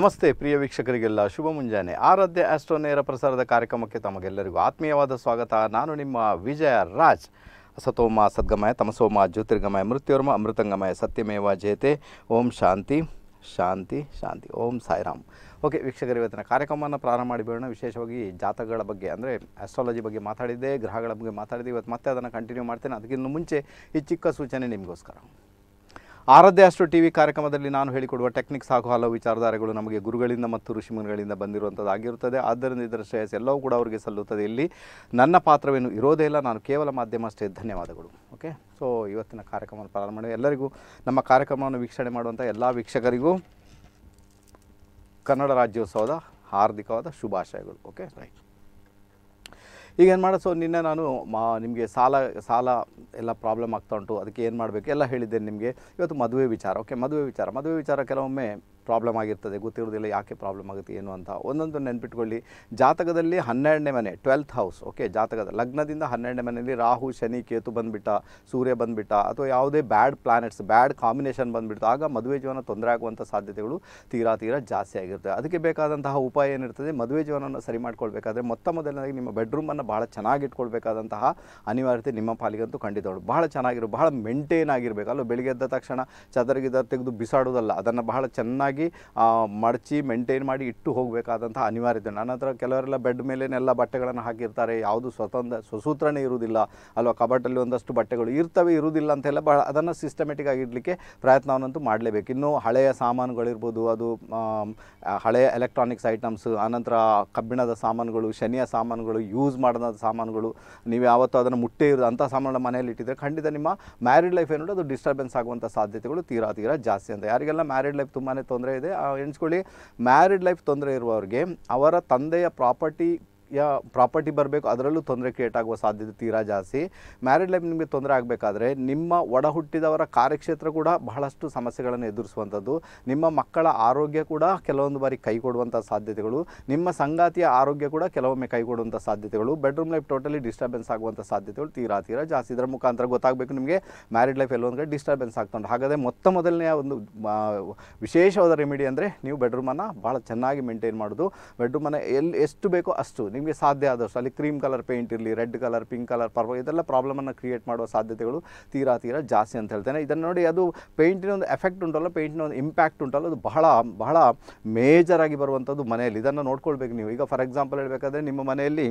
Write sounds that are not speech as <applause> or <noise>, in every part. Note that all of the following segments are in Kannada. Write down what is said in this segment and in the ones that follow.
ನಮಸ್ತೆ ಪ್ರಿಯ ವೀಕ್ಷಕರಿಗೆಲ್ಲ ಶುಭ ಮುಂಜಾನೆ ಆರಾಧ್ಯ ಆಸ್ಟ್ರೋನೇರ ಪ್ರಸಾರದ ಕಾರ್ಯಕ್ರಮಕ್ಕೆ ತಮಗೆಲ್ಲರಿಗೂ ಆತ್ಮೀಯವಾದ ಸ್ವಾಗತ ನಾನು ನಿಮ್ಮ ವಿಜಯ ರಾಜ್ ಸತೋಮ ಸದ್ಗಮಯ ತಮಸೋಮ ಜ್ಯೋತಿರ್ಗಮಯ ಮೃತ್ಯೋರ್ಮ ಅಮೃತಂಗಮಯ ಸತ್ಯಮೇವ ಜಯತೆ ಓಂ ಶಾಂತಿ ಶಾಂತಿ ಶಾಂತಿ ಓಂ ಸಾಯಿರಾಮ್ ಓಕೆ ವೀಕ್ಷಕರು ಇವತ್ತಿನ ಕಾರ್ಯಕ್ರಮವನ್ನು ಪ್ರಾರಂಭ ಮಾಡಿಬಿಡೋಣ ವಿಶೇಷವಾಗಿ ಜಾತಕಗಳ ಬಗ್ಗೆ ಅಂದರೆ ಆಸ್ಟ್ರಾಲಜಿ ಬಗ್ಗೆ ಮಾತಾಡಿದ್ದೆ ಗ್ರಹಗಳ ಬಗ್ಗೆ ಮಾತಾಡಿದ್ದೆ ಇವತ್ತು ಮತ್ತೆ ಅದನ್ನು ಕಂಟಿನ್ಯೂ ಮಾಡ್ತೇನೆ ಅದಕ್ಕಿಂತ ಮುಂಚೆ ಈ ಚಿಕ್ಕ ಸೂಚನೆ ನಿಮಗೋಸ್ಕರ ಆರದ್ದೇ ಅಷ್ಟು ಟಿ ವಿ ಕಾರ್ಯಕ್ರಮದಲ್ಲಿ ನಾನು ಹೇಳಿಕೊಡುವ ಟೆಕ್ನಿಕ್ಸ್ ಹಾಗೂ ಹಲವು ವಿಚಾರಧಾರೆಗಳು ನಮಗೆ ಗುರುಗಳಿಂದ ಮತ್ತು ಋಷಿಮುನಿಗಳಿಂದ ಬಂದಿರುವಂಥದ್ದಾಗಿರುತ್ತದೆ ಆದ್ದರಿಂದ ಇದರ ಶ್ರೇಯಸ್ ಎಲ್ಲವೂ ಕೂಡ ಅವರಿಗೆ ಸಲ್ಲುತ್ತದೆ ಇಲ್ಲಿ ನನ್ನ ಪಾತ್ರವೇನು ಇರೋದೇ ಇಲ್ಲ ನಾನು ಕೇವಲ ಮಾಧ್ಯಮ ಅಷ್ಟೇ ಧನ್ಯವಾದಗಳು ಓಕೆ ಸೊ ಇವತ್ತಿನ ಕಾರ್ಯಕ್ರಮವನ್ನು ಪ್ರಾರಂಭ ಮಾಡಿ ಎಲ್ಲರಿಗೂ ನಮ್ಮ ಕಾರ್ಯಕ್ರಮವನ್ನು ವೀಕ್ಷಣೆ ಮಾಡುವಂಥ ಎಲ್ಲ ವೀಕ್ಷಕರಿಗೂ ಕನ್ನಡ ರಾಜ್ಯೋತ್ಸವದ ಹಾರ್ದಿಕವಾದ ಶುಭಾಶಯಗಳು ಓಕೆ ರೈಟ್ ಈಗ ಏನು ಮಾಡೋದು ಸೊ ನಿನ್ನೆ ನಾನು ಮಾ ನಿಮಗೆ ಸಾಲ ಸಾಲ ಎಲ್ಲ ಪ್ರಾಬ್ಲಮ್ ಆಗ್ತಾ ಉಂಟು ಅದಕ್ಕೆ ಏನು ಮಾಡಬೇಕು ಎಲ್ಲ ಹೇಳಿದ್ದೇನೆ ನಿಮಗೆ ಇವತ್ತು ಮದುವೆ ವಿಚಾರ ಓಕೆ ಮದುವೆ ವಿಚಾರ ಮದುವೆ ವಿಚಾರ ಕೆಲವೊಮ್ಮೆ ಪ್ರಾಬ್ಲಮ್ ಆಗಿರ್ತದೆ ಗೊತ್ತಿರೋದಿಲ್ಲ ಯಾಕೆ ಪ್ರಾಬ್ಲಮ್ ಆಗುತ್ತೆ ಏನು ಅಂತ ಒಂದೊಂದು ನೆನ್ಪಿಟ್ಕೊಳ್ಳಿ ಜಾತಕದಲ್ಲಿ ಹನ್ನೆರಡನೇ ಮನೆ ಟ್ವೆಲ್ತ್ ಹೌಸ್ ಓಕೆ ಜಾತಕದ ಲಗ್ನದಿಂದ ಹನ್ನೆರಡನೇ ಮನೆಯಲ್ಲಿ ರಾಹು ಶನಿ ಕೇತು ಬಂದುಬಿಟ್ಟ ಸೂರ್ಯ ಬಂದುಬಿಟ್ಟ ಅಥವಾ ಯಾವುದೇ ಬ್ಯಾಡ್ ಪ್ಲಾನೆಟ್ಸ್ ಬ್ಯಾಡ್ ಕಾಂಬಿನೇಷನ್ ಬಂದುಬಿಡ್ತು ಆಗ ಮದುವೆ ಜೀವನ ತೊಂದರೆ ಆಗುವಂಥ ಸಾಧ್ಯತೆಗಳು ತೀರಾ ತೀರಾ ಜಾಸ್ತಿ ಆಗಿರುತ್ತೆ ಅದಕ್ಕೆ ಬೇಕಾದಂತಹ ಉಪಾಯ ಏನಿರ್ತದೆ ಮದುವೆ ಜೀವನವನ್ನು ಸರಿ ಮಾಡ್ಕೊಳ್ಬೇಕಾದ್ರೆ ಮೊತ್ತ ಮೊದಲನೇದಾಗಿ ನಿಮ್ಮ ಬೆಡ್ರೂಮನ್ನು ಭಾಳ ಚೆನ್ನಾಗಿಟ್ಕೊಳ್ಬೇಕಾದಂತಹ ಅನಿವಾರ್ಯತೆ ನಿಮ್ಮ ಪಾಲಿಗಂತೂ ಖಂಡಿತ ಭಾಳ ಚೆನ್ನಾಗಿರು ಭಾಳ ಮೇಂಟೈನ್ ಆಗಿರಬೇಕು ಬೆಳಗ್ಗೆ ಬೆಳಿಗ್ಗೆ ಎದ್ದ ತಕ್ಷಣ ಚದರಗಿದ ತೆಗೆದು ಬಿಸಾಡೋದಲ್ಲ ಅದನ್ನು ಬಹಳ ಚೆನ್ನಾಗಿ ಚೆನ್ನಾಗಿ ಮಡಚಿ ಮೇಂಟೈನ್ ಮಾಡಿ ಇಟ್ಟು ಹೋಗಬೇಕಾದಂಥ ಅನಿವಾರ್ಯತೆ ನನ್ನ ಹತ್ರ ಕೆಲವರೆಲ್ಲ ಬೆಡ್ ಮೇಲೇನೆಲ್ಲ ಬಟ್ಟೆಗಳನ್ನು ಹಾಕಿರ್ತಾರೆ ಯಾವುದು ಸ್ವತಂತ್ರ ಸ್ವಸೂತ್ರನೇ ಇರುವುದಿಲ್ಲ ಅಲ್ವಾ ಕಬಟ್ಟಲ್ಲಿ ಒಂದಷ್ಟು ಬಟ್ಟೆಗಳು ಇರ್ತವೆ ಇರುವುದಿಲ್ಲ ಅಂತೆಲ್ಲ ಬಹಳ ಅದನ್ನು ಸಿಸ್ಟಮೆಟಿಕ್ ಆಗಿಡಲಿಕ್ಕೆ ಪ್ರಯತ್ನವನ್ನಂತೂ ಮಾಡಲೇಬೇಕು ಇನ್ನು ಹಳೆಯ ಸಾಮಾನುಗಳಿರ್ಬೋದು ಅದು ಹಳೆಯ ಎಲೆಕ್ಟ್ರಾನಿಕ್ಸ್ ಐಟಮ್ಸ್ ಆನಂತರ ಕಬ್ಬಿಣದ ಸಾಮಾನುಗಳು ಶನಿಯ ಸಾಮಾನುಗಳು ಯೂಸ್ ಮಾಡೋದ ಸಾಮಾನುಗಳು ನೀವು ಯಾವತ್ತೂ ಅದನ್ನು ಮುಟ್ಟೆ ಇರೋದು ಅಂಥ ಸಾಮಾನುಗಳ ಮನೆಯಲ್ಲಿ ಇಟ್ಟಿದ್ರೆ ಖಂಡಿತ ನಿಮ್ಮ ಮ್ಯಾರಿಡ್ ಲೈಫ್ ಏನು ಅದು ಡಿಸ್ಟರ್ಬೆನ್ಸ್ ಆಗುವಂಥ ಸಾಧ್ಯತೆಗಳು ತೀರಾ ತೀರಾ ಜಾಸ್ತಿ ಅಂತ ಯಾರಿಗೆಲ್ಲ ಮ್ಯಾರಿಡ್ ಲೈಫ್ ತುಂಬಾ ತೊಂದರೆ ತೊಂದರೆ ಇದೆ ಆ ಮ್ಯಾರಿಡ್ ಲೈಫ್ ತೊಂದರೆ ಇರುವವ್ರಿಗೆ ಅವರ ತಂದೆಯ ಪ್ರಾಪರ್ಟಿ ಯಾ ಪ್ರಾಪರ್ಟಿ ಬರಬೇಕು ಅದರಲ್ಲೂ ತೊಂದರೆ ಕ್ರಿಯೇಟ್ ಆಗುವ ಸಾಧ್ಯತೆ ತೀರಾ ಜಾಸ್ತಿ ಮ್ಯಾರಿಡ್ ಲೈಫ್ ನಿಮಗೆ ತೊಂದರೆ ಆಗಬೇಕಾದ್ರೆ ನಿಮ್ಮ ಒಡ ಹುಟ್ಟಿದವರ ಕಾರ್ಯಕ್ಷೇತ್ರ ಕೂಡ ಬಹಳಷ್ಟು ಸಮಸ್ಯೆಗಳನ್ನು ಎದುರಿಸುವಂಥದ್ದು ನಿಮ್ಮ ಮಕ್ಕಳ ಆರೋಗ್ಯ ಕೂಡ ಕೆಲವೊಂದು ಬಾರಿ ಕೈ ಕೊಡುವಂಥ ಸಾಧ್ಯತೆಗಳು ನಿಮ್ಮ ಸಂಗಾತಿಯ ಆರೋಗ್ಯ ಕೂಡ ಕೆಲವೊಮ್ಮೆ ಕೈಗೊಡುವಂಥ ಸಾಧ್ಯತೆಗಳು ಬೆಡ್ರೂಮ್ ಲೈಫ್ ಟೋಟಲಿ ಡಿಸ್ಟರ್ಬೆನ್ಸ್ ಆಗುವಂಥ ಸಾಧ್ಯತೆಗಳು ತೀರಾ ತೀರಾ ಜಾಸ್ತಿ ಇದರ ಮುಖಾಂತರ ಗೊತ್ತಾಗಬೇಕು ನಿಮಗೆ ಮ್ಯಾರಿಡ್ ಲೈಫ್ ಎಲ್ಲೊಂದು ಕಡೆ ಡಿಸ್ಟರ್ಬೆನ್ಸ್ ಉಂಟು ಹಾಗಾದರೆ ಮೊತ್ತ ಮೊದಲನೆಯ ಒಂದು ವಿಶೇಷವಾದ ರೆಮಿಡಿ ಅಂದರೆ ನೀವು ಬೆಡ್ರೂಮನ್ನು ಭಾಳ ಚೆನ್ನಾಗಿ ಮೇಂಟೈನ್ ಮಾಡೋದು ಬೆಡ್ರೂಮನ್ನು ಎಲ್ಲಿ ಎಷ್ಟು ಬೇಕೋ ಅಷ್ಟು ನಿಮಗೆ ಸಾಧ್ಯ ಆದಷ್ಟು ಅಲ್ಲಿ ಕ್ರೀಮ್ ಕಲರ್ ಪೇಂಟ್ ಇರಲಿ ರೆಡ್ ಕಲರ್ ಪಿಂಕ್ ಕಲರ್ ಪರ್ವ ಇದೆಲ್ಲ ಪ್ರಾಬ್ಲಮನ್ನು ಕ್ರಿಯೇಟ್ ಮಾಡುವ ಸಾಧ್ಯತೆಗಳು ತೀರಾ ತೀರಾ ಜಾಸ್ತಿ ಅಂತ ಹೇಳ್ತೇನೆ ಇದನ್ನು ನೋಡಿ ಅದು ಪೇಂಟಿನ ಒಂದು ಎಫೆಕ್ಟ್ ಉಂಟಲ್ಲ ಪೇಂಟಿನ ಒಂದು ಇಂಪ್ಯಾಕ್ಟ್ ಉಂಟಲ್ಲ ಅದು ಬಹಳ ಬಹಳ ಮೇಜರಾಗಿ ಬರುವಂಥದ್ದು ಮನೆಯಲ್ಲಿ ಇದನ್ನು ನೋಡ್ಕೊಳ್ಬೇಕು ನೀವು ಈಗ ಫಾರ್ ಎಕ್ಸಾಂಪಲ್ ಹೇಳಬೇಕಾದ್ರೆ ನಿಮ್ಮ ಮನೆಯಲ್ಲಿ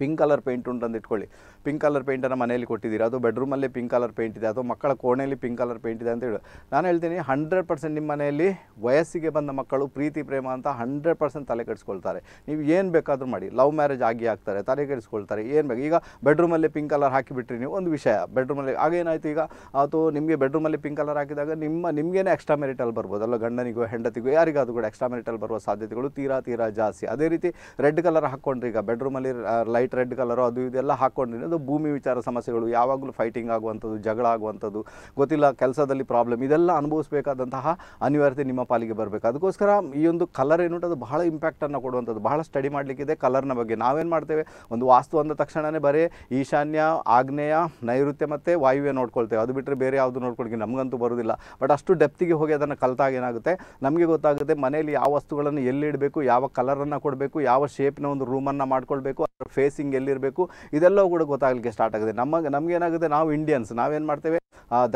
ಪಿಂಕ್ ಕಲರ್ ಪೇಂಟ್ ಉಂಟಂದು ಇಟ್ಕೊಳ್ಳಿ ಪಿಂಕ್ ಕಲರ್ ಪೇಂಟನ್ನು ಮನೆಯಲ್ಲಿ ಕೊಟ್ಟಿದ್ದೀರಿ ಅದು ಬೆಡ್ರೂಮಲ್ಲಿ ಪಿಂಕ್ ಕಲರ್ ಪೇಂಟ್ ಇದೆ ಅಥವಾ ಮಕ್ಕಳ ಕೋಣೆಯಲ್ಲಿ ಪಿಂಕ್ ಕಲರ್ ಪೇಂಟ್ ಇದೆ ಅಂತ ಹೇಳಿ ನಾನು ಹೇಳ್ತೀನಿ ಹಂಡ್ರೆಡ್ ಪರ್ಸೆಂಟ್ ನಿಮ್ಮ ಮನೆಯಲ್ಲಿ ವಯಸ್ಸಿಗೆ ಬಂದ ಮಕ್ಕಳು ಪ್ರೀತಿ ಪ್ರೇಮ ಅಂತ ಹಂಡ್ರೆಡ್ ಪರ್ಸೆಂಟ್ ತಲೆ ಕೆಡಿಸ್ಕೊಳ್ತಾರೆ ನೀವು ಏನು ಬೇಕಾದರೂ ಮಾಡಿ ಲವ್ ಮ್ಯಾರೇಜ್ ಆಗಿ ಆಗ್ತಾರೆ ತಲೆ ಕೆಡಿಸ್ಕೊಳ್ತಾರೆ ಏನು ಬೇಕು ಈಗ ಬೆಡ್ರೂಮಲ್ಲಿ ಪಿಂಕ್ ಕಲರ್ ಹಾಕಿಬಿಟ್ರಿ ನೀವು ಒಂದು ವಿಷಯ ಬೆಡ್ರೂಮಲ್ಲಿ ಆಗೇನಾಯಿತು ಈಗ ಅಥವಾ ನಿಮಗೆ ಬೆಡ್ರೂಮಲ್ಲಿ ಪಿಂಕ್ ಕಲರ್ ಹಾಕಿದಾಗ ನಿಮ್ಮ ನಿಮಗೇನೆ ಎಕ್ಸ್ಟ್ರಾ ಮೆರಿಟಲ್ ಬರ್ಬೋದು ಅಲ್ಲ ಗಂಡನಿಗೂ ಹೆಂಡತಿಗೂ ಯಾರಿಗಾದರೂ ಕೂಡ ಎಕ್ಸ್ಟ್ರಾ ಮೆರಿಟಲ್ ಬರುವ ಸಾಧ್ಯತೆಗಳು ತೀರಾ ತೀರಾ ಜಾಸ್ತಿ ಅದೇ ರೀತಿ ರೆಡ್ ಕಲರ್ ಹಾಕ್ಕೊಂಡ್ರಿ ಈಗ ಬೆಡ್ರೂಮಲ್ಲಿ ಲೈ ಲೈಟ್ ರೆಡ್ ಕಲರು ಅದು ಇದೆಲ್ಲ ಹಾಕೊಂಡ್ರೆ ಅದು ಭೂಮಿ ವಿಚಾರ ಸಮಸ್ಯೆಗಳು ಯಾವಾಗಲೂ ಫೈಟಿಂಗ್ ಆಗುವಂಥದ್ದು ಜಗಳ ಆಗುವಂಥದ್ದು ಗೊತ್ತಿಲ್ಲ ಕೆಲಸದಲ್ಲಿ ಪ್ರಾಬ್ಲಮ್ ಇದೆಲ್ಲ ಅನುಭವಿಸಬೇಕಾದಂತಹ ಅನಿವಾರ್ಯತೆ ನಿಮ್ಮ ಪಾಲಿಗೆ ಬರಬೇಕು ಅದಕ್ಕೋಸ್ಕರ ಈ ಒಂದು ಕಲರ್ ಏನು ಅದು ಬಹಳ ಇಂಪ್ಯಾಕ್ಟನ್ನು ಕೊಡುವಂಥದ್ದು ಬಹಳ ಸ್ಟಡಿ ಮಾಡಲಿಕ್ಕಿದೆ ಕಲರ್ನ ಬಗ್ಗೆ ನಾವೇನು ಮಾಡ್ತೇವೆ ಒಂದು ವಾಸ್ತು ಅಂದ ತಕ್ಷಣವೇ ಬರೀ ಈಶಾನ್ಯ ಆಗ್ನೇಯ ನೈಋತ್ಯ ಮತ್ತು ವಾಯುವೆ ನೋಡ್ಕೊಳ್ತೇವೆ ಅದು ಬಿಟ್ಟರೆ ಬೇರೆ ಯಾವುದು ನೋಡ್ಕೊಳ್ತೀವಿ ನಮಗಂತೂ ಬರೋದಿಲ್ಲ ಬಟ್ ಅಷ್ಟು ಡೆಪ್ತಿಗೆ ಹೋಗಿ ಅದನ್ನು ಕಲಿತಾಗ ಏನಾಗುತ್ತೆ ನಮಗೆ ಗೊತ್ತಾಗುತ್ತೆ ಮನೆಯಲ್ಲಿ ಯಾವ ವಸ್ತುಗಳನ್ನು ಎಲ್ಲಿಡಬೇಕು ಯಾವ ಕಲರನ್ನು ಕೊಡಬೇಕು ಯಾವ ಶೇಪ್ನ ಒಂದು ರೂಮನ್ನು ಮಾಡ್ಕೊಳ್ಬೇಕು ಫೇಸ್ ಪ್ಲೇಸಿಂಗ್ ಎಲ್ಲಿರಬೇಕು ಇದೆಲ್ಲ ಕೂಡ ಗೊತ್ತಾಗಲಿಕ್ಕೆ ಸ್ಟಾರ್ಟ್ ಆಗಿದೆ ನಮಗೆ ನಮಗೇನಾಗುತ್ತೆ ನಾವು ಇಂಡಿಯನ್ಸ್ ನಾವೇನು ಮಾಡ್ತೇವೆ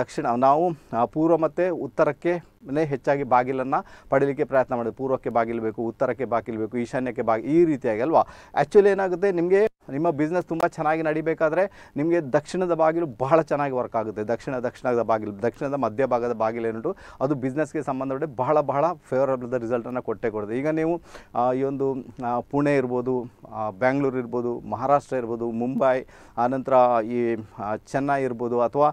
ದಕ್ಷಿಣ ನಾವು ಪೂರ್ವ ಮತ್ತು ಉತ್ತರಕ್ಕೆ ಹೆಚ್ಚಾಗಿ ಬಾಗಿಲನ್ನು ಪಡೀಲಿಕ್ಕೆ ಪ್ರಯತ್ನ ಮಾಡೋದು ಪೂರ್ವಕ್ಕೆ ಬಾಗಿಲು ಬೇಕು ಉತ್ತರಕ್ಕೆ ಬಾಗಿಲು ಬೇಕು ಈಶಾನ್ಯಕ್ಕೆ ಬಾಗಿ ಈ ರೀತಿಯಾಗಿ ಅಲ್ವಾ ಆ್ಯಕ್ಚುಲಿ ಏನಾಗುತ್ತೆ ನಿಮಗೆ ನಿಮ್ಮ ಬಿಸ್ನೆಸ್ ತುಂಬ ಚೆನ್ನಾಗಿ ನಡಿಬೇಕಾದ್ರೆ ನಿಮಗೆ ದಕ್ಷಿಣದ ಬಾಗಿಲು ಬಹಳ ಚೆನ್ನಾಗಿ ವರ್ಕ್ ಆಗುತ್ತೆ ದಕ್ಷಿಣ ದಕ್ಷಿಣದ ಬಾಗಿಲು ದಕ್ಷಿಣದ ಮಧ್ಯ ಭಾಗದ ಬಾಗಿಲು ಏನುಂಟು ಅದು ಬಿಸ್ನೆಸ್ಗೆ ಸಂಬಂಧಪಟ್ಟ ಬಹಳ ಬಹಳ ಫೇವರಬಲ್ದ ರಿಸಲ್ಟನ್ನು ಕೊಟ್ಟೆ ಕೊಡೋದು ಈಗ ನೀವು ಈ ಒಂದು ಪುಣೆ ಇರ್ಬೋದು ಬ್ಯಾಂಗ್ಳೂರು ಇರ್ಬೋದು ಮಹಾರಾಷ್ಟ್ರ ಇರ್ಬೋದು ಮುಂಬೈ ಆನಂತರ ಈ ಚೆನ್ನೈ ಇರ್ಬೋದು ಅಥವಾ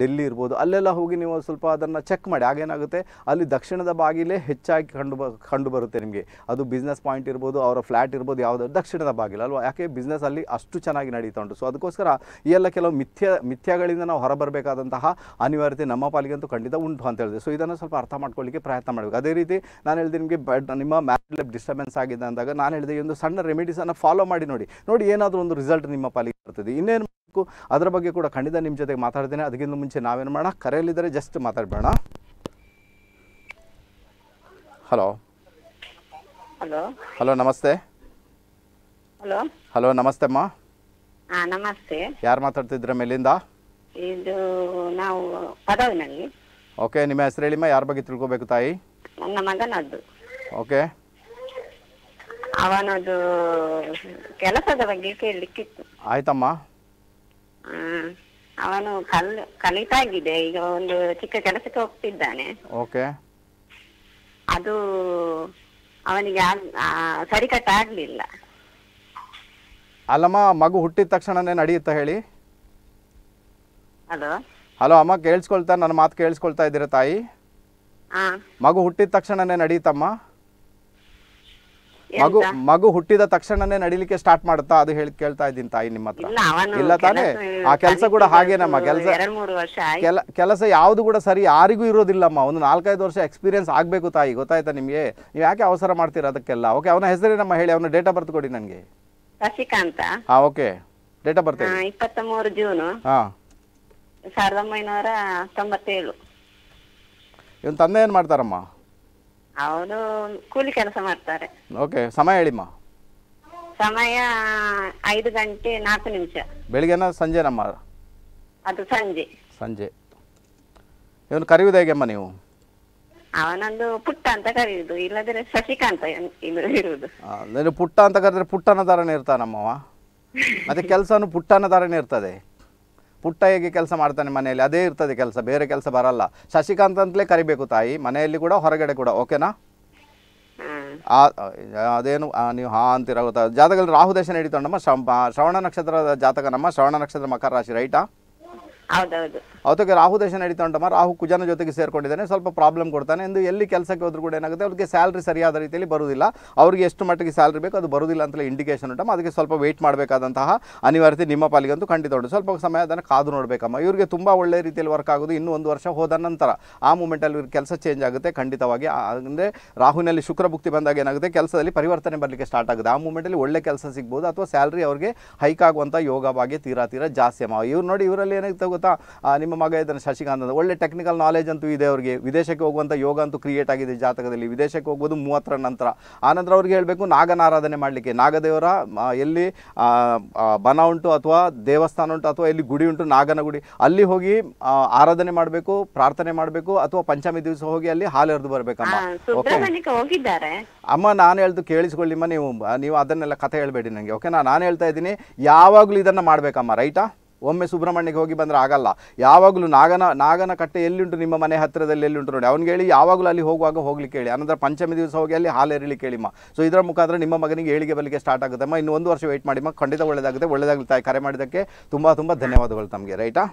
ಡೆಲ್ಲಿ ಇರ್ಬೋದು ಅಲ್ಲೆಲ್ಲ ಹೋಗಿ ನೀವು ಸ್ವಲ್ಪ ಅದನ್ನು ಚೆಕ್ ಮಾಡಿ ಆಗೇನಾಗುತ್ತೆ ಅಲ್ಲಿ ದಕ್ಷಿಣದ ಬಾಗಿಲೇ ಹೆಚ್ಚಾಗಿ ಕಂಡು ಬ ಕಂಡು ಬರುತ್ತೆ ನಿಮಗೆ ಅದು ಬಿಸ್ನೆಸ್ ಪಾಯಿಂಟ್ ಇರ್ಬೋದು ಅವರ ಫ್ಲ್ಯಾಟ್ ಇರ್ಬೋದು ಯಾವುದು ದಕ್ಷಿಣದ ಬಾಗಿಲು ಅಲ್ವಾ ಯಾಕೆ ಬಿಸ್ನೆಸ್ ಅಲ್ಲಿ ಅಷ್ಟು ಚೆನ್ನಾಗಿ ನಡೀತಾ ಉಂಟು ಸೊ ಅದಕ್ಕೋಸ್ಕರ ಈ ಎಲ್ಲ ಕೆಲವು ಮಿಥ್ಯ ಮಿಥ್ಯಗಳಿಂದ ನಾವು ಹೊರಬರಬೇಕಾದಂತಹ ಅನಿವಾರ್ಯತೆ ನಮ್ಮ ಪಾಲಿಗಂತೂ ಖಂಡಿತ ಉಂಟು ಅಂತ ಹೇಳಿದೆ ಸೊ ಇದನ್ನು ಸ್ವಲ್ಪ ಅರ್ಥ ಮಾಡ್ಕೊಳ್ಳಿಕ್ಕೆ ಪ್ರಯತ್ನ ಮಾಡಬೇಕು ಅದೇ ರೀತಿ ನಾನು ಹೇಳಿದೆ ನಿಮಗೆ ಬೆಡ್ ನಿಮ್ಮ ಮ್ಯಾರೇಜ್ ಲೈಫ್ ಡಿಸ್ಟರ್ಬೆನ್ಸ್ ಆಗಿದೆ ಅಂದಾಗ ನಾನು ಹೇಳಿದೆ ಒಂದು ಸಣ್ಣ ರೆಮಿಡೀಸನ್ನು ಫಾಲೋ ಮಾಡಿ ನೋಡಿ ನೋಡಿ ಏನಾದರೂ ಒಂದು ರಿಸಲ್ಟ್ ನಿಮ್ಮ ಪಾಲಿಗೆ ಬರ್ತದೆ ಇನ್ನೇನು ಅದರ ಬಗ್ಗೆ ಕೂಡ ಖಂಡಿತ ನಿಮ್ಮ ಜೊತೆಗೆ ಮಾತಾಡ್ತೇನೆ ಅದಕ್ಕಿಂತ ಮುಂಚೆ ನಾವೇನು ಮಾಡೋಣ ಕರೆಯಲ್ಲಿದ್ದರೆ ಜಸ್ಟ್ ಮಾತಾಡಬೇಡ ಹಲೋ ಹಲೋ ಹಲೋ ನಮಸ್ತೆ ಹಲೋ ಹಲೋ ನಮಸ್ತೆ ಅಮ್ಮ ನಮಸ್ತೆ ಯಾರು ಮಾತಾಡ್ತಿದ್ರ ಮೇಲಿಂದ ಇದು ನಾವು ಪದವಿನಲ್ಲಿ ಓಕೆ ನಿಮ್ಮ ಹೆಸರು ಹೇಳಿಮ್ಮ ಯಾರ ಬಗ್ಗೆ ತಿಳ್ಕೊಬೇಕು ತಾಯಿ ನನ್ನ ಮಗನದ್ದು ಓಕೆ ಅವನದು ಕೆಲಸದ ಬಗ್ಗೆ ಕೇಳಲಿಕ್ಕಿತ್ತು ಆಯ್ತಮ್ಮ ಆ, ಅವನು ಕಲ್ ಕಲಿತಾಗಿದೆ ಈಗ ಒಂದು ಚಿಕ್ಕ ಕೆಲಸಕ್ಕೆ ಹೋಗ್ತಿದ್ದಾನೆ ಓಕೆ ಅದು ಅವನಿಗೆ ಸರಿಕಟ್ಟಾಗ್ಲಿಲ್ಲ ಅಲ್ಲಮ್ಮ ಮಗು ಹುಟ್ಟಿದ ತಕ್ಷಣನೇ ನಡೆಯುತ್ತ ಹೇಳಿ ಹಲೋ ಹಲೋ ಅಮ್ಮ ಕೇಳಿಸ್ಕೊಳ್ತಾ ನನ್ನ ಮಾತು ಕೇಳಿಸ್ಕೊಳ್ತಾ ಇದ್ದೀರಾ ತಾಯಿ ಮಗು ಹುಟ್ಟಿದ ತಕ್ಷಣನೇ ನಡೀತಮ್ಮ ಮಗು ಮಗು ಹುಟ್ಟಿದ ತಕ್ಷಣನೇ ನಡಿಲಿಕ್ಕೆ ಸ್ಟಾರ್ಟ್ ಮಾಡುತ್ತಾ ಅದು ಹೇಳಿ ಕೇಳ್ತಾ ಇದ್ದೀನಿ ತಾಯಿ ನಿಮ್ಮ ಹತ್ರ ಇಲ್ಲ ತಾನೇ ಆ ಕೆಲಸ ಕೂಡ ನಮ್ಮ ಕೆಲಸ ಕೆಲಸ ಯಾವ್ದು ಕೂಡ ಸರಿ ಯಾರಿಗೂ ಇರೋದಿಲ್ಲಮ್ಮ ಒಂದು ನಾಲ್ಕೈದು ವರ್ಷ ಎಕ್ಸ್ಪೀರಿಯನ್ಸ್ ಆಗ್ಬೇಕು ತಾಯಿ ಗೊತ್ತಾಯ್ತಾ ನಿಮಗೆ ನೀವು ಯಾಕೆ ಅವಸರ ಮಾಡ್ತೀರ ಅದಕ್ಕೆಲ್ಲ ಓಕೆ ಅವನ ಹೆಸರೇನಮ್ಮ ಹೇಳಿ ಅವನ ಡೇಟ್ ಆಫ್ ಬರ್ತ್ ಕೊಡಿ ನನಗೆ ಶಶಿಕಾಂತ ಹಾ okay date of birth June ಹಾ ಸಾವಿರದ ಒಂಬೈನೂರ ತೊಂಬತ್ತೇಳು ಇವನ್ ತಂದೆ ಏನ್ ಮಾಡ್ತಾರಮ್ಮ ಅವನು ಕೂಲಿ ಕೆಲಸ ಮಾಡ್ತಾರೆ ಓಕೆ ಸಮಯ ಹೇಳಿಮ್ಮ ಸಮಯ ಐದು ಗಂಟೆ ನಾಲ್ಕು ನಿಮಿಷ ಬೆಳಿಗ್ಗೆನ ಸಂಜೆನಮ್ಮ ಅದು ಸಂಜೆ ಸಂಜೆ ಇವನು ಕರೆಯುವುದು ಹೇಗೆಮ್ಮ ನೀವು ಅವನೊಂದು ಪುಟ್ಟ ಅಂತ ಕರೆಯುವುದು ಇಲ್ಲದ್ರೆ ಶಶಿಕಾಂತ ಇದು ಇರುವುದು ಪುಟ್ಟ ಅಂತ ಕರೆದ್ರೆ ಪುಟ್ಟನ ಥರನೇ ಇರ್ತಾನಮ್ಮವ ಮತ್ತೆ <laughs> ಕೆಲಸನು ಪುಟ್ಟನ ಥರನೇ ಇರ್ತದೆ ಪುಟ್ಟ ಹೇಗೆ ಕೆಲಸ ಮಾಡ್ತಾನೆ ಮನೆಯಲ್ಲಿ ಅದೇ ಇರ್ತದೆ ಕೆಲಸ ಬೇರೆ ಕೆಲಸ ಬರಲ್ಲ ಶಶಿಕಾಂತ್ ಅಂತಲೇ ಕರಿಬೇಕು ತಾಯಿ ಮನೆಯಲ್ಲಿ ಕೂಡ ಹೊರಗಡೆ ಕೂಡ ಓಕೆನಾ ಅದೇನು ನೀವು ಹಾ ಅಂತಿರ ಜಾತಕದಲ್ಲಿ ರಾಹು ದಶ ಹಿಡಿತಮ್ಮ ಶ್ರವಣ ನಕ್ಷತ್ರದ ಜಾತಕ ನಮ್ಮ ಶ್ರವಣ ನಕ್ಷತ್ರ ಮಕರ ರಾಶಿ ರೈಟಾ ಹೌದೌದು ರಾಹು ದೇಶ ನಡೀತಾ ಉಂಟಮ್ಮ ರಾಹು ಕುಜನ ಜೊತೆಗೆ ಸೇರ್ಕೊಂಡಿದ್ದಾನೆ ಸ್ವಲ್ಪ ಪ್ರಾಬ್ಲಮ್ ಕೊಡ್ತಾನೆ ಎಂದು ಎಲ್ಲಿ ಕೆಲಸಕ್ಕೆ ಹೋದ್ರು ಕೂಡ ಏನಾಗುತ್ತೆ ಅವ್ರಿಗೆ ಸ್ಯಾಲ್ರಿ ಸರಿಯಾದ ರೀತಿಯಲ್ಲಿ ಬರುವುದಿಲ್ಲ ಅವ್ರಿಗೆ ಎಷ್ಟು ಮಟ್ಟಿಗೆ ಸ್ಯಾಲ್ರಿ ಬೇಕು ಅದು ಬರುವುದಿಲ್ಲ ಅಂತಲೇ ಇಂಡಿಕೇಶನ್ ಉಂಟಮ್ಮ ಅದಕ್ಕೆ ಸ್ವಲ್ಪ ವೇಟ್ ಮಾಡಬೇಕಾದಂತಹ ಅನಿವಾರ್ಯತೆ ನಿಮ್ಮ ಅಂತೂ ಖಂಡಿತ ಉಂಟು ಸ್ವಲ್ಪ ಸಮಯ ಅದನ್ನು ಕಾದು ನೋಡಬೇಕಮ್ಮ ಇವರಿಗೆ ತುಂಬ ಒಳ್ಳೆ ರೀತಿಯಲ್ಲಿ ವರ್ಕ್ ಆಗೋದು ಇನ್ನೂ ಒಂದು ವರ್ಷ ಹೋದ ನಂತರ ಆ ಮೂಮೆಂಟಲ್ಲಿ ಇವ್ರ ಕೆಲಸ ಚೇಂಜ್ ಆಗುತ್ತೆ ಖಂಡಿತವಾಗಿ ಅಂದರೆ ರಾಹುನಲ್ಲಿ ಶುಕ್ರ ಭುಕ್ತಿ ಬಂದಾಗ ಏನಾಗುತ್ತೆ ಕೆಲಸದಲ್ಲಿ ಪರಿವರ್ತನೆ ಬರಲಿಕ್ಕೆ ಸ್ಟಾರ್ಟ್ ಆಗುತ್ತೆ ಆ ಮೂಮೆಂಟಲ್ಲಿ ಒಳ್ಳೆ ಕೆಲಸ ಸಿಗ್ಬೋದು ಅಥವಾ ಸ್ಯಾಲ್ರಿ ಅವ್ರಿಗೆ ಹೈಕ್ ಆಗುವಂಥ ಯೋಗ ಭಾಗ್ಯ ತೀರಾ ತೀರಾ ಜಾಸ್ತಿ ಅಮ್ಮ ಇವ್ರು ನೋಡಿ ಇವರಲ್ಲಿ ಏನಾಗುತ್ತೆ ನಿಮ್ಮ ಮಗ ಇದ್ದಾನೆ ಶಶಿಕಾಂತ್ ಅಂತ ಒಳ್ಳೆ ಟೆಕ್ನಿಕಲ್ ನಾಲೆಜ್ ಅಂತೂ ಇದೆ ಅವರಿಗೆ ವಿದೇಶಕ್ಕೆ ಹೋಗುವಂಥ ಯೋಗ ಅಂತೂ ಕ್ರಿಯೇಟ್ ಆಗಿದೆ ಜಾತಕದಲ್ಲಿ ವಿದೇಶಕ್ಕೆ ಹೋಗೋದು ಮೂವತ್ತರ ನಂತರ ಆನಂತರ ಅವ್ರಿಗೆ ಹೇಳಬೇಕು ನಾಗನಾರಾಧನೆ ಮಾಡಲಿಕ್ಕೆ ನಾಗದೇವರ ಎಲ್ಲಿ ಬನ ಉಂಟು ಅಥವಾ ದೇವಸ್ಥಾನ ಉಂಟು ಅಥವಾ ಎಲ್ಲಿ ಗುಡಿ ಉಂಟು ನಾಗನ ಗುಡಿ ಅಲ್ಲಿ ಹೋಗಿ ಆರಾಧನೆ ಮಾಡಬೇಕು ಪ್ರಾರ್ಥನೆ ಮಾಡಬೇಕು ಅಥವಾ ಪಂಚಮಿ ದಿವಸ ಹೋಗಿ ಅಲ್ಲಿ ಹಾಲೆರೆದು ಬರಬೇಕಮ್ಮ ಓಕೆ ಅಮ್ಮ ನಾನು ಹೇಳ್ದು ಕೇಳಿಸ್ಕೊಳ್ಳಿಮ್ಮ ನೀವು ನೀವು ಅದನ್ನೆಲ್ಲ ಕಥೆ ಹೇಳಬೇಡಿ ನನಗೆ ಓಕೆನಾ ನಾನು ಹೇಳ್ತಾ ಇದ್ದೀನಿ ಯಾವಾಗಲೂ ಇದನ್ನು ಮಾಡಬೇಕಮ್ಮ ರೈಟಾ ಒಮ್ಮೆ ಸುಬ್ರಹ್ಮಣ್ಯಕ್ಕೆ ಹೋಗಿ ಬಂದರೆ ಆಗಲ್ಲ ಯಾವಾಗಲೂ ನಾಗನ ನಾಗನ ಕಟ್ಟೆ ಎಲ್ಲಿಂಟು ನಿಮ್ಮ ಮನೆ ಹತ್ತಿರದಲ್ಲಿ ಎಲ್ಲಿಂಟು ನೋಡಿ ಅವ್ನಿಗೆ ಹೇಳಿ ಯಾವಾಗಲೂ ಅಲ್ಲಿ ಹೋಗುವಾಗ ಹೋಗ್ಲಿಕ್ಕೆ ಹೇಳಿ ಅನಂತರ ಪಂಚಮಿ ದಿವಸ ಹೋಗಿ ಅಲ್ಲಿ ಹಾಲು ಕೇಳಿಮ್ಮ ಹೇಳಿಮ್ಮ ಸೊ ಇದರ ಮುಖಾಂತರ ನಿಮ್ಮ ಮಗನಿಗೆ ಏಳಿಗೆ ಬಲಿಗೆ ಸ್ಟಾರ್ಟ್ ಆಗುತ್ತೆಮ್ಮ ಇನ್ನು ಒಂದು ವರ್ಷ ವೆಯ್ಟ್ ಮಾಡಿಮ್ಮ ಖಂಡಿತ ಒಳ್ಳೆಯದಾಗುತ್ತೆ ಒಳ್ಳೆಯದಾಗಲಿ ತಾಯಿ ಕರೆ ಮಾಡಿದ್ದಕ್ಕೆ ತುಂಬ ತುಂಬ ಧನ್ಯವಾದಗಳು ತಮಗೆ ರೈಟಾ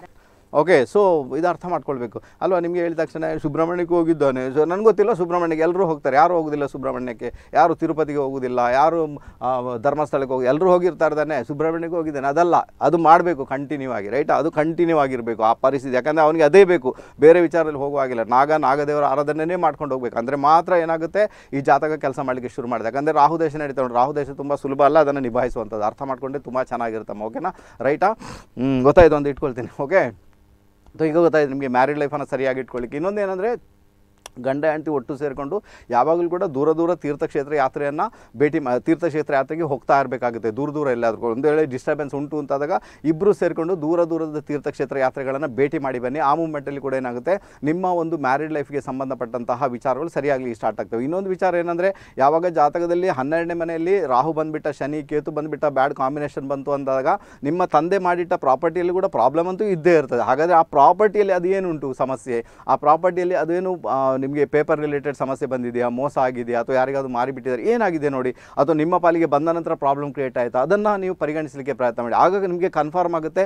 ಓಕೆ ಸೊ ಇದು ಅರ್ಥ ಮಾಡ್ಕೊಳ್ಬೇಕು ಅಲ್ವಾ ನಿಮಗೆ ಹೇಳಿದ ತಕ್ಷಣ ಸುಬ್ರಹ್ಮಣ್ಯಕ್ಕೆ ಹೋಗಿದ್ದಾನೆ ಸೊ ನನಗೆ ಗೊತ್ತಿಲ್ಲ ಸುಬ್ರಹ್ಮಣ್ಯಕ್ಕೆ ಎಲ್ಲರೂ ಹೋಗ್ತಾರೆ ಯಾರು ಹೋಗೋದಿಲ್ಲ ಸುಬ್ರಹ್ಮಣ್ಯಕ್ಕೆ ಯಾರು ತಿರುಪತಿಗೆ ಹೋಗೋದಿಲ್ಲ ಯಾರು ಧರ್ಮಸ್ಥಳಕ್ಕೆ ಹೋಗಿ ಎಲ್ಲರೂ ಹೋಗಿರ್ತಾರೆ ಸುಬ್ರಹ್ಮಣ್ಯಕ್ಕೆ ಹೋಗಿದ್ದಾನೆ ಅದಲ್ಲ ಅದು ಮಾಡಬೇಕು ಕಂಟಿನ್ಯೂ ಆಗಿ ರೈಟ್ ಅದು ಕಂಟಿನ್ಯೂ ಆಗಿರಬೇಕು ಆ ಪರಿಸ್ಥಿತಿ ಯಾಕಂದರೆ ಅವನಿಗೆ ಅದೇ ಬೇಕು ಬೇರೆ ವಿಚಾರದಲ್ಲಿ ಹೋಗುವಾಗಿಲ್ಲ ನಾಗ ನಾಗದೇವರ ಆರಾಧನೆನೇ ಮಾಡ್ಕೊಂಡು ಹೋಗ್ಬೇಕು ಅಂದರೆ ಮಾತ್ರ ಏನಾಗುತ್ತೆ ಈ ಜಾತಕ ಕೆಲಸ ಮಾಡಲಿಕ್ಕೆ ಶುರು ಮಾಡಿದೆ ಯಾಕಂದರೆ ರಾಹು ದೇಶ ನಡೀತಾ ರಾಹು ದೇಶ ತುಂಬ ಸುಲಭ ಅಲ್ಲ ಅದನ್ನು ನಿಭಾಯಿಸುವಂಥದ್ದು ಅರ್ಥ ಮಾಡ್ಕೊಂಡೆ ತುಂಬ ಚೆನ್ನಾಗಿರ್ತಮ್ಮ ಓಕೆನಾ ರೈಟಾ ಗೊತ್ತಾಯಿತು ಅಂತ ಇಟ್ಕೊಳ್ತೀನಿ ಓಕೆ ಈಗ ಗೊತ್ತಾಯ್ತು ನಿಮಗೆ ಮ್ಯಾರಿಡ್ ಲೈಫನ್ನು ಸರಿಯಾಗಿ ಇಟ್ಕೊಳ್ಳಿಕ್ಕೆ ಇನ್ನೊಂದು ಏನಂದರೆ ಗಂಡ ಹೆಂಡತಿ ಒಟ್ಟು ಸೇರಿಕೊಂಡು ಯಾವಾಗಲೂ ಕೂಡ ದೂರ ದೂರ ತೀರ್ಥಕ್ಷೇತ್ರ ಯಾತ್ರೆಯನ್ನು ಭೇಟಿ ತೀರ್ಥಕ್ಷೇತ್ರ ಯಾತ್ರೆಗೆ ಹೋಗ್ತಾ ಇರಬೇಕಾಗುತ್ತೆ ದೂರ ದೂರ ಎಲ್ಲಾದರೂ ಒಂದು ವೇಳೆ ಡಿಸ್ಟರ್ಬೆನ್ಸ್ ಉಂಟು ಅಂತಾದಾಗ ಇಬ್ಬರು ಸೇರಿಕೊಂಡು ದೂರ ದೂರದ ತೀರ್ಥಕ್ಷೇತ್ರ ಯಾತ್ರೆಗಳನ್ನು ಭೇಟಿ ಮಾಡಿ ಬನ್ನಿ ಆ ಮೂಮೆಂಟಲ್ಲಿ ಕೂಡ ಏನಾಗುತ್ತೆ ನಿಮ್ಮ ಒಂದು ಮ್ಯಾರಿಡ್ ಲೈಫ್ಗೆ ಸಂಬಂಧಪಟ್ಟಂತಹ ವಿಚಾರಗಳು ಸರಿಯಾಗಲಿ ಸ್ಟಾರ್ಟ್ ಆಗ್ತವೆ ಇನ್ನೊಂದು ವಿಚಾರ ಏನಂದರೆ ಯಾವಾಗ ಜಾತಕದಲ್ಲಿ ಹನ್ನೆರಡನೇ ಮನೆಯಲ್ಲಿ ರಾಹು ಬಂದುಬಿಟ್ಟ ಶನಿ ಕೇತು ಬಂದುಬಿಟ್ಟ ಬ್ಯಾಡ್ ಕಾಂಬಿನೇಷನ್ ಬಂತು ಅಂದಾಗ ನಿಮ್ಮ ತಂದೆ ಮಾಡಿಟ್ಟ ಪ್ರಾಪರ್ಟಿಯಲ್ಲಿ ಕೂಡ ಪ್ರಾಬ್ಲಮ್ ಅಂತೂ ಇದ್ದೇ ಇರ್ತದೆ ಹಾಗಾದರೆ ಆ ಪ್ರಾಪರ್ಟಿಯಲ್ಲಿ ಅದೇನುಂಟು ಸಮಸ್ಯೆ ಆ ಪ್ರಾಪರ್ಟಿಯಲ್ಲಿ ಅದೇನು ನಿಮಗೆ ಪೇಪರ್ ರಿಲೇಟೆಡ್ ಸಮಸ್ಯೆ ಬಂದಿದೆಯಾ ಮೋಸ ಆಗಿದೆಯಾ ಅಥವಾ ಮಾರಿ ಮಾರಿಬಿಟ್ಟಿದ್ದಾರೆ ಏನಾಗಿದೆ ನೋಡಿ ಅಥವಾ ನಿಮ್ಮ ಪಾಲಿಗೆ ಬಂದ ನಂತರ ಪ್ರಾಬ್ಲಮ್ ಕ್ರಿಯೇಟ್ ಆಯಿತಾ ಅದನ್ನು ನೀವು ಪರಿಗಣಿಸಲಿಕ್ಕೆ ಪ್ರಯತ್ನ ಮಾಡಿ ಆಗ ನಿಮಗೆ ಕನ್ಫರ್ಮ್ ಆಗುತ್ತೆ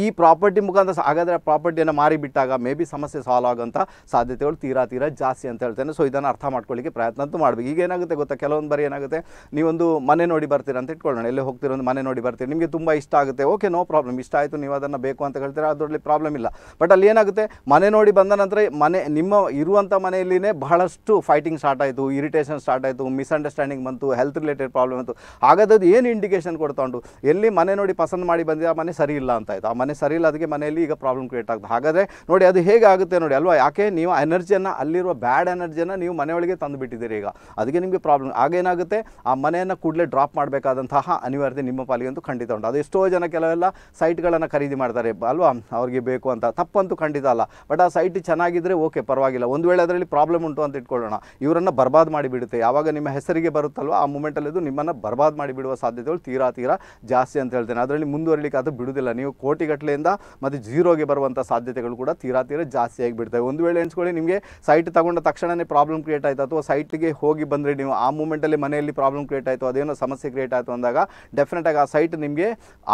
ಈ ಪ್ರಾಪರ್ಟಿ ಮುಖಾಂತರ ಹಾಗಾದರೆ ಪ್ರಾಪರ್ಟಿಯನ್ನು ಮಾರಿಬಿಟ್ಟಾಗ ಮೇ ಬಿ ಸಮಸ್ಯೆ ಸಾಲ್ವ್ ಆಗೋಂಥ ಸಾಧ್ಯತೆಗಳು ತೀರಾ ತೀರಾ ಜಾಸ್ತಿ ಅಂತ ಹೇಳ್ತೇನೆ ಸೊ ಇದನ್ನು ಅರ್ಥ ಮಾಡ್ಕೊಳ್ಳಿಕ್ಕೆ ಪ್ರಯತ್ನ ಅಂತೂ ಮಾಡಬೇಕು ಈಗ ಏನಾಗುತ್ತೆ ಗೊತ್ತಾ ಕೆಲವೊಂದು ಬಾರಿ ಏನಾಗುತ್ತೆ ನೀವೊಂದು ಮನೆ ನೋಡಿ ಬರ್ತೀರ ಅಂತ ಇಟ್ಕೊಳ್ಳೋಣ ಎಲ್ಲೇ ಹೋಗ್ತಿರೋ ಒಂದು ಮನೆ ನೋಡಿ ಬರ್ತೀರಿ ನಿಮಗೆ ತುಂಬ ಇಷ್ಟ ಆಗುತ್ತೆ ಓಕೆ ನೋ ಪ್ರಾಬ್ಲಮ್ ಇಷ್ಟ ಆಯಿತು ನೀವು ಅದನ್ನು ಬೇಕು ಅಂತ ಹೇಳ್ತೀರಾ ಅದರಲ್ಲಿ ಪ್ರಾಬ್ಲಮ್ ಇಲ್ಲ ಬಟ್ ಅಲ್ಲಿ ಏನಾಗುತ್ತೆ ಮನೆ ನೋಡಿ ಬಂದ ನಂತರ ಮನೆ ನಿಮ್ಮ ಇರುವ ಇರುವಂಥ ಮನೆಯಲ್ಲಿನೇ ಬಹಳಷ್ಟು ಫೈಟಿಂಗ್ ಸ್ಟಾರ್ಟ್ ಆಯಿತು ಇರಿಟೇಷನ್ ಸ್ಟಾರ್ಟ್ ಆಯಿತು ಮಿಸ್ಅಂಡರ್ಸ್ಟ್ಯಾಂಡಿಂಗ್ ಬಂತು ಹೆಲ್ತ್ ರಿಲೇಟೆಡ್ ಪ್ರಾಬ್ಲಮ್ ಬಂತು ಹಾಗಾದದ್ದು ಏನು ಇಂಡಿಕೇಷನ್ ಕೊಡ್ತಾ ಉಂಟು ಎಲ್ಲಿ ಮನೆ ನೋಡಿ ಪಸಂದ್ ಮಾಡಿ ಬಂದಿದೆ ಆ ಮನೆ ಸರಿ ಇಲ್ಲ ಅಂತ ಆಯಿತು ಆ ಮನೆ ಸರಿ ಇಲ್ಲ ಅದಕ್ಕೆ ಮನೆಯಲ್ಲಿ ಈಗ ಪ್ರಾಬ್ಲಮ್ ಕ್ರಿಯೇಟ್ ಆಗ್ತದೆ ಹಾಗಾದರೆ ನೋಡಿ ಅದು ಹೇಗೆ ಆಗುತ್ತೆ ನೋಡಿ ಅಲ್ವಾ ಯಾಕೆ ನೀವು ಎನರ್ಜಿಯನ್ನು ಅಲ್ಲಿರುವ ಬ್ಯಾಡ್ ಎನರ್ಜಿಯನ್ನು ನೀವು ಮನೆಯೊಳಗೆ ತಂದು ಬಿಟ್ಟಿದ್ದೀರಿ ಈಗ ಅದಕ್ಕೆ ನಿಮಗೆ ಪ್ರಾಬ್ಲಮ್ ಆಗೇನಾಗುತ್ತೆ ಆ ಮನೆಯನ್ನು ಕೂಡಲೇ ಡ್ರಾಪ್ ಮಾಡಬೇಕಾದಂತಹ ಅನಿವಾರ್ಯತೆ ನಿಮ್ಮ ಪಾಲಿಗೆ ಅಂತೂ ಖಂಡಿತ ಉಂಟು ಅದು ಎಷ್ಟೋ ಜನ ಕೆಲವೆಲ್ಲ ಸೈಟ್ಗಳನ್ನು ಖರೀದಿ ಮಾಡ್ತಾರೆ ಅಲ್ವಾ ಅವ್ರಿಗೆ ಬೇಕು ಅಂತ ತಪ್ಪಂತೂ ಖಂಡಿತ ಅಲ್ಲ ಬಟ್ ಆ ಸೈಟ್ ಚೆನ್ನಾಗಿದ್ದರೆ ಓಕೆ ಪರವಾಗಿಲ್ಲ ಒಂದು ಒಂದು ವೇಳೆ ಅದರಲ್ಲಿ ಪ್ರಾಬ್ಲಮ್ ಉಂಟು ಅಂತ ಇಟ್ಕೊಳ್ಳೋಣ ಇವರನ್ನು ಬರ್ಬಾದ್ ಮಾಡಿಬಿಡುತ್ತೆ ಯಾವಾಗ ನಿಮ್ಮ ಹೆಸರಿಗೆ ಬರುತ್ತಲ್ವಾ ಆ ಮೂಮೆಂಟಲ್ಲಿ ಇದು ನಿಮ್ಮನ್ನು ಬರ್ಬಾದ್ ಮಾಡಿಬಿಡುವ ಸಾಧ್ಯತೆಗಳು ತೀರಾ ತೀರಾ ಜಾಸ್ತಿ ಅಂತ ಹೇಳ್ತೇನೆ ಅದರಲ್ಲಿ ಮುಂದುವರಿಲಿಕ್ಕೆ ಅದು ಬಿಡುವುದಿಲ್ಲ ನೀವು ಕೋಟಿಗಟ್ಟಲೆಯಿಂದ ಮತ್ತು ಜೀರೋಗೆ ಬರುವಂಥ ಸಾಧ್ಯತೆಗಳು ಕೂಡ ತೀರಾ ತೀರಾ ಜಾಸ್ತಿ ಆಗಿಬಿಡ್ತವೆ ಒಂದು ವೇಳೆ ಎಣಿಸ್ಕೊಳ್ಳಿ ನಿಮಗೆ ಸೈಟ್ ತಗೊಂಡ ತಕ್ಷಣವೇ ಪ್ರಾಬ್ಲಮ್ ಕ್ರಿಯೇಟ್ ಆಯಿತು ಅಥವಾ ಸೈಟ್ಗೆ ಹೋಗಿ ಬಂದರೆ ನೀವು ಆ ಮೂಮೆಂಟಲ್ಲಿ ಮನೆಯಲ್ಲಿ ಪ್ರಾಬ್ಲಮ್ ಕ್ರಿಯೇಟ್ ಆಯಿತು ಅದೇನೋ ಸಮಸ್ಯೆ ಕ್ರಿಯೇಟ್ ಆಯಿತು ಅಂದಾಗ ಡೆಫಿನೆಟಾಗಿ ಆ ಸೈಟ್ ನಿಮಗೆ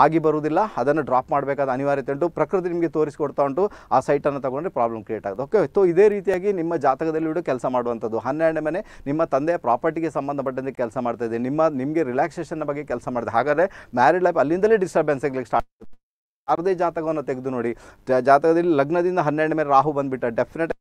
ಆಗಿ ಬರುವುದಿಲ್ಲ ಅದನ್ನು ಡ್ರಾಪ್ ಮಾಡಬೇಕಾದ ಅನಿವಾರ್ಯತೆ ಉಂಟು ಪ್ರಕೃತಿ ನಿಮಗೆ ತೋರಿಸಿಕೊಡ್ತಾ ಉಂಟು ಆ ಸೈಟನ್ನು ತಗೊಂಡ್ರೆ ಪ್ರಾಬ್ಲಮ್ ಕ್ರಿಯೇಟ್ ಆಗುತ್ತೆ ಓಕೆ ಇದೇ ರೀತಿಯಾಗಿ ನಿಮ್ಮ ಜಾತಕದಲ್ಲಿಡು ಕೆಲಸ ಮಾಡುವಂಥದ್ದು ಹನ್ನೆರಡನೇ ಮನೆ ನಿಮ್ಮ ತಂದೆಯ ಪ್ರಾಪರ್ಟಿಗೆ ಸಂಬಂಧಪಟ್ಟಂತೆ ಕೆಲಸ ಮಾಡ್ತಾ ಇದೆ ನಿಮ್ಮ ನಿಮಗೆ ರಿಲ್ಯಾಕ್ಸೇಷನ್ ಬಗ್ಗೆ ಕೆಲಸ ಮಾಡಿದೆ ಹಾಗಾದರೆ ಮ್ಯಾರಿಡ್ ಲೈಫ್ ಅಲ್ಲಿಂದಲೇ ಡಿಸ್ಟರ್ಬೆನ್ಸ್ ಆಗಲಿಕ್ಕೆ ಸ್ಟಾರ್ಟ್ ಅರ್ಧೇ ಜಾತಕವನ್ನು ತೆಗೆದು ನೋಡಿ ಜಾತಕದಲ್ಲಿ ಲಗ್ನದಿಂದ ಹನ್ನೆರಡನೇ ಮೇಲೆ ರಾಹು ಬಂದುಬಿಟ್ಟ ಡೆಫಿನೆಟ್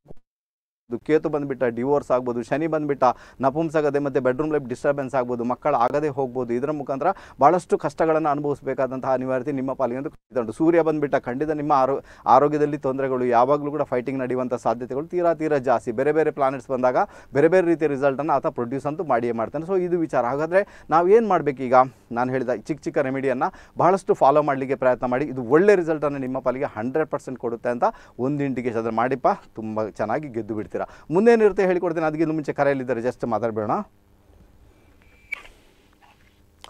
ಇದು ಕೇತು ಬಂದ್ಬಿಟ್ಟ ಡಿವೋರ್ಸ್ ಆಗ್ಬೋದು ಶನಿ ಬಂದ್ಬಿಟ್ಟ ನಪುಂಸಗದೆ ಮತ್ತು ಬೆಡ್ರೂಮ್ ಲೈಫ್ ಡಿಸ್ಟರ್ಬೆನ್ಸ್ ಆಗ್ಬೋದು ಮಕ್ಕಳು ಆಗದೆ ಹೋಗ್ಬೋದು ಇದರ ಮುಖಾಂತರ ಭಾಳಷ್ಟು ಕಷ್ಟಗಳನ್ನು ಅನುಭವಿಸಬೇಕಾದಂತಹ ಅನಿವಾರ್ಯತೆ ನಿಮ್ಮ ಪಾಲಿಗೆ ಅಂತ ಸೂರ್ಯ ಬಂದುಬಿಟ್ಟ ಖಂಡಿತ ನಿಮ್ಮ ಆರೋ ಆರೋಗ್ಯದಲ್ಲಿ ತೊಂದರೆಗಳು ಯಾವಾಗಲೂ ಕೂಡ ಫೈಟಿಂಗ್ ನಡೆಯುವಂಥ ಸಾಧ್ಯತೆಗಳು ತೀರಾ ತೀರಾ ಜಾಸ್ತಿ ಬೇರೆ ಬೇರೆ ಪ್ಲಾನೆಟ್ಸ್ ಬಂದಾಗ ಬೇರೆ ಬೇರೆ ರೀತಿಯ ರಿಸಲ್ಟನ್ನು ಆತ ಪ್ರೊಡ್ಯೂಸ್ ಅಂತೂ ಮಾಡಿಯೇ ಮಾಡ್ತಾನೆ ಸೊ ಇದು ವಿಚಾರ ಹಾಗಾದರೆ ನಾವು ಏನು ಮಾಡಬೇಕೀಗ ನಾನು ಹೇಳಿದ ಚಿಕ್ಕ ಚಿಕ್ಕ ರೆಮಿಡಿಯನ್ನು ಬಹಳಷ್ಟು ಫಾಲೋ ಮಾಡಲಿಕ್ಕೆ ಪ್ರಯತ್ನ ಮಾಡಿ ಇದು ಒಳ್ಳೆ ರಿಸಲ್ಟನ್ನು ನಿಮ್ಮ ಪಾಲಿಗೆ ಹಂಡ್ರೆಡ್ ಪರ್ಸೆಂಟ್ ಕೊಡುತ್ತೆ ಅಂತ ಒಂದು ಇಂಡಿಕೇಶನ್ ಮಾಡಿಪ್ಪ ತುಂಬ ಚೆನ್ನಾಗಿ ಗೆದ್ದು ಬಿಡ್ತೀನಿ ಹೇಳ್ತೀರಾ ಮುಂದೇನಿರುತ್ತೆ ಹೇಳಿಕೊಡ್ತೀನಿ ಅದಕ್ಕಿಂತ ಮುಂಚೆ ಕರೆಯಲ್ಲಿದ್ದಾರೆ ಜಸ್ಟ್ ಮಾತಾಡ್ಬೇಡ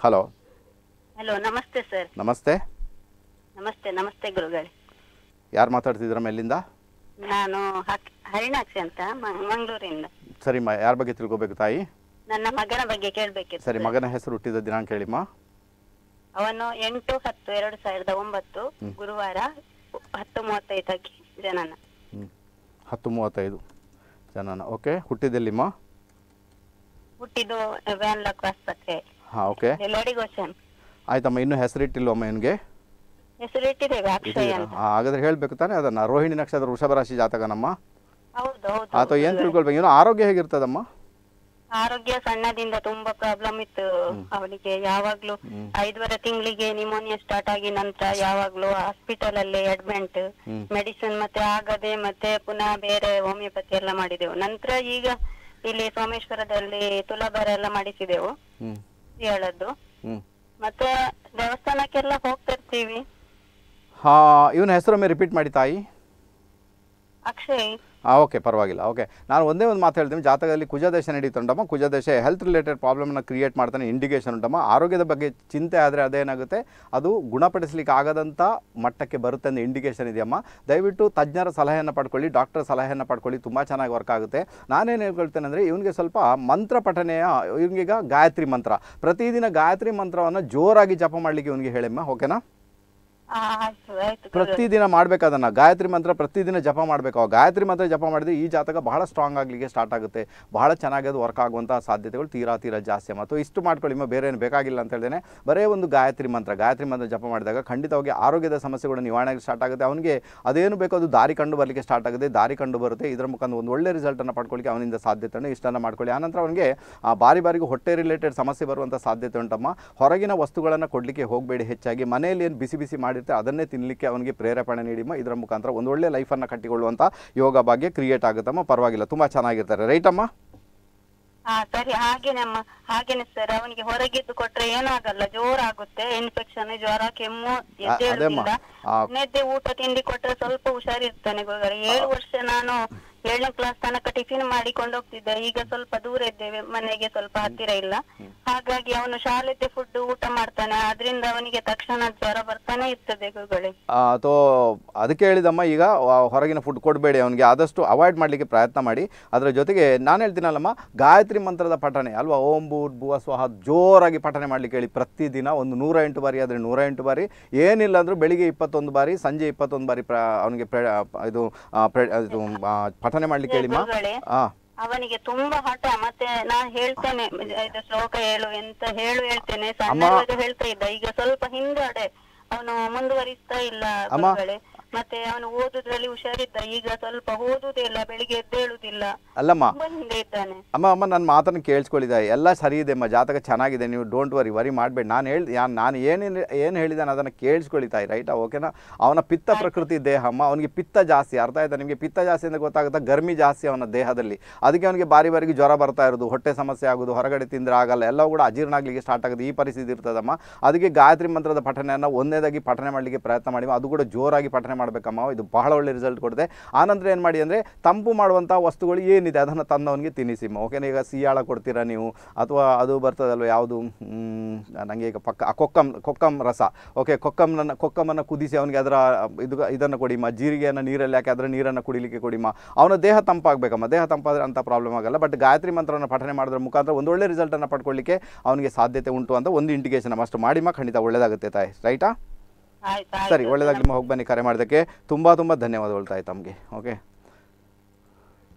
ಹಲೋ ಹಲೋ ನಮಸ್ತೆ ಸರ್ ನಮಸ್ತೆ ನಮಸ್ತೆ ನಮಸ್ತೆ ಗುರುಗಳೇ ಯಾರು ಮಾತಾಡ್ತಿದ್ರ ಮೇಲಿಂದ ನಾನು ಹರಿಣಾಕ್ಷಿ ಅಂತ ಮಂಗಳೂರಿಂದ ಮಾ ಯಾರ ಬಗ್ಗೆ ತಿಳ್ಕೋಬೇಕು ತಾಯಿ ನನ್ನ ಮಗನ ಬಗ್ಗೆ ಕೇಳಬೇಕಿತ್ತು ಸರಿ ಮಗನ ಹೆಸರು ಹುಟ್ಟಿದ ದಿನಾಂಕ ಹೇಳಿಮ್ಮ ಅವನು ಎಂಟು ಹತ್ತು ಎರಡು ಸಾವಿರದ ಒಂಬತ್ತು ಗುರುವಾರ ಹತ್ತು ಮೂವತ್ತೈದಕ್ಕೆ ಜನನ ಹತ್ತು ಮೂವತ್ತೈದು ಜನನ ಓಕೆ ಹುಟ್ಟಿದೆಲ್ಲಿಮ್ಮ ಹುಟ್ಟಿದ್ದು ವ್ಯಾನ್ ಲಕ್ ಆಸ್ಪತ್ರೆ ಹಾ ಓಕೆ ಆಯ್ತಮ್ಮ ಇನ್ನು ಇನ್ನೂ ಹೆಸರಿಟ್ಟಿಲ್ವಮ್ಮ ಇವನಿಗೆ ಹಾಗಾದ್ರೆ ಹೇಳ್ಬೇಕು ತಾನೆ ಅದನ್ನ ರೋಹಿಣಿ ನಕ್ಷತ್ರ ವೃಷಭ ರಾಶಿ ಜಾತಕನಮ್ಮ ಅಥವಾ ಏನ್ ತಿಳ್ಕೊಳ್ಬೇಕು ಏನು ಆರೋಗ್ಯ ಹೇಗಿರ್ತದಮ್ಮ ಆರೋಗ್ಯ ಸಣ್ಣದಿಂದ ತುಂಬಾ ಪ್ರಾಬ್ಲಮ್ ಇತ್ತು ಅವನಿಗೆ ಯಾವಾಗ್ಲೂ ಐದುವರೆ ತಿಂಗಳಿಗೆ ನಿಮೋನಿಯಾ ಸ್ಟಾರ್ಟ್ ಆಗಿ ನಂತರ ಯಾವಾಗ್ಲೂ ಹಾಸ್ಪಿಟಲ್ ಅಲ್ಲಿ ಅಡ್ಮಿಂಟ್ ಮೆಡಿಸಿನ್ ಮತ್ತೆ ಆಗದೆ ಮತ್ತೆ ಪುನಃ ಬೇರೆ ಹೋಮಿಯೋಪತಿ ಎಲ್ಲ ಮಾಡಿದೆವು ನಂತರ ಈಗ ಇಲ್ಲಿ ಸೋಮೇಶ್ವರದಲ್ಲಿ ತುಲಾಭಾರ ಎಲ್ಲ ಮಾಡಿಸಿದೆವು ಹೇಳದ್ದು ಮತ್ತೆ ದೇವಸ್ಥಾನಕ್ಕೆಲ್ಲ ಹೋಗ್ತಿರ್ತೀವಿ ಹಾ ಇವನ ಹೆಸರು ರಿಪೀಟ್ ಮಾಡಿ ತಾಯಿ ಅಕ್ಷಯ್ ಹಾಂ ಓಕೆ ಪರವಾಗಿಲ್ಲ ಓಕೆ ನಾನು ಒಂದೇ ಒಂದು ಮಾತು ಹೇಳ್ತೀನಿ ಜಾತಕದಲ್ಲಿ ಕುಜದೇಶ ಉಂಟಮ್ಮ ಕುಜದೇಶ ಹೆಲ್ತ್ ರಿಲೇಟೆಡ್ ಪ್ರಾಬ್ಲಮ್ನ ಕ್ರಿಯೇಟ್ ಮಾಡ್ತಾನೆ ಇಂಡಿಕೇಷನ್ ಉಂಟಮ್ಮ ಆರೋಗ್ಯದ ಬಗ್ಗೆ ಚಿಂತೆ ಆದರೆ ಅದೇನಾಗುತ್ತೆ ಅದು ಗುಣಪಡಿಸಲಿಕ್ಕೆ ಆಗದಂಥ ಮಟ್ಟಕ್ಕೆ ಬರುತ್ತೆ ಅಂತ ಇಂಡಿಕೇಷನ್ ಇದೆಯಮ್ಮ ದಯವಿಟ್ಟು ತಜ್ಞರ ಸಲಹೆಯನ್ನು ಪಡ್ಕೊಳ್ಳಿ ಡಾಕ್ಟರ್ ಸಲಹೆಯನ್ನು ಪಡ್ಕೊಳ್ಳಿ ತುಂಬ ಚೆನ್ನಾಗಿ ವರ್ಕ್ ಆಗುತ್ತೆ ನಾನೇನು ಹೇಳ್ಕೊಳ್ತೇನೆ ಅಂದರೆ ಇವನಿಗೆ ಸ್ವಲ್ಪ ಮಂತ್ರ ಪಠನೆಯ ಇವನಿಗೀಗ ಗಾಯತ್ರಿ ಮಂತ್ರ ಪ್ರತಿದಿನ ಗಾಯತ್ರಿ ಮಂತ್ರವನ್ನು ಜೋರಾಗಿ ಜಪ ಮಾಡಲಿಕ್ಕೆ ಇವನಿಗೆ ಹೇಳಮ್ಮ ಓಕೆನಾ ಪ್ರತಿದಿನ ಮಾಡ್ಬೇಕಾದನ್ನ ಗಾಯತ್ರಿ ಮಂತ್ರ ಪ್ರತಿದಿನ ಜಪ ಮಾಡಬೇಕು ಗಾಯತ್ರಿ ಮಂತ್ರ ಜಪ ಮಾಡಿದ್ರೆ ಈ ಜಾತಕ ಬಹಳ ಸ್ಟ್ರಾಂಗ್ ಆಗಲಿಕ್ಕೆ ಸ್ಟಾರ್ಟ್ ಆಗುತ್ತೆ ಬಹಳ ಚೆನ್ನಾಗಿ ಅದು ವರ್ಕ್ ಆಗುವಂತಹ ಸಾಧ್ಯತೆಗಳು ತೀರಾ ತೀರಾ ಜಾಸ್ತಿ ಮತ್ತು ಇಷ್ಟು ಮಾಡ್ಕೊಳ್ಳಿ ನಿಮ್ಮ ಬೇರೆ ಏನು ಬೇಕಾಗಿಲ್ಲ ಅಂತ ಹೇಳಿದ್ರೆ ಬರೇ ಒಂದು ಗಾಯತ್ರಿ ಮಂತ್ರ ಗಾಯತ್ರಿ ಮಂತ್ರ ಜಪ ಮಾಡಿದಾಗ ಖಂಡಿತವಾಗಿ ಆರೋಗ್ಯದ ಸಮಸ್ಯೆಗಳು ನಿವಾರಣೆಗೆ ಸ್ಟಾರ್ಟ್ ಆಗುತ್ತೆ ಅವನಿಗೆ ಅದೇನು ಬೇಕೋ ಅದು ದಾರಿ ಕಂಡು ಬರಲಿಕ್ಕೆ ಸ್ಟಾರ್ಟ್ ಆಗುತ್ತೆ ದಾರಿ ಕಂಡು ಬರುತ್ತೆ ಇದರ ಮುಖಾಂತರ ಒಂದು ಒಳ್ಳೆ ರಿಸಲ್ಟನ್ನು ಪಡ್ಕೊಳ್ಳಿಕ್ಕೆ ಅವನಿಂದ ಸಾಧ್ಯತೆಯನ್ನು ಇಷ್ಟನ್ನು ಮಾಡ್ಕೊಳ್ಳಿ ಆನಂತರ ಅವನಿಗೆ ಬಾರಿ ಬಾರಿಗೆ ಹೊಟ್ಟೆ ರಿಲೇಟೆಡ್ ಸಮಸ್ಯೆ ಬರುವಂಥ ಸಾಧ್ಯತೆ ಉಂಟಮ್ಮ ಹೊರಗಿನ ವಸ್ತುಗಳನ್ನು ಕೊಡಲಿಕ್ಕೆ ಹೋಗಬೇಡಿ ಹೆಚ್ಚಾಗಿ ಮನೆಯಲ್ಲಿ ಏನು ಬಿಸಿ ಬಿಸಿ ಮಾಡಿ ಮಾಡಿರ್ತೆ ಅದನ್ನೇ ತಿನ್ನಲಿಕ್ಕೆ ಅವನಿಗೆ ಪ್ರೇರೇಪಣೆ ನೀಡಿಮ್ಮ ಇದರ ಮುಖಾಂತರ ಒಂದು ಒಳ್ಳೆ ಲೈಫನ್ನು ಕಟ್ಟಿಕೊಳ್ಳುವಂಥ ಯೋಗ ಭಾಗ್ಯ ಕ್ರಿಯೇಟ್ ಆಗುತ್ತಮ್ಮ ಪರವಾಗಿಲ್ಲ ತುಂಬ ಚೆನ್ನಾಗಿರ್ತಾರೆ ರೈಟ್ ಅಮ್ಮ ಹಾ ಸರಿ ಹಾಗೇನಮ್ಮ ಹಾಗೇನೆ ಸರ್ ಅವನಿಗೆ ಹೊರಗಿದ್ದು ಕೊಟ್ರೆ ಏನಾಗಲ್ಲ ಜೋರಾಗುತ್ತೆ ಇನ್ಫೆಕ್ಷನ್ ಜ್ವರ ಕೆಮ್ಮು ಎದ್ದೆ ಊಟ ತಿಂಡಿ ಕೊಟ್ರೆ ಸ್ವಲ್ಪ ಹುಷಾರಿರ್ತಾನೆ ಏಳು ವರ್ಷ ನಾನು ಏಳನೇ ಕ್ಲಾಸ್ ತನಕ ಟಿಫಿನ್ ಮಾಡಿಕೊಂಡು ಹೋಗ್ತಿದ್ದ ಈಗ ಸ್ವಲ್ಪ ದೂರ ಇದ್ದೇವೆ ಮನೆಗೆ ಸ್ವಲ್ಪ ಹತ್ತಿರ ಇಲ್ಲ ಹಾಗಾಗಿ ಅವನು ಶಾಲೆದ್ದೆ ಫುಡ್ ಊಟ ಮಾಡ್ತಾನೆ ಅದರಿಂದ ಅವನಿಗೆ ತಕ್ಷಣ ಜ್ವರ ಬರ್ತಾನೆ ಇರ್ತದೆ ತೋ ಅದಕ್ಕೆ ಹೇಳಿದಮ್ಮ ಈಗ ಹೊರಗಿನ ಫುಡ್ ಕೊಡಬೇಡಿ ಅವನಿಗೆ ಆದಷ್ಟು ಅವಾಯ್ಡ್ ಮಾಡಲಿಕ್ಕೆ ಪ್ರಯತ್ನ ಮಾಡಿ ಅದರ ಜೊತೆಗೆ ನಾನು ಹೇಳ್ತೀನಲ್ಲಮ್ಮ ಗಾಯತ್ರಿ ಮಂತ್ರದ ಪಠಣೆ ಅಲ್ವಾ ಓಂ ಬೂರ್ ಭುವ ಸ್ವಹ ಜೋರಾಗಿ ಪಠಣೆ ಮಾಡಲಿಕ್ಕೆ ಹೇಳಿ ಪ್ರತಿದಿನ ಒಂದು ನೂರ ಎಂಟು ಬಾರಿ ಆದರೆ ನೂರ ಎಂಟು ಬಾರಿ ಏನಿಲ್ಲ ಅಂದರೂ ಬೆಳಿಗ್ಗೆ ಇಪ್ಪತ್ತೊಂದು ಬಾರಿ ಸಂಜೆ ಇಪ್ಪತ್ತೊಂದು ಬಾರಿ ಪ್ರ ಅವನಿಗೆ ಇದು ಇದು ಪ್ರಾರ್ಥನೆ ಮಾಡ್ಲಿಕ್ಕೆ ಹೇಳಿ ಮಾ ಅವನಿಗೆ ತುಂಬಾ ಹಠ ಮತ್ತೆ ನಾನ್ ಹೇಳ್ತೇನೆ ಇದು ಶ್ಲೋಕ ಹೇಳು ಎಂತ ಹೇಳು ಹೇಳ್ತೇನೆ ಸಾಮಾನ್ಯವಾಗಿ ಹೇಳ್ತಾ ಇದ್ದ ಈಗ ಸ್ವಲ್ಪ ಹಿಂದಡೆ ಅವನು ಮುಂದುವರಿಸ್ತಾ ಇಲ್ಲ ಮತ್ತೆ ಅವನು ಓದುದ್ರಲ್ಲಿ ಹುಷಾರಿದ್ದ ಈಗ ಸ್ವಲ್ಪ ಓದುದೇ ಇಲ್ಲ ಬೆಳಿಗ್ಗೆ ಎದ್ದೇಳುದಿಲ್ಲ ಅಲ್ಲಮ್ಮ ಹಿಂದೆ ಇದ್ದಾನೆ ಅಮ್ಮ ಅಮ್ಮ ನನ್ನ ಮಾತನ್ನ ಕೇಳಿಸ್ಕೊಳ್ಳಿದೆ ಎಲ್ಲ ಸರಿ ಇದೆ ಅಮ್ಮ ಜಾತಕ ಚೆನ್ನಾಗಿದೆ ನೀವು ಡೋಂಟ್ ವರಿ ವರಿ ಮಾಡಬೇಡಿ ನಾನು ಹೇಳಿ ನಾನು ಏನೇನು ಏನು ಹೇಳಿದಾನೆ ಅದನ್ನ ಕೇಳಿಸ್ಕೊಳಿತಾಯಿ ರೈಟ್ ಓಕೆನಾ ಅವನ ಪಿತ್ತ ಪ್ರಕೃತಿ ದೇಹ ಅಮ್ಮ ಅವನಿಗೆ ಪಿತ್ತ ಜಾಸ್ತಿ ಅರ್ಥ ಆಯ್ತಾ ನಿಮಗೆ ಪಿತ್ತ ಜಾಸ್ತಿ ಅಂತ ಗೊತ್ತಾಗುತ್ತಾ ಗರ್ಮಿ ಜಾಸ್ತಿ ಅವನ ದೇಹದಲ್ಲಿ ಅದಕ್ಕೆ ಅವನಿಗೆ ಬಾರಿ ಬಾರಿಗೆ ಜ್ವರ ಬರ್ತಾ ಇರೋದು ಹೊಟ್ಟೆ ಸಮಸ್ಯೆ ಆಗೋದು ಹೊರಗಡೆ ತಿಂದ್ರೆ ಆಗಲ್ಲ ಎಲ್ಲವೂ ಕೂಡ ಅಜೀರ್ಣ ಆಗಲಿಕ್ಕೆ ಸ್ಟಾರ್ಟ್ ಆಗುತ್ತೆ ಈ ಪರಿಸ್ಥಿತಿ ಇರ್ತದಮ್ಮ ಅದಕ್ಕೆ ಗಾಯತ್ರಿ ಮಂತ್ರದ ಪಠನೆಯನ್ನು ಒಂದೇದಾಗಿ ಪಠನೆ ಮಾಡಲಿಕ್ಕೆ ಪ್ರಯತ್ನ ಮಾಡಿ ಅದು ಕೂಡ ಜೋರಾಗಿ ಪಠನೆ ಮಾಡಬೇಕಮ್ಮ ಇದು ಬಹಳ ಒಳ್ಳೆ ರಿಸಲ್ಟ್ ಕೊಡುತ್ತೆ ಆನಂತರ ಏನು ಮಾಡಿ ಅಂದರೆ ತಂಪು ಮಾಡುವಂಥ ವಸ್ತುಗಳು ಏನಿದೆ ಅದನ್ನು ತಂದವನಿಗೆ ತಿನ್ನಿಸಿಮ್ಮ ಓಕೆನಾ ಈಗ ಸಿಯಾಳ ಕೊಡ್ತೀರಾ ನೀವು ಅಥವಾ ಅದು ಬರ್ತದಲ್ವ ಯಾವುದು ನನಗೆ ಈಗ ಪಕ್ಕ ಕೊಕ್ಕಂ ಕೊಕ್ಕಂ ರಸ ಓಕೆ ಕೊಕ್ಕಂನ ಕೊಕ್ಕಮನ್ನು ಕುದಿಸಿ ಅವನಿಗೆ ಅದರ ಇದು ಇದನ್ನು ಕೊಡಿಮ್ಮ ಜೀರಿಗೆಯನ್ನು ನೀರಲ್ಲಿ ಹಾಕಿ ಅದರ ನೀರನ್ನು ಕುಡಿಲಿಕ್ಕೆ ಕೊಡಿಮ್ಮ ಅವನ ದೇಹ ತಂಪಾಗಬೇಕಮ್ಮ ದೇಹ ತಂಪಾದರೆ ಅಂಥ ಪ್ರಾಬ್ಲಮ್ ಆಗಲ್ಲ ಬಟ್ ಗಾಯತ್ರಿ ಮಂತ್ರವನ್ನು ಪಠನೆ ಮಾಡಿದ್ರೆ ಮುಖಾಂತರ ಒಂದು ಒಳ್ಳೆ ರಿಸಲ್ಟನ್ನು ಪಡ್ಕೊಳ್ಳಿಕ್ಕೆ ಅವನಿಗೆ ಸಾಧ್ಯತೆ ಉಂಟು ಅಂತ ಒಂದು ಇಂಡಿಕೇಶನ್ ಅಷ್ಟು ಮಾಡಿಮ್ಮ ಖಂಡಿತ ಒಳ್ಳೆಯದಾಗುತ್ತೆ ತಾಯಿ ರೈಟಾ ಸರಿ ಒಳ್ಳೇದಾಗಲಿ ನಿಮ್ಮ ಹೋಗಿ ಬನ್ನಿ ಕರೆ ಮಾಡೋದಕ್ಕೆ ತುಂಬ ತುಂಬ ಧನ್ಯವಾದಗಳು ತಾಯಿ ತಮಗೆ ಓಕೆ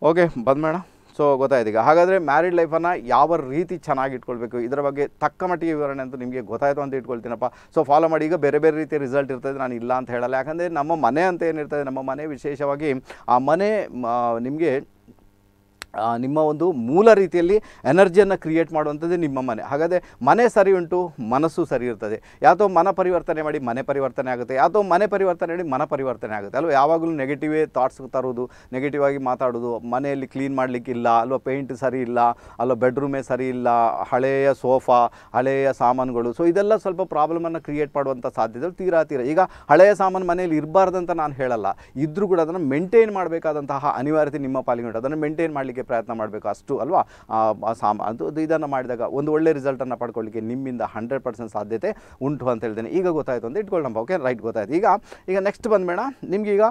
ಓಕೆ ಬಂದು ಮೇಡಮ್ ಸೊ ಗೊತ್ತಾಯ್ತು ಈಗ ಹಾಗಾದರೆ ಮ್ಯಾರಿಡ್ ಲೈಫನ್ನು ಯಾವ ರೀತಿ ಚೆನ್ನಾಗಿ ಇಟ್ಕೊಳ್ಬೇಕು ಇದರ ಬಗ್ಗೆ ತಕ್ಕ ಮಟ್ಟಿಗೆ ವಿವರಣೆ ಅಂತ ನಿಮಗೆ ಗೊತ್ತಾಯಿತು ಅಂತ ಇಟ್ಕೊಳ್ತೀನಪ್ಪ ಸೊ ಫಾಲೋ ಮಾಡಿ ಈಗ ಬೇರೆ ಬೇರೆ ರೀತಿಯ ರಿಸಲ್ಟ್ ಇರ್ತದೆ ನಾನು ಇಲ್ಲ ಅಂತ ಹೇಳಲ್ಲ ಯಾಕಂದರೆ ನಮ್ಮ ಮನೆ ಅಂತ ಏನಿರ್ತದೆ ನಮ್ಮ ಮನೆ ವಿಶೇಷವಾಗಿ ಆ ಮನೆ ನಿಮಗೆ ನಿಮ್ಮ ಒಂದು ಮೂಲ ರೀತಿಯಲ್ಲಿ ಎನರ್ಜಿಯನ್ನು ಕ್ರಿಯೇಟ್ ಮಾಡುವಂಥದ್ದು ನಿಮ್ಮ ಮನೆ ಹಾಗಾದರೆ ಮನೆ ಸರಿ ಉಂಟು ಮನಸ್ಸು ಸರಿ ಇರ್ತದೆ ಯಾತೋ ಮನ ಪರಿವರ್ತನೆ ಮಾಡಿ ಮನೆ ಪರಿವರ್ತನೆ ಆಗುತ್ತೆ ಯಾತೋ ಮನೆ ಪರಿವರ್ತನೆ ಮಾಡಿ ಮನ ಪರಿವರ್ತನೆ ಆಗುತ್ತೆ ಅಲ್ವಾ ಯಾವಾಗಲೂ ನೆಗೆಟಿವೇ ಥಾಟ್ಸ್ ತರೋದು ನೆಗೆಟಿವ್ ಆಗಿ ಮಾತಾಡೋದು ಮನೆಯಲ್ಲಿ ಕ್ಲೀನ್ ಮಾಡಲಿಕ್ಕಿಲ್ಲ ಅಲ್ವಾ ಪೇಂಟ್ ಸರಿ ಇಲ್ಲ ಅಲ್ವಾ ಬೆಡ್ರೂಮೇ ಸರಿ ಇಲ್ಲ ಹಳೆಯ ಸೋಫಾ ಹಳೆಯ ಸಾಮಾನುಗಳು ಸೊ ಇದೆಲ್ಲ ಸ್ವಲ್ಪ ಪ್ರಾಬ್ಲಮನ್ನು ಕ್ರಿಯೇಟ್ ಮಾಡುವಂಥ ಸಾಧ್ಯತೆಗಳು ತೀರಾ ತೀರಾ ಈಗ ಹಳೆಯ ಸಾಮಾನು ಮನೆಯಲ್ಲಿ ಇರಬಾರ್ದಂತ ನಾನು ಹೇಳಲ್ಲ ಇದ್ರೂ ಕೂಡ ಅದನ್ನು ಮೇಂಟೈನ್ ಮಾಡಬೇಕಾದಂತಹ ಅನಿವಾರ್ಯತೆ ನಿಮ್ಮ ಪಾಲಿಗೆ ಉಂಟು ಅದನ್ನು ಮೇಂಟೈನ್ ಮಾಡಲಿಕ್ಕೆ ಪ್ರಯತ್ನ ಮಾಡಬೇಕು ಅಷ್ಟು ಅಲ್ವಾ ಸಾಮ ಅದು ಇದನ್ನು ಮಾಡಿದಾಗ ಒಂದು ಒಳ್ಳೆ ರಿಸಲ್ಟನ್ನು ಪಡ್ಕೊಳ್ಳಿಕ್ಕೆ ನಿಮ್ಮಿಂದ ಹಂಡ್ರೆಡ್ ಪರ್ಸೆಂಟ್ ಸಾಧ್ಯತೆ ಉಂಟು ಅಂತ ಹೇಳ್ತೇನೆ ಈಗ ಗೊತ್ತಾಯಿತು ಅಂತ ಇಟ್ಕೊಳ್ಳೋಣ ಓಕೆ ರೈಟ್ ಗೊತ್ತಾಯಿತು ಈಗ ಈಗ ನೆಕ್ಸ್ಟ್ ಬಂದಬೇಡ ನಿಮಗೆ ಈಗ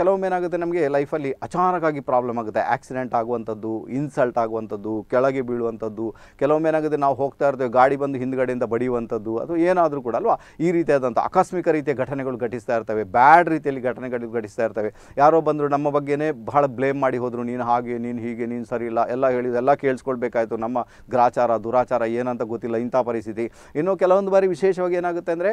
ಕೆಲವೊಮ್ಮೆ ಏನಾಗುತ್ತೆ ನಮಗೆ ಲೈಫಲ್ಲಿ ಅಚಾನಕ್ಕಾಗಿ ಪ್ರಾಬ್ಲಮ್ ಆಗುತ್ತೆ ಆಕ್ಸಿಡೆಂಟ್ ಆಗುವಂಥದ್ದು ಇನ್ಸಲ್ಟ್ ಆಗುವಂಥದ್ದು ಕೆಳಗೆ ಬೀಳುವಂಥದ್ದು ಕೆಲವೊಮ್ಮೆ ಏನಾಗುತ್ತೆ ನಾವು ಹೋಗ್ತಾ ಇರ್ತೇವೆ ಗಾಡಿ ಬಂದು ಹಿಂದ್ಗಡೆಯಿಂದ ಬಡಿಯುವಂಥದ್ದು ಅದು ಏನಾದರೂ ಕೂಡ ಅಲ್ವಾ ಈ ರೀತಿಯಾದಂಥ ಆಕಸ್ಮಿಕ ರೀತಿಯ ಘಟನೆಗಳು ಘಟಿಸ್ತಾ ಇರ್ತವೆ ಬ್ಯಾಡ್ ರೀತಿಯಲ್ಲಿ ಘಟನೆಗಳು ಘಟಿಸ್ತಾ ಇರ್ತವೆ ಯಾರೋ ಬಂದರೂ ನಮ್ಮ ಬಗ್ಗೆನೇ ಬಹಳ ಬ್ಲೇಮ್ ಮಾಡಿ ಹೋದರು ನೀನು ಹಾಗೆ ನೀನು ಹೀಗೆ ನೀನು ಸರಿ ಇಲ್ಲ ಎಲ್ಲ ಎಲ್ಲ ಕೇಳಿಸ್ಕೊಳ್ಬೇಕಾಯ್ತು ನಮ್ಮ ಗ್ರಾಚಾರ ದುರಾಚಾರ ಏನಂತ ಗೊತ್ತಿಲ್ಲ ಇಂಥ ಪರಿಸ್ಥಿತಿ ಇನ್ನು ಕೆಲವೊಂದು ಬಾರಿ ವಿಶೇಷವಾಗಿ ಏನಾಗುತ್ತೆ ಅಂದರೆ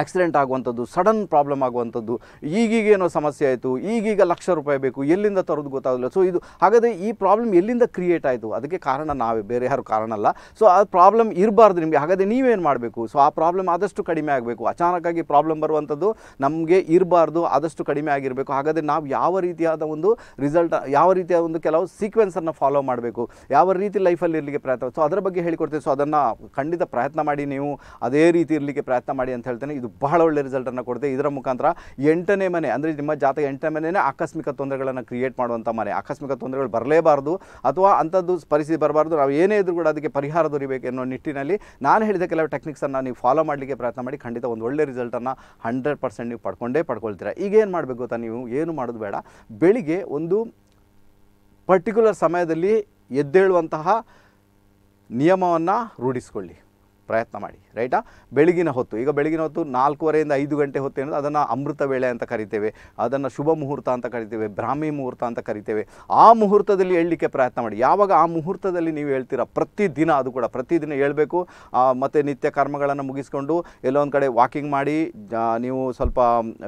ಆಕ್ಸಿಡೆಂಟ್ ಆಗುವಂಥದ್ದು ಸಡನ್ ಪ್ರಾಬ್ಲಮ್ ಆಗುವಂಥದ್ದು ಈಗೀಗೇನೋ ಸಮಸ್ಯೆ ಆಯಿತು ಈಗೀಗ ಲಕ್ಷ ರೂಪಾಯಿ ಬೇಕು ಎಲ್ಲಿಂದ ತರೋದು ಗೊತ್ತಾಗಲಿಲ್ಲ ಸೊ ಇದು ಹಾಗಾದರೆ ಈ ಪ್ರಾಬ್ಲಮ್ ಎಲ್ಲಿಂದ ಕ್ರಿಯೇಟ್ ಆಯಿತು ಅದಕ್ಕೆ ಕಾರಣ ನಾವೇ ಬೇರೆ ಯಾರು ಕಾರಣ ಅಲ್ಲ ಸೊ ಆ ಪ್ರಾಬ್ಲಮ್ ಇರಬಾರ್ದು ನಿಮಗೆ ಹಾಗಾದರೆ ನೀವೇನು ಮಾಡಬೇಕು ಸೊ ಆ ಪ್ರಾಬ್ಲಮ್ ಆದಷ್ಟು ಕಡಿಮೆ ಆಗಬೇಕು ಅಚಾನಕ್ಕಾಗಿ ಪ್ರಾಬ್ಲಮ್ ಬರುವಂಥದ್ದು ನಮಗೆ ಇರಬಾರ್ದು ಆದಷ್ಟು ಕಡಿಮೆ ಆಗಿರಬೇಕು ಹಾಗಾದರೆ ನಾವು ಯಾವ ರೀತಿಯಾದ ಒಂದು ರಿಸಲ್ಟ್ ಯಾವ ರೀತಿಯಾದ ಒಂದು ಕೆಲವು ಸೀಕ್ವೆನ್ಸನ್ನು ಫಾಲೋ ಮಾಡಬೇಕು ಯಾವ ರೀತಿ ಲೈಫಲ್ಲಿ ಇರಲಿಕ್ಕೆ ಪ್ರಯತ್ನ ಸೊ ಅದರ ಬಗ್ಗೆ ಹೇಳಿಕೊಡ್ತೀವಿ ಸೊ ಅದನ್ನು ಖಂಡಿತ ಪ್ರಯತ್ನ ಮಾಡಿ ನೀವು ಅದೇ ರೀತಿ ಇರಲಿಕ್ಕೆ ಪ್ರಯತ್ನ ಮಾಡಿ ಅಂತ ಹೇಳ್ತೇನೆ ಇದು ಬಹಳ ಒಳ್ಳೆ ರಿಸಲ್ಟನ್ನು ಕೊಡುತ್ತೆ ಇದರ ಮುಖಾಂತರ ಎಂಟನೇ ಮನೆ ಅಂದರೆ ನಿಮ್ಮ ಜಾತಕ ಎಂಟನೇ ಮನೆಯೇ ಆಕಸ್ಮಿಕ ತೊಂದರೆಗಳನ್ನು ಕ್ರಿಯೇಟ್ ಮಾಡುವಂಥ ಮನೆ ಆಕಸ್ಮಿಕ ತೊಂದರೆಗಳು ಬರಲೇಬಾರ್ದು ಅಥವಾ ಅಂಥದ್ದು ಪರಿಸ್ಥಿತಿ ಬರಬಾರ್ದು ನಾವು ಏನೇ ಇದ್ರೂ ಕೂಡ ಅದಕ್ಕೆ ಪರಿಹಾರ ದೊರಿಬೇಕು ಅನ್ನೋ ನಿಟ್ಟಿನಲ್ಲಿ ನಾನು ಹೇಳಿದ ಕೆಲವು ಟೆಕ್ನಿಕ್ಸನ್ನು ನೀವು ಫಾಲೋ ಮಾಡಲಿಕ್ಕೆ ಪ್ರಯತ್ನ ಮಾಡಿ ಖಂಡಿತ ಒಂದು ಒಳ್ಳೆ ರಿಸಲ್ಟನ್ನು ಹಂಡ್ರೆಡ್ ಪರ್ಸೆಂಟ್ ನೀವು ಪಡ್ಕೊಂಡೇ ಪಡ್ಕೊಳ್ತೀರಾ ಈಗೇನು ಮಾಡಬೇಕು ಗೊತ್ತಾ ನೀವು ಏನು ಮಾಡೋದು ಬೇಡ ಬೆಳಿಗ್ಗೆ ಒಂದು ಪರ್ಟಿಕ್ಯುಲರ್ ಸಮಯದಲ್ಲಿ ಎದ್ದೇಳುವಂತಹ ನಿಯಮವನ್ನು ರೂಢಿಸ್ಕೊಳ್ಳಿ ಪ್ರಯತ್ನ ಮಾಡಿ ರೈಟಾ ಬೆಳಗಿನ ಹೊತ್ತು ಈಗ ಬೆಳಗಿನ ಹೊತ್ತು ನಾಲ್ಕೂವರೆಯಿಂದ ಐದು ಗಂಟೆ ಹೊತ್ತು ಏನಿದೆ ಅದನ್ನು ಅಮೃತ ವೇಳೆ ಅಂತ ಕರಿತೇವೆ ಅದನ್ನು ಶುಭ ಮುಹೂರ್ತ ಅಂತ ಕರಿತೇವೆ ಬ್ರಾಹ್ಮಿ ಮುಹೂರ್ತ ಅಂತ ಕರಿತೇವೆ ಆ ಮುಹೂರ್ತದಲ್ಲಿ ಹೇಳಲಿಕ್ಕೆ ಪ್ರಯತ್ನ ಮಾಡಿ ಯಾವಾಗ ಆ ಮುಹೂರ್ತದಲ್ಲಿ ನೀವು ಹೇಳ್ತೀರಾ ಪ್ರತಿದಿನ ಅದು ಕೂಡ ಪ್ರತಿದಿನ ಹೇಳಬೇಕು ಮತ್ತು ನಿತ್ಯ ಕರ್ಮಗಳನ್ನು ಮುಗಿಸ್ಕೊಂಡು ಎಲ್ಲೊಂದು ಕಡೆ ವಾಕಿಂಗ್ ಮಾಡಿ ನೀವು ಸ್ವಲ್ಪ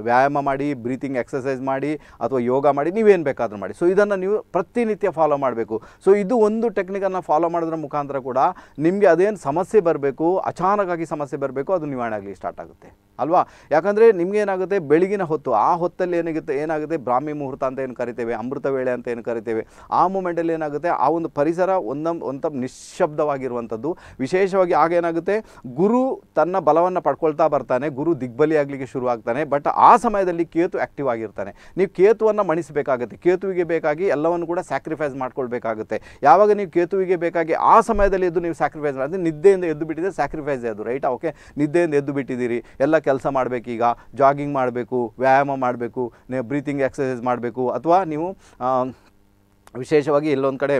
ವ್ಯಾಯಾಮ ಮಾಡಿ ಬ್ರೀತಿಂಗ್ ಎಕ್ಸಸೈಸ್ ಮಾಡಿ ಅಥವಾ ಯೋಗ ಮಾಡಿ ನೀವೇನು ಬೇಕಾದರೂ ಮಾಡಿ ಸೊ ಇದನ್ನು ನೀವು ಪ್ರತಿನಿತ್ಯ ಫಾಲೋ ಮಾಡಬೇಕು ಸೊ ಇದು ಒಂದು ಟೆಕ್ನಿಕನ್ನು ಫಾಲೋ ಮಾಡಿದ್ರ ಮುಖಾಂತರ ಕೂಡ ನಿಮಗೆ ಅದೇನು ಸಮಸ್ಯೆ ಬರಬೇಕು ಅಚಾನಕ್ಕಾಗಿ ಸಮಸ್ಯೆ ಬರಬೇಕು ಅದು ನಿವಾರಣೆ ಆಗಲಿ ಸ್ಟಾರ್ಟ್ ಆಗುತ್ತೆ ಅಲ್ವಾ ಯಾಕಂದರೆ ಏನಾಗುತ್ತೆ ಬೆಳಗಿನ ಹೊತ್ತು ಆ ಹೊತ್ತಲ್ಲಿ ಏನಾಗುತ್ತೆ ಏನಾಗುತ್ತೆ ಬ್ರಾಹ್ಮಿ ಮುಹೂರ್ತ ಅಂತ ಏನು ಕರಿತೇವೆ ಅಮೃತ ವೇಳೆ ಅಂತ ಏನು ಕರಿತೇವೆ ಆ ಮೂಮೆಂಟಲ್ಲಿ ಏನಾಗುತ್ತೆ ಆ ಒಂದು ಪರಿಸರ ಒಂದೊಂದು ಒಂದು ನಿಶ್ಶಬ್ದವಾಗಿರುವಂಥದ್ದು ವಿಶೇಷವಾಗಿ ಆಗ ಏನಾಗುತ್ತೆ ಗುರು ತನ್ನ ಬಲವನ್ನು ಪಡ್ಕೊಳ್ತಾ ಬರ್ತಾನೆ ಗುರು ದಿಗ್ಬಲಿ ಆಗಲಿಕ್ಕೆ ಶುರು ಆಗ್ತಾನೆ ಬಟ್ ಆ ಸಮಯದಲ್ಲಿ ಕೇತು ಆ್ಯಕ್ಟಿವ್ ಆಗಿರ್ತಾನೆ ನೀವು ಕೇತುವನ್ನು ಮಣಿಸಬೇಕಾಗುತ್ತೆ ಕೇತುವಿಗೆ ಬೇಕಾಗಿ ಎಲ್ಲವನ್ನು ಕೂಡ ಸ್ಯಾಕ್ರಿಫೈಸ್ ಮಾಡ್ಕೊಳ್ಬೇಕಾಗುತ್ತೆ ಯಾವಾಗ ನೀವು ಕೇತುವಿಗೆ ಬೇಕಾಗಿ ಆ ಸಮಯದಲ್ಲಿ ಎದ್ದು ನೀವು ಸ್ಯಾಕ್ರಿಫೈಸ್ ಮಾಡಿದ್ರೆ ನಿದ್ದೆಯಿಂದ ಎದ್ದು ಬಿಟ್ಟಿದೆ ಸ್ಯಾಕ್ರಿಫೈಸ್ ಅದು ರೈಟ್ ಓಕೆ ನಿದ್ದೆಯಿಂದ ಎದ್ದು ಬಿಟ್ಟಿದ್ದೀರಿ ಎಲ್ಲ ಕೆಲಸ ಮಾಡಬೇಕೀಗ ಜಾಗಿಂಗ್ ಮಾಡಬೇಕು ವ್ಯಾಯಾಮ ಮಾಡಬೇಕು ಬ್ರೀತಿಂಗ್ ಎಕ್ಸಸೈಸ್ ಮಾಡಬೇಕು ಅಥವಾ ನೀವು ವಿಶೇಷವಾಗಿ ಎಲ್ಲೊಂದು ಕಡೆ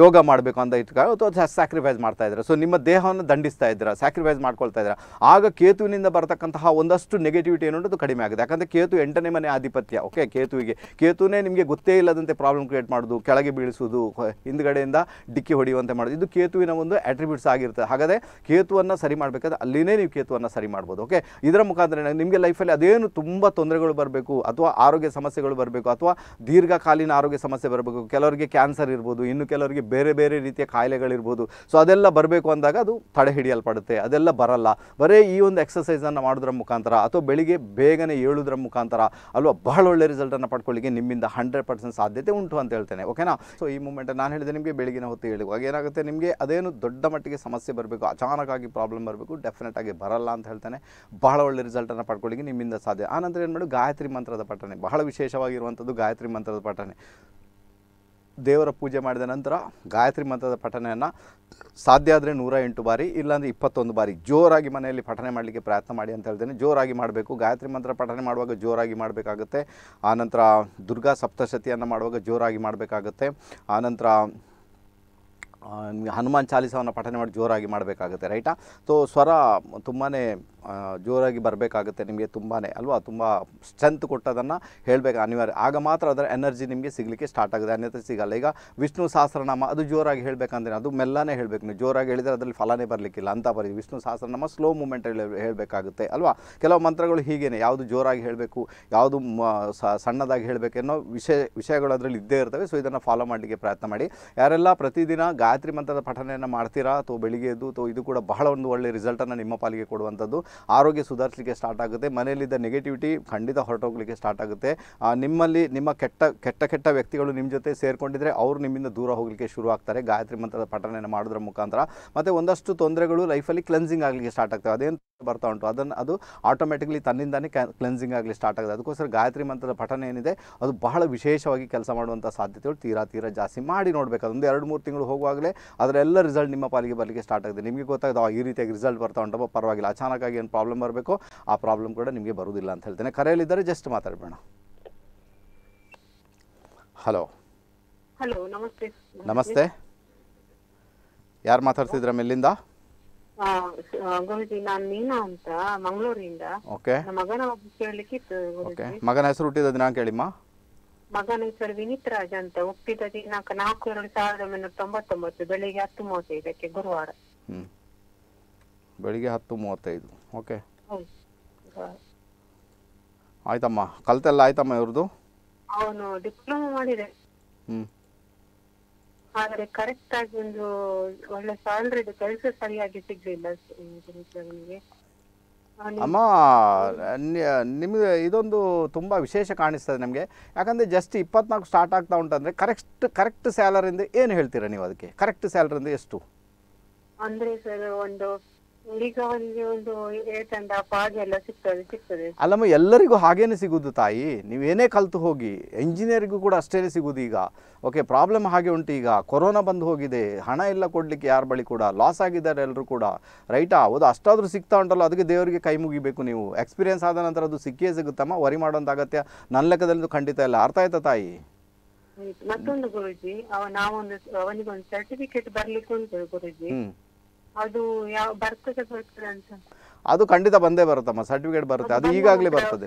ಯೋಗ ಮಾಡಬೇಕು ಅಂತ ಇಟ್ಕೊಂಡು ಅಥವಾ ಸ್ಯಾಕ್ರಿಫೈಸ್ ಮಾಡ್ತಾ ಇದ್ದಾರೆ ಸೊ ನಿಮ್ಮ ದೇಹವನ್ನು ದಂಡಿಸ್ತಾ ಇದ್ದೀರಾ ಸ್ಯಾಕ್ರಿಫೈಸ್ ಮಾಡ್ಕೊಳ್ತಾ ಇದ್ದೀರಾ ಆಗ ಕೇತುವಿನಿಂದ ಬರತಕ್ಕಂತಹ ಒಂದಷ್ಟು ನೆಗೆಟಿವಿಟಿ ಏನು ಅದು ಕಡಿಮೆ ಆಗಿದೆ ಯಾಕಂದರೆ ಕೇತು ಎಂಟನೇ ಮನೆ ಆಧಿಪತ್ಯ ಓಕೆ ಕೇತುವಿಗೆ ಕೇತುನೇ ನಿಮಗೆ ಗೊತ್ತೇ ಇಲ್ಲದಂತೆ ಪ್ರಾಬ್ಲಮ್ ಕ್ರಿಯೇಟ್ ಮಾಡೋದು ಕೆಳಗೆ ಬೀಳಿಸೋದು ಹಿಂದ್ಗಡೆಯಿಂದ ಡಿಕ್ಕಿ ಹೊಡೆಯುವಂತೆ ಮಾಡೋದು ಇದು ಕೇತುವಿನ ಒಂದು ಆಟ್ರಿಬ್ಯೂಟ್ಸ್ ಆಗಿರ್ತದೆ ಹಾಗಾದರೆ ಕೇತುವನ್ನು ಸರಿ ಮಾಡಬೇಕಾದ್ರೆ ಅಲ್ಲಿನೇ ನೀವು ಕೇತುವನ್ನು ಸರಿ ಮಾಡ್ಬೋದು ಓಕೆ ಇದರ ಮುಖಾಂತರ ನಿಮಗೆ ಲೈಫಲ್ಲಿ ಅದೇನು ತುಂಬ ತೊಂದರೆಗಳು ಬರಬೇಕು ಅಥವಾ ಆರೋಗ್ಯ ಸಮಸ್ಯೆಗಳು ಬರಬೇಕು ಅಥವಾ ದೀರ್ಘಕಾಲೀನ ಆರೋಗ್ಯ ಸಮಸ್ಯೆ ಬರಬೇಕು ಕೆಲವರಿಗೆ ಕ್ಯಾನ್ಸರ್ ಇರ್ಬೋದು ಇನ್ನು ಕೆಲವರಿಗೆ ಬೇರೆ ಬೇರೆ ರೀತಿಯ ಕಾಯಿಲೆಗಳಿರ್ಬೋದು ಸೊ ಅದೆಲ್ಲ ಬರಬೇಕು ಅಂದಾಗ ಅದು ತಡೆ ಹಿಡಿಯಲ್ಪಡುತ್ತೆ ಅದೆಲ್ಲ ಬರಲ್ಲ ಬರೇ ಈ ಒಂದು ಎಕ್ಸಸೈಸನ್ನು ಮಾಡೋದ್ರ ಮುಖಾಂತರ ಅಥವಾ ಬೆಳಿಗ್ಗೆ ಬೇಗನೆ ಏಳೋದ್ರ ಮುಖಾಂತರ ಅಲ್ವಾ ಬಹಳ ಒಳ್ಳೆ ರಿಸಲ್ಟನ್ನು ಪಡ್ಕೊಳ್ಳಿಕ್ಕೆ ನಿಮ್ಮಿಂದ ಹಂಡ್ರೆಡ್ ಪರ್ಸೆಂಟ್ ಸಾಧ್ಯತೆ ಉಂಟು ಅಂತ ಹೇಳ್ತೇನೆ ಓಕೆನಾ ಸೊ ಈ ಮೂಮೆಂಟ್ ನಾನು ಹೇಳಿದೆ ನಿಮಗೆ ಬೆಳಗಿನ ಹೊತ್ತು ಹೇಳುವಾಗ ಏನಾಗುತ್ತೆ ನಿಮಗೆ ಅದೇನು ದೊಡ್ಡ ಮಟ್ಟಿಗೆ ಸಮಸ್ಯೆ ಬರಬೇಕು ಅಚಾನಕ್ಕಾಗಿ ಪ್ರಾಬ್ಲಮ್ ಬರಬೇಕು ಡೆಫಿನೆಟ್ ಆಗಿ ಬರಲ್ಲ ಅಂತ ಹೇಳ್ತೇನೆ ಬಹಳ ಒಳ್ಳೆ ರಿಸಲ್ಟನ್ನು ಪಡ್ಕೊಳ್ಳಿಕ್ಕೆ ನಿಮ್ಮಿಂದ ಸಾಧ್ಯ ಆನಂತರ ಏನು ಮಾಡು ಗಾಯತ್ರಿ ಮಂತ್ರದ ಪಠನೆ ಬಹಳ ವಿಶೇಷವಾಗಿರುವಂಥದ್ದು ಗಾಯತ್ರಿ ಮಂತ್ರದ ಪಠನೆ ದೇವರ ಪೂಜೆ ಮಾಡಿದ ನಂತರ ಗಾಯತ್ರಿ ಮಂತ್ರದ ಪಠನೆಯನ್ನು ಸಾಧ್ಯ ಆದರೆ ನೂರ ಎಂಟು ಬಾರಿ ಇಲ್ಲಾಂದರೆ ಇಪ್ಪತ್ತೊಂದು ಬಾರಿ ಜೋರಾಗಿ ಮನೆಯಲ್ಲಿ ಪಠನೆ ಮಾಡಲಿಕ್ಕೆ ಪ್ರಯತ್ನ ಮಾಡಿ ಅಂತ ಹೇಳ್ತೇನೆ ಜೋರಾಗಿ ಮಾಡಬೇಕು ಗಾಯತ್ರಿ ಮಂತ್ರ ಪಠನೆ ಮಾಡುವಾಗ ಜೋರಾಗಿ ಮಾಡಬೇಕಾಗುತ್ತೆ ಆನಂತರ ದುರ್ಗಾ ಸಪ್ತಶತಿಯನ್ನು ಮಾಡುವಾಗ ಜೋರಾಗಿ ಮಾಡಬೇಕಾಗುತ್ತೆ ಆನಂತರ ಹನುಮಾನ್ ಚಾಲಿಸವನ್ನು ಪಠನೆ ಮಾಡಿ ಜೋರಾಗಿ ಮಾಡಬೇಕಾಗುತ್ತೆ ರೈಟಾ ಸೊ ಸ್ವರ ತುಂಬಾ ಜೋರಾಗಿ ಬರಬೇಕಾಗುತ್ತೆ ನಿಮಗೆ ತುಂಬಾ ಅಲ್ವಾ ತುಂಬ ಸ್ಟ್ರೆಂತ್ ಕೊಟ್ಟದನ್ನು ಹೇಳಬೇಕು ಅನಿವಾರ್ಯ ಆಗ ಮಾತ್ರ ಅದರ ಎನರ್ಜಿ ನಿಮಗೆ ಸಿಗಲಿಕ್ಕೆ ಸ್ಟಾರ್ಟ್ ಆಗಿದೆ ಅನ್ಯತೆ ಸಿಗಲ್ಲ ಈಗ ವಿಷ್ಣು ಸಹಸ್ರನಾಮ ಅದು ಜೋರಾಗಿ ಹೇಳಬೇಕಂದ್ರೆ ಅದು ಮೆಲ್ಲನೇ ಹೇಳಬೇಕು ನೀವು ಜೋರಾಗಿ ಹೇಳಿದರೆ ಅದರಲ್ಲಿ ಫಲನೇ ಬರಲಿಕ್ಕಿಲ್ಲ ಅಂತ ಬರೀ ವಿಷ್ಣು ಸಹಸ್ರನಾಮ ಸ್ಲೋ ಮೂಮೆಂಟ್ ಹೇಳಬೇಕಾಗುತ್ತೆ ಅಲ್ವಾ ಕೆಲವು ಮಂತ್ರಗಳು ಹೀಗೇನೆ ಯಾವುದು ಜೋರಾಗಿ ಹೇಳಬೇಕು ಯಾವುದು ಸಣ್ಣದಾಗಿ ಹೇಳಬೇಕು ಅನ್ನೋ ವಿಷಯ ವಿಷಯಗಳು ಅದರಲ್ಲಿ ಇದ್ದೇ ಇರ್ತವೆ ಸೊ ಇದನ್ನು ಫಾಲೋ ಮಾಡಲಿಕ್ಕೆ ಪ್ರಯತ್ನ ಮಾಡಿ ಯಾರೆಲ್ಲ ಪ್ರತಿದಿನ ಗಾಯತ್ರಿ ಮಂತ್ರದ ಪಠನೆಯನ್ನು ಮಾಡ್ತೀರಾ ಅಥವಾ ಬೆಳಿಗ್ಗೆ ಎದ್ದು ಅಥವಾ ಇದು ಕೂಡ ಬಹಳ ಒಂದು ಒಳ್ಳೆಯ ರಿಸಲ್ಟನ್ನು ನಿಮ್ಮ ಪಾಲಿಗೆ ಕೊಡುವಂಥದ್ದು ಆರೋಗ್ಯ ಸುಧಾರಿಸಲಿಕ್ಕೆ ಸ್ಟಾರ್ಟ್ ಆಗುತ್ತೆ ಮನೆಯಲ್ಲಿದ್ದ ನೆಗೆಟಿವಿಟಿ ಖಂಡಿತ ಹೊರಟೋಗ್ಲಿಕ್ಕೆ ಸ್ಟಾರ್ಟ್ ಆಗುತ್ತೆ ನಿಮ್ಮಲ್ಲಿ ನಿಮ್ಮ ಕೆಟ್ಟ ಕೆಟ್ಟ ಕೆಟ್ಟ ವ್ಯಕ್ತಿಗಳು ನಿಮ್ಮ ಜೊತೆ ಸೇರಿಕೊಂಡಿದ್ರೆ ಅವರು ನಿಮ್ಮಿಂದ ದೂರ ಹೋಗಲಿಕ್ಕೆ ಶುರು ಆಗ್ತಾರೆ ಗಾಯತ್ರಿ ಮಂತ್ರದ ಪಠನೆಯನ್ನು ಮಾಡೋದ್ರ ಮುಖಾಂತರ ಮತ್ತು ಒಂದಷ್ಟು ತೊಂದರೆಗಳು ಲೈಫಲ್ಲಿ ಕ್ಲೆನ್ಸಿಂಗ್ ಆಗಲಿಕ್ಕೆ ಸ್ಟಾರ್ಟ್ ಆಗ್ತವೆ ಅದೇನು ಬರ್ತಾ ಉಂಟು ಅದನ್ನು ಅದು ಆಟೋಮೆಟಿಕ್ಲಿ ತನ್ನಿಂದಾನೇ ಕ್ಲೆನ್ಸಿಂಗ್ ಆಗಲಿ ಸ್ಟಾರ್ಟ್ ಆಗುತ್ತೆ ಅದಕ್ಕೋಸ್ಕರ ಗಾಯತ್ರಿ ಮಂತ್ರದ ಪಠಣ ಏನಿದೆ ಅದು ಬಹಳ ವಿಶೇಷವಾಗಿ ಕೆಲಸ ಮಾಡುವಂಥ ಸಾಧ್ಯತೆಗಳು ತೀರಾ ತೀರಾ ಜಾಸ್ತಿ ಮಾಡಿ ನೋಡಬೇಕು ಅದೊಂದು ಎರಡು ಮೂರು ತಿಂಗಳು ಹೋಗುವಾಗಲೇ ಅದರೆಲ್ಲ ರಿಸಲ್ಟ್ ನಿಮ್ಮ ಪಾಲಿಗೆ ಬರಲಿಕ್ಕೆ ಸ್ಟಾರ್ಟ್ ಆಗುತ್ತೆ ನಿಮಗೆ ಗೊತ್ತಾಗುತ್ತೆ ಈ ರೀತಿಯಾಗಿ ರಿಸಲ್ಟ್ ಬರ್ತಾ ಉಂಟಪ್ಪ ಪರವಾಗಿಲ್ಲ ಅಚಾನಕ್ಕಾಗಿ ಏನು ಪ್ರಾಬ್ಲಮ್ ಬರಬೇಕು ಆ ಪ್ರಾಬ್ಲಮ್ ಕೂಡ ನಿಮಗೆ ಬರುವುದಿಲ್ಲ ಅಂತ ಹೇಳ್ತೇನೆ ಕರೆಯಲ್ಲಿದ್ದಾರೆ ಜಸ್ಟ್ ಮಾತಾಡಬೇಡ ಹಲೋ ಹಲೋ ನಮಸ್ತೆ ನಮಸ್ತೆ ಯಾರು ಮಾತಾಡ್ತಿದ್ರ ಮೇಲಿಂದ ಅಂತ ಮಂಗಳೂರಿಂದ ಓಕೆ ಮಗನ ಓಕೆ ಮಗನ ಹೆಸರು ಹುಟ್ಟಿದ ದಿನಾಂಕ ಹೇಳಿಮ್ಮ ಮಗನ ಹೆಸರು ವಿನೀತ್ ರಾಜ್ ಅಂತ ಹುಟ್ಟಿದ ದಿನಾಂಕ ನಾಲ್ಕು ಎರಡು ಸಾವಿರದ ಒಂಬೈನೂರ ತೊಂಬತ್ತೊಂಬತ್ತು ಬೆಳಿಗ್ಗೆ ಹತ್ತು ಮೂವತ್ತೈದಕ್ಕೆ ಗುರುವಾರ ಬೆಳಿಗ್ಗೆ ಹತ್ತು ಮೂವತ್ತೈದು ಓಕೆ ಆಯ್ತಮ್ಮ ಕಲ್ತೆಲ್ಲ ಆಯ್ತಮ್ಮ ಇವ್ರದ್ದು ಅವನು ಡಿಪ್ಲೊಮಾ ಮಾಡಿದೆ ಹ್ಮ್ ಆದರೆ ಕರೆಕ್ಟ್ ಆಗಿ ಒಂದು ಒಳ್ಳೆ ಸ್ಯಾಲ್ರಿದು ಕೆಲಸ ಸರಿಯಾಗಿ ಸಿಗ್ಲಿಲ್ಲ ಅಮ್ಮ ನಿಮಗೆ ಇದೊಂದು ತುಂಬ ವಿಶೇಷ ಕಾಣಿಸ್ತದೆ ನಮಗೆ ಯಾಕಂದರೆ ಜಸ್ಟ್ ಇಪ್ಪತ್ನಾಲ್ಕು ಸ್ಟಾರ್ಟ್ ಆಗ್ತಾ ಉಂಟಂದರೆ ಕರೆಕ್ಟ್ ಕರೆಕ್ಟ್ ಸ್ಯಾಲರಿ ಏನು ಹೇಳ್ತೀರಾ ನೀವು ಅದಕ್ಕೆ ಕರೆಕ್ಟ್ ಸ್ಯಾಲರಿಂದ ಎಷ್ಟು ಅಂದರೆ ಸರ್ ಒಂದು ಅಲ್ಲಮ್ಮ ಎಲ್ಲರಿಗೂ ಹಾಗೇನೆ ಸಿಗುದು ತಾಯಿ ನೀವು ಏನೇ ಕಲ್ತು ಹೋಗಿ ಎಂಜಿನಿಯರಿಗೂ ಕೂಡ ಅಷ್ಟೇನೆ ಸಿಗುದು ಈಗ ಓಕೆ ಪ್ರಾಬ್ಲಮ್ ಹಾಗೆ ಉಂಟು ಈಗ ಕೊರೋನಾ ಬಂದು ಹೋಗಿದೆ ಹಣ ಎಲ್ಲ ಕೊಡ್ಲಿಕ್ಕೆ ಯಾರ ಬಳಿ ಕೂಡ ಲಾಸ್ ಆಗಿದ್ದಾರೆ ಎಲ್ಲರೂ ಕೂಡ ರೈಟಾ ಅದು ಅಷ್ಟಾದ್ರೂ ಸಿಗ್ತಾ ಉಂಟಲ್ಲ ಅದಕ್ಕೆ ದೇವರಿಗೆ ಕೈ ಮುಗಿಬೇಕು ನೀವು ಎಕ್ಸ್ಪೀರಿಯನ್ಸ್ ಆದ ನಂತರ ಅದು ಸಿಕ್ಕೇ ಸಿಗುತ್ತಮ್ಮ ವರಿ ಮಾಡೋಂಥ ಅಗತ್ಯ ನನ್ನ ಲೆಕ್ಕದಲ್ಲಿ ಖಂಡಿತ ಇಲ್ಲ ಅರ್ಥ ಆಯ್ತಾ ತಾಯಿ ಮತ್ತೊಂದು ಗುರುಜಿ ನಾವೊಂದು ಅವನಿಗೊಂದು ಸರ್ಟಿಫಿಕೇಟ್ ಬರ್ಲಿಕ್ಕೆ ಉಂಟು ಗುರುಜಿ ಅದು ಯಾವ ಬರ್ತದೆ ಬರ್ತದೆ ಅಂತ. ಅದು ಖಂಡಿತ ಬಂದೇ ಬರುತ್ತಮ್ಮ ಸರ್ಟಿಫಿಕೇಟ್ ಬರುತ್ತೆ ಅದು ಈಗಾಗಲೇ ಬರ್ತದೆ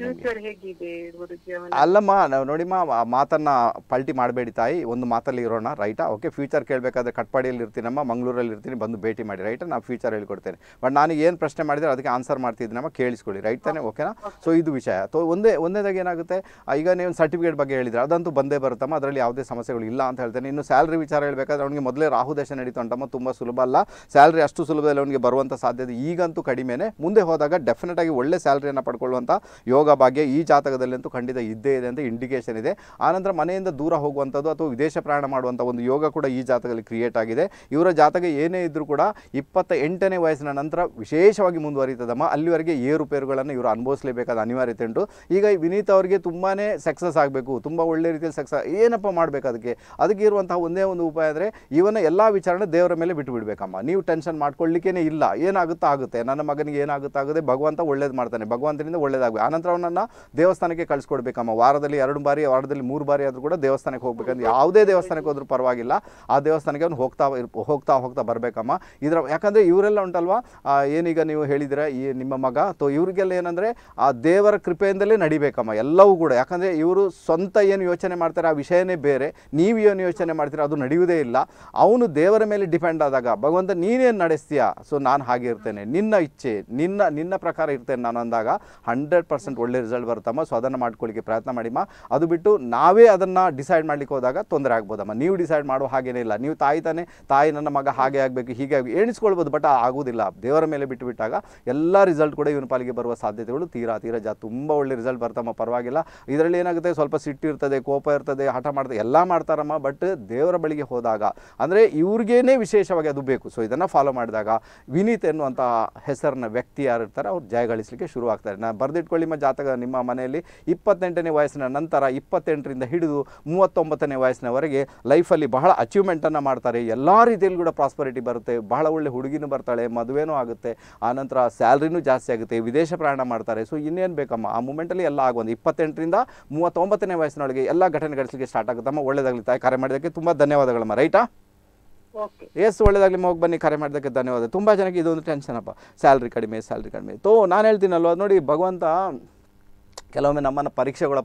ಅಲ್ಲಮ್ಮ ನೋಡಿಮ್ಮ ಮಾತನ್ನ ಪಲ್ಟಿ ಮಾಡಬೇಡಿ ತಾಯಿ ಒಂದು ಮಾತಲ್ಲಿ ಇರೋಣ ರೈಟಾ ಓಕೆ ಫ್ಯೂಚರ್ ಕೇಳಬೇಕಾದ್ರೆ ಕಟ್ಪಾಡಿಯಲ್ಲಿ ಇರ್ತೀನಮ್ಮ ಮಂಗಳೂರಲ್ಲಿ ಇರ್ತೀನಿ ಬಂದು ಭೇಟಿ ಮಾಡಿ ರೈಟಾ ನಾನು ಫ್ಯೂಚರ್ ಹೇಳ್ಕೊಡ್ತೇನೆ ಬಟ್ ನಾನು ಏನು ಪ್ರಶ್ನೆ ಮಾಡಿದ್ರೆ ಅದಕ್ಕೆ ಆನ್ಸರ್ ಮಾಡ್ತಿದ್ದೀನಮ್ಮ ಕೇಳಿಸ್ಕೊಳ್ಳಿ ರೈಟ್ ತಾನೇ ಓಕೆನಾ ಸೊ ಇದು ವಿಷಯ ಸೊ ಒಂದೇ ಒಂದೇದಾಗ ಏನಾಗುತ್ತೆ ಈಗ ನೀವು ಸರ್ಟಿಫಿಕೇಟ್ ಬಗ್ಗೆ ಹೇಳಿದ್ರೆ ಅದಂತೂ ಬಂದೇ ಬರುತ್ತಮ್ಮ ಅದರಲ್ಲಿ ಯಾವುದೇ ಸಮಸ್ಯೆಗಳು ಇಲ್ಲ ಅಂತ ಹೇಳ್ತೇನೆ ಇನ್ನು ಸ್ಯಾಲ್ರಿ ವಿಚಾರ ಹೇಳಬೇಕಾದ್ರೆ ಅವನಿಗೆ ಮೊದಲೇ ರಾಹು ದೇಶ ನಡೀತು ಅಂತಮ್ಮ ತುಂಬ ಸುಲಭ ಅಲ್ಲ ಸ್ಯಾಲ್ರಿ ಅಷ್ಟು ಸುಲಭದಲ್ಲಿ ಅವನಿಗೆ ಬರುವಂಥ ಸಾಧ್ಯತೆ ಈಗಂತೂ ಕಡಿಮೆನೇ ಮುಂದೆ ಹೋದಾಗ ಡೆಫಿನೆಟ್ ಆಗಿ ಒಳ್ಳೆ ಸ್ಯಾಲ್ರಿಯನ್ನು ಪಡ್ಕೊಳ್ಳುವಂಥ ಯೋಗ ಭಾಗ್ಯ ಈ ಜಾತಕದಲ್ಲಿ ಅಂತೂ ಖಂಡಿತ ಇದ್ದೇ ಇದೆ ಅಂತ ಇಂಡಿಕೇಷನ್ ಇದೆ ಆನಂತರ ಮನೆಯಿಂದ ದೂರ ಹೋಗುವಂಥದ್ದು ಅಥವಾ ವಿದೇಶ ಪ್ರಯಾಣ ಮಾಡುವಂಥ ಒಂದು ಯೋಗ ಕೂಡ ಈ ಜಾತಕದಲ್ಲಿ ಕ್ರಿಯೇಟ್ ಆಗಿದೆ ಇವರ ಜಾತಕ ಏನೇ ಇದ್ದರೂ ಕೂಡ ಇಪ್ಪತ್ತ ಎಂಟನೇ ವಯಸ್ಸಿನ ನಂತರ ವಿಶೇಷವಾಗಿ ಮುಂದುವರಿತದಮ್ಮ ಅಲ್ಲಿವರೆಗೆ ಏರುಪೇರುಗಳನ್ನು ಇವರು ಅನುಭವಿಸಲೇಬೇಕಾದ ಅನಿವಾರ್ಯತೆ ಉಂಟು ಈಗ ವಿನೀತ್ ಅವರಿಗೆ ತುಂಬಾ ಸಕ್ಸಸ್ ಆಗಬೇಕು ತುಂಬ ಒಳ್ಳೆ ರೀತಿಯಲ್ಲಿ ಸಕ್ಸಸ್ ಏನಪ್ಪ ಮಾಡಬೇಕು ಅದಕ್ಕೆ ಅದಕ್ಕೆ ಇರುವಂತಹ ಒಂದೇ ಒಂದು ಉಪಾಯ ಅಂದರೆ ಇವನ ಎಲ್ಲ ವಿಚಾರಣೆ ದೇವರ ಮೇಲೆ ಬಿಟ್ಟು ಬಿಡಬೇಕಮ್ಮ ನೀವು ಟೆನ್ಷನ್ ಮಾಡ್ಕೊಳ್ಳಿಕ್ಕೇನೆ ಇಲ್ಲ ಏನಾಗುತ್ತೋ ಆಗುತ್ತೆ ನನ್ನ ಮಗನಿಗೆ ಏನು ಏನಾಗುತ್ತಾಗದೆ ಭಗವಂತ ಒಳ್ಳೇದು ಮಾಡ್ತಾನೆ ಭಗವಂತನಿಂದ ಒಳ್ಳೇದಾಗ ಆನಂತರ ಅವನನ್ನು ದೇವಸ್ಥಾನಕ್ಕೆ ಕಳಿಸ್ಕೊಡ್ಬೇಕಮ್ಮ ವಾರದಲ್ಲಿ ಎರಡು ಬಾರಿ ವಾರದಲ್ಲಿ ಮೂರು ಬಾರಿ ಆದರೂ ಕೂಡ ದೇವಸ್ಥಾನಕ್ಕೆ ಹೋಗ್ಬೇಕಂದ್ರೆ ಯಾವುದೇ ದೇವಸ್ಥಾನಕ್ಕೆ ಹೋದ್ರೂ ಪರವಾಗಿಲ್ಲ ಆ ದೇವಸ್ಥಾನಕ್ಕೆ ಅವ್ನು ಹೋಗ್ತಾ ಹೋಗ್ತಾ ಹೋಗ್ತಾ ಬರಬೇಕಮ್ಮ ಇದರ ಯಾಕಂದರೆ ಇವರೆಲ್ಲ ಉಂಟಲ್ವಾ ಏನೀಗ ನೀವು ಹೇಳಿದಿರ ಈ ನಿಮ್ಮ ಮಗ ತೋ ಇವರಿಗೆಲ್ಲ ಏನಂದರೆ ಆ ದೇವರ ಕೃಪೆಯಿಂದಲೇ ನಡಿಬೇಕಮ್ಮ ಎಲ್ಲವೂ ಕೂಡ ಯಾಕಂದರೆ ಇವರು ಸ್ವಂತ ಏನು ಯೋಚನೆ ಮಾಡ್ತಾರೆ ಆ ವಿಷಯನೇ ಬೇರೆ ನೀವು ಏನು ಯೋಚನೆ ಮಾಡ್ತೀರ ಅದು ನಡೆಯುವುದೇ ಇಲ್ಲ ಅವನು ದೇವರ ಮೇಲೆ ಡಿಪೆಂಡ್ ಆದಾಗ ಭಗವಂತ ನೀನೇನು ನಡೆಸ್ತೀಯಾ ಸೊ ನಾನು ಹಾಗೆ ಇರ್ತೇನೆ ನಿನ್ನ ಇಚ್ಛೆ ನಿನ್ನ ನಿನ್ನ ಪ್ರಕಾರ ಇರ್ತೇನೆ ನಾನು ಅಂದಾಗ ಹಂಡ್ರೆಡ್ ಪರ್ಸೆಂಟ್ ಒಳ್ಳೆ ರಿಸಲ್ಟ್ ಬರುತ್ತಮ್ಮ ಸೊ ಅದನ್ನು ಮಾಡ್ಕೊಳ್ಳಿಕ್ಕೆ ಪ್ರಯತ್ನ ಮಾಡಿಮ್ಮ ಅದು ಬಿಟ್ಟು ನಾವೇ ಅದನ್ನು ಡಿಸೈಡ್ ಮಾಡಲಿಕ್ಕೆ ಹೋದಾಗ ತೊಂದರೆ ಆಗ್ಬೋದಮ್ಮ ನೀವು ಡಿಸೈಡ್ ಮಾಡೋ ಹಾಗೇನೇ ಇಲ್ಲ ನೀವು ತಾಯಿ ತಾನೇ ತಾಯಿ ನನ್ನ ಮಗ ಹಾಗೆ ಆಗಬೇಕು ಹೀಗೆ ಆಗಬೇಕು ಎಣಿಸ್ಕೊಳ್ಬೋದು ಬಟ್ ಆಗೋದಿಲ್ಲ ದೇವರ ಮೇಲೆ ಬಿಟ್ಟು ಬಿಟ್ಟಾಗ ಎಲ್ಲ ರಿಸಲ್ಟ್ ಕೂಡ ಇವನ ಪಾಲಿಗೆ ಬರುವ ಸಾಧ್ಯತೆಗಳು ತೀರಾ ತೀರ ಜಾ ತುಂಬ ಒಳ್ಳೆ ರಿಸಲ್ಟ್ ಬರ್ತಮ್ಮ ಪರವಾಗಿಲ್ಲ ಇದರಲ್ಲಿ ಏನಾಗುತ್ತೆ ಸ್ವಲ್ಪ ಸಿಟ್ಟು ಇರ್ತದೆ ಕೋಪ ಇರ್ತದೆ ಹಠ ಮಾಡ್ತದೆ ಎಲ್ಲ ಮಾಡ್ತಾರಮ್ಮ ಬಟ್ ದೇವರ ಬಳಿಗೆ ಹೋದಾಗ ಅಂದರೆ ಇವ್ರಿಗೇನೇ ವಿಶೇಷವಾಗಿ ಅದು ಬೇಕು ಸೊ ಇದನ್ನು ಫಾಲೋ ಮಾಡಿದಾಗ ವಿನೀತ್ ಎನ್ನುವಂಥ ಹೆಸರನ್ನ ವ್ಯಕ್ತ ವ್ಯಕ್ತಿ ಯಾರು ಇರ್ತಾರೆ ಅವ್ರು ಗಳಿಸಲಿಕ್ಕೆ ಶುರು ಆಗ್ತಾರೆ ನಾನು ಬರೆದಿಟ್ಕೊಳ್ಳಿ ನಿಮ್ಮ ಜಾತಕ ನಿಮ್ಮ ಮನೆಯಲ್ಲಿ ಇಪ್ಪತ್ತೆಂಟನೇ ವಯಸ್ಸಿನ ನಂತರ ಇಪ್ಪತ್ತೆಂಟರಿಂದ ಹಿಡಿದು ಮೂವತ್ತೊಂಬತ್ತನೇ ವಯಸ್ಸಿನವರೆಗೆ ಲೈಫಲ್ಲಿ ಬಹಳ ಅಚೀವ್ಮೆಂಟನ್ನು ಮಾಡ್ತಾರೆ ಎಲ್ಲ ರೀತಿಯಲ್ಲಿ ಕೂಡ ಪ್ರಾಸ್ಪರಿಟಿ ಬರುತ್ತೆ ಬಹಳ ಒಳ್ಳೆ ಹುಡುಗಿನೂ ಬರ್ತಾಳೆ ಮದುವೆನೂ ಆಗುತ್ತೆ ಆನಂತರ ಸ್ಯಾಲ್ರಿನೂ ಜಾಸ್ತಿ ಆಗುತ್ತೆ ವಿದೇಶ ಪ್ರಯಾಣ ಮಾಡ್ತಾರೆ ಸೊ ಇನ್ನೇನು ಬೇಕಮ್ಮ ಆ ಮೂಮೆಂಟಲ್ಲಿ ಎಲ್ಲ ಆಗೋದು ಇಪ್ಪತ್ತೆಂಟರಿಂದ ಮೂವತ್ತೊಂಬತ್ತನೇ ವಯಸ್ಸಿನೊಳಗೆ ಎಲ್ಲ ಗಳಿಸಲಿಕ್ಕೆ ಸ್ಟಾರ್ಟ್ ಆಗುತ್ತಮ್ಮ ಒಳ್ಳೆಯದಾಗಲಿ ತಾಯಿ ಕರೆ ಮಾಡಿದ್ದಕ್ಕೆ ತುಂಬ ಧನ್ಯವಾದಗಳಮ್ಮ ರೈಟಾ ಎಸ್ ಒಳ್ಳೇದಾಗಲಿ ಹೋಗಿ ಬನ್ನಿ ಕರೆ ಮಾಡಿದಕ್ಕೆ ಧನ್ಯವಾದ ತುಂಬ ಜನಕ್ಕೆ ಇದೊಂದು ಅಪ್ಪ ಸ್ಯಾಲ್ರಿ ಕಡಿಮೆ ಸ್ಯಾಲ್ರಿ ಕಡಿಮೆ ತೋ ನಾನು ಹೇಳ್ತೀನಲ್ವ ನೋಡಿ ಭಗವಂತ ಕೆಲವೊಮ್ಮೆ ನಮ್ಮನ್ನು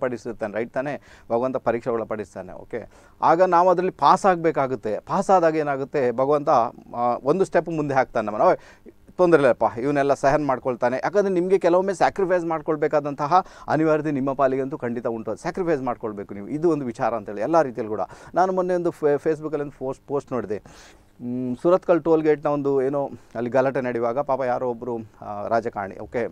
ಪಡಿಸುತ್ತಾನೆ ರೈಟ್ ತಾನೇ ಭಗವಂತ ಪಡಿಸ್ತಾನೆ ಓಕೆ ಆಗ ನಾವು ಅದರಲ್ಲಿ ಪಾಸ್ ಆಗಬೇಕಾಗುತ್ತೆ ಪಾಸ್ ಆದಾಗ ಏನಾಗುತ್ತೆ ಭಗವಂತ ಒಂದು ಸ್ಟೆಪ್ ಮುಂದೆ ಹಾಕ್ತಾನೆ ನಮ್ಮನ್ನು ತೊಂದರೆ ಇಲ್ಲಪ್ಪ ಇವನ್ನೆಲ್ಲ ಸಹನ್ ಮಾಡ್ಕೊಳ್ತಾನೆ ಯಾಕಂದರೆ ನಿಮಗೆ ಕೆಲವೊಮ್ಮೆ ಸ್ಯಾಕ್ರಿಫೈಸ್ ಮಾಡ್ಕೊಳ್ಬೇಕಾದಂತಹ ಅನಿವಾರ್ಯತೆ ನಿಮ್ಮ ಅಂತೂ ಖಂಡಿತ ಉಂಟು ಸ್ಯಾಕ್ರಿಫೈಸ್ ಮಾಡ್ಕೊಳ್ಬೇಕು ನೀವು ಇದು ಒಂದು ವಿಚಾರ ಅಂತೇಳಿ ಎಲ್ಲ ರೀತಿಯಲ್ಲಿ ಕೂಡ ನಾನು ಮೊನ್ನೆ ಒಂದು ಫೇ ಫೇಸ್ಬುಕ್ಕಲ್ಲಿ ಒಂದು ಪೋಸ್ಟ್ ಪೋಸ್ಟ್ ನೋಡಿದೆ ಸುರತ್ಕಲ್ ಟೋಲ್ ಗೇಟ್ನ ಒಂದು ಏನೋ ಅಲ್ಲಿ ಗಲಾಟೆ ನಡೆಯುವಾಗ ಪಾಪ ಯಾರೋ ಒಬ್ಬರು ರಾಜಕಾರಣಿ ಓಕೆ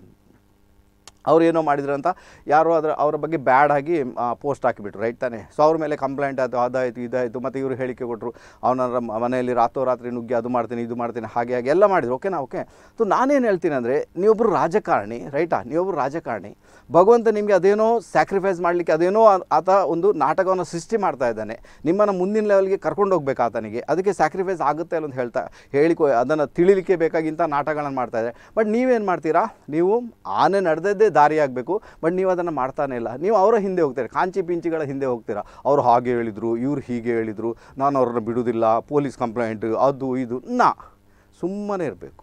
ಅವ್ರು ಏನೋ ಮಾಡಿದ್ರು ಅಂತ ಯಾರು ಅದರ ಅವರ ಬಗ್ಗೆ ಬ್ಯಾಡ್ ಆಗಿ ಪೋಸ್ಟ್ ಹಾಕಿಬಿಟ್ರು ರೈಟ್ ತಾನೆ ಸೊ ಅವ್ರ ಮೇಲೆ ಕಂಪ್ಲೇಂಟ್ ಆಯಿತು ಅದಾಯಿತು ಇದಾಯಿತು ಮತ್ತು ಇವರು ಹೇಳಿಕೆ ಕೊಟ್ಟರು ಅವನ ಮನೆಯಲ್ಲಿ ರಾತ್ರೋರಾತ್ರಿ ನುಗ್ಗಿ ಅದು ಮಾಡ್ತೀನಿ ಇದು ಮಾಡ್ತೀನಿ ಹಾಗೆ ಹಾಗೆ ಎಲ್ಲ ಮಾಡಿದ್ರು ಓಕೆನಾ ಓಕೆ ಸೊ ನಾನೇನು ಹೇಳ್ತೀನಿ ಅಂದರೆ ನೀವೊಬ್ಬರು ರಾಜಕಾರಣಿ ರೈಟಾ ನೀವೊಬ್ಬರು ರಾಜಕಾರಣಿ ಭಗವಂತ ನಿಮಗೆ ಅದೇನೋ ಸ್ಯಾಕ್ರಿಫೈಸ್ ಮಾಡಲಿಕ್ಕೆ ಅದೇನೋ ಆತ ಒಂದು ನಾಟಕವನ್ನು ಸೃಷ್ಟಿ ಮಾಡ್ತಾ ಇದ್ದಾನೆ ನಿಮ್ಮನ್ನು ಮುಂದಿನ ಲೆವೆಲ್ಗೆ ಕರ್ಕೊಂಡು ಹೋಗ್ಬೇಕು ಆತನಿಗೆ ಅದಕ್ಕೆ ಸ್ಯಾಕ್ರಿಫೈಸ್ ಆಗುತ್ತೆ ಅಲ್ಲೊಂದು ಹೇಳ್ತಾ ಹೇಳಿಕೊ ಅದನ್ನು ತಿಳಿಲಿಕ್ಕೆ ಬೇಕಾಗಿಂತ ನಾಟಕಗಳನ್ನು ಮಾಡ್ತಾ ಇದ್ದಾರೆ ಬಟ್ ನೀವೇನು ಮಾಡ್ತೀರಾ ನೀವು ಆನೆ ನಡೆದದ್ದೇ ದಾರಿಯಾಗಬೇಕು ಬಟ್ ನೀವು ಅದನ್ನು ಮಾಡ್ತಾನೆ ಇಲ್ಲ ನೀವು ಅವರ ಹಿಂದೆ ಹೋಗ್ತೀರಿ ಕಾಂಚಿ ಪಿಂಚಿಗಳ ಹಿಂದೆ ಹೋಗ್ತೀರಾ ಅವರು ಹಾಗೆ ಹೇಳಿದರು ಇವ್ರು ಹೀಗೆ ಹೇಳಿದರು ನಾನು ಅವ್ರನ್ನ ಬಿಡುವುದಿಲ್ಲ ಪೊಲೀಸ್ ಕಂಪ್ಲೇಂಟ್ ಅದು ಇದು ನಾ ಸುಮ್ಮನೆ ಇರಬೇಕು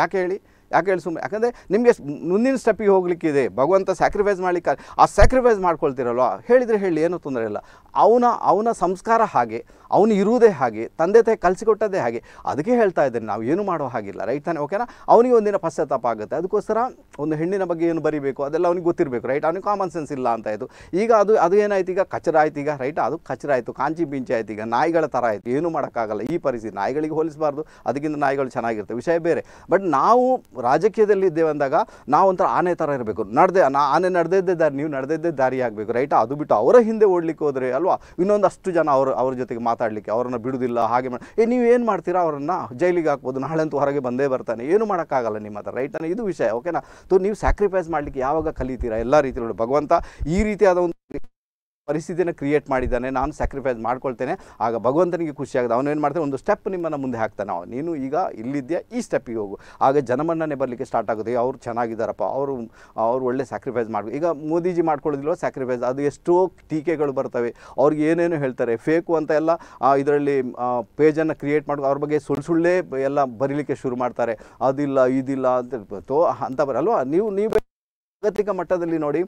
ಯಾಕೆ ಹೇಳಿ ಯಾಕೆ ಹೇಳಿ ಸುಮ್ಮನೆ ಯಾಕಂದರೆ ನಿಮಗೆ ಮುಂದಿನ ಸ್ಟೆಪ್ಪಿಗೆ ಹೋಗ್ಲಿಕ್ಕಿದೆ ಭಗವಂತ ಸ್ಯಾಕ್ರಿಫೈಸ್ ಮಾಡಲಿಕ್ಕೆ ಆ ಸ್ಯಾಕ್ರಿಫೈಸ್ ಮಾಡ್ಕೊಳ್ತಿರಲ್ವ ಹೇಳಿದರೆ ಹೇಳಿ ಏನೂ ತೊಂದರೆ ಇಲ್ಲ ಅವನ ಅವನ ಸಂಸ್ಕಾರ ಹಾಗೆ ಅವನು ಇರುವುದೇ ಹಾಗೆ ತಂದೆ ತಾಯಿ ಕಲಿಸಿಕೊಟ್ಟದೇ ಹಾಗೆ ಅದಕ್ಕೆ ಹೇಳ್ತಾ ಇದ್ದೇನೆ ನಾವು ಏನು ಮಾಡೋ ಹಾಗಿಲ್ಲ ರೈಟ್ ತಾನೆ ಓಕೆನಾ ಅವನಿಗೆ ಒಂದಿನ ಪಶ್ಚಾತ್ತಾಪ ಆಗುತ್ತೆ ಅದಕ್ಕೋಸ್ಕರ ಒಂದು ಹೆಣ್ಣಿನ ಬಗ್ಗೆ ಏನು ಬರೀಬೇಕು ಅದೆಲ್ಲ ಅವನಿಗೆ ಗೊತ್ತಿರಬೇಕು ರೈಟ್ ಅವನಿಗೆ ಕಾಮನ್ ಸೆನ್ಸ್ ಇಲ್ಲ ಅಂತ ಇದು ಈಗ ಅದು ಅದು ಏನಾಯ್ತು ಈಗ ಕಚರ ಆಯ್ತು ಈಗ ರೈಟ್ ಅದು ಕಚರ ಆಯಿತು ಕಾಂಚಿ ಪಿಂಚಿ ಆಯ್ತು ಈಗ ನಾಯಿಗಳ ಥರ ಆಯಿತು ಏನು ಮಾಡೋಕ್ಕಾಗಲ್ಲ ಈ ಪರಿಸ್ಥಿತಿ ನಾಯಿಗಳಿಗೆ ಹೋಲಿಸಬಾರ್ದು ಅದಕ್ಕಿಂತ ನಾಯಿಗಳು ಚೆನ್ನಾಗಿರುತ್ತೆ ವಿಷಯ ಬೇರೆ ಬಟ್ ನಾವು ರಾಜಕೀಯದಲ್ಲಿ ಇದ್ದೇವೆ ಅಂದಾಗ ನಾವು ಒಂಥರ ಆನೆ ಥರ ಇರಬೇಕು ನಡೆದೇ ನಾ ಆನೆ ನಡೆದಿದ್ದೇ ದಾರಿ ನೀವು ಇದ್ದೇ ದಾರಿ ಆಗಬೇಕು ರೈಟಾ ಅದು ಬಿಟ್ಟು ಅವರ ಹಿಂದೆ ಓಡಲಿಕ್ಕೆ ಹೋದರೆ ಅಲ್ವಾ ಇನ್ನೊಂದಷ್ಟು ಜನ ಅವರು ಅವ್ರ ಜೊತೆಗೆ ಮಾತಾಡಲಿಕ್ಕೆ ಅವರನ್ನು ಬಿಡುವುದಿಲ್ಲ ಹಾಗೆ ಮಾಡಿ ಏ ನೀವು ಏನು ಮಾಡ್ತೀರಾ ಅವರನ್ನು ಜೈಲಿಗೆ ಹಾಕ್ಬೋದು ನಾಳೆ ಅಂತೂ ಹೊರಗೆ ಬಂದೇ ಬರ್ತಾನೆ ಏನು ಮಾಡೋಕ್ಕಾಗಲ್ಲ ನಿಮ್ಮ ಹತ್ರ ರೈಟನ್ನು ಇದು ವಿಷಯ ಓಕೆನಾ ತೋ ನೀವು ಸ್ಯಾಕ್ರಿಫೈಸ್ ಮಾಡಲಿಕ್ಕೆ ಯಾವಾಗ ಕಲಿತೀರಾ ಎಲ್ಲ ರೀತಿಯಲ್ಲೂ ಭಗವಂತ ಈ ರೀತಿಯಾದ ಒಂದು ಪರಿಸ್ಥಿತಿನ ಕ್ರಿಯೇಟ್ ಮಾಡಿದ್ದಾನೆ ನಾನು ಸ್ಯಾಕ್ರಿಫೈಸ್ ಮಾಡ್ಕೊಳ್ತೇನೆ ಆಗ ಭಗವಂತನಿಗೆ ಅವನು ಅವನೇನು ಮಾಡ್ತಾನೆ ಒಂದು ಸ್ಟೆಪ್ ನಿಮ್ಮನ್ನು ಮುಂದೆ ಹಾಕ್ತಾನೆ ಅವನು ನೀನು ಈಗ ಇಲ್ಲಿದ್ದೀಯ ಈ ಸ್ಟೆಪ್ಪಿಗೆ ಹೋಗು ಆಗ ಜನಮನ್ನನೆ ಬರಲಿಕ್ಕೆ ಸ್ಟಾರ್ಟ್ ಆಗುತ್ತೆ ಅವ್ರು ಚೆನ್ನಾಗಿದ್ದಾರಪ್ಪ ಅವರು ಅವ್ರು ಒಳ್ಳೆ ಸ್ಯಾಕ್ರಿಫೈಸ್ ಮಾಡಿ ಈಗ ಮೋದಿಜಿ ಮಾಡ್ಕೊಳ್ಳೋದಿಲ್ವ ಸ್ಯಾಕ್ರಿಫೈಸ್ ಅದು ಎಷ್ಟೋ ಟೀಕೆಗಳು ಬರ್ತವೆ ಅವ್ರಿಗೆ ಏನೇನು ಹೇಳ್ತಾರೆ ಫೇಕು ಅಂತ ಎಲ್ಲ ಇದರಲ್ಲಿ ಪೇಜನ್ನು ಕ್ರಿಯೇಟ್ ಮಾಡಿ ಅವ್ರ ಬಗ್ಗೆ ಸುಳ್ಳು ಸುಳ್ಳೇ ಎಲ್ಲ ಬರೀಲಿಕ್ಕೆ ಶುರು ಮಾಡ್ತಾರೆ ಅದಿಲ್ಲ ಇದಿಲ್ಲ ಅಂತ ತೋ ಅಂತ ಬರಲ್ವಾ ನೀವು ನೀವು ಜಾಗತಿಕ ಮಟ್ಟದಲ್ಲಿ ನೋಡಿ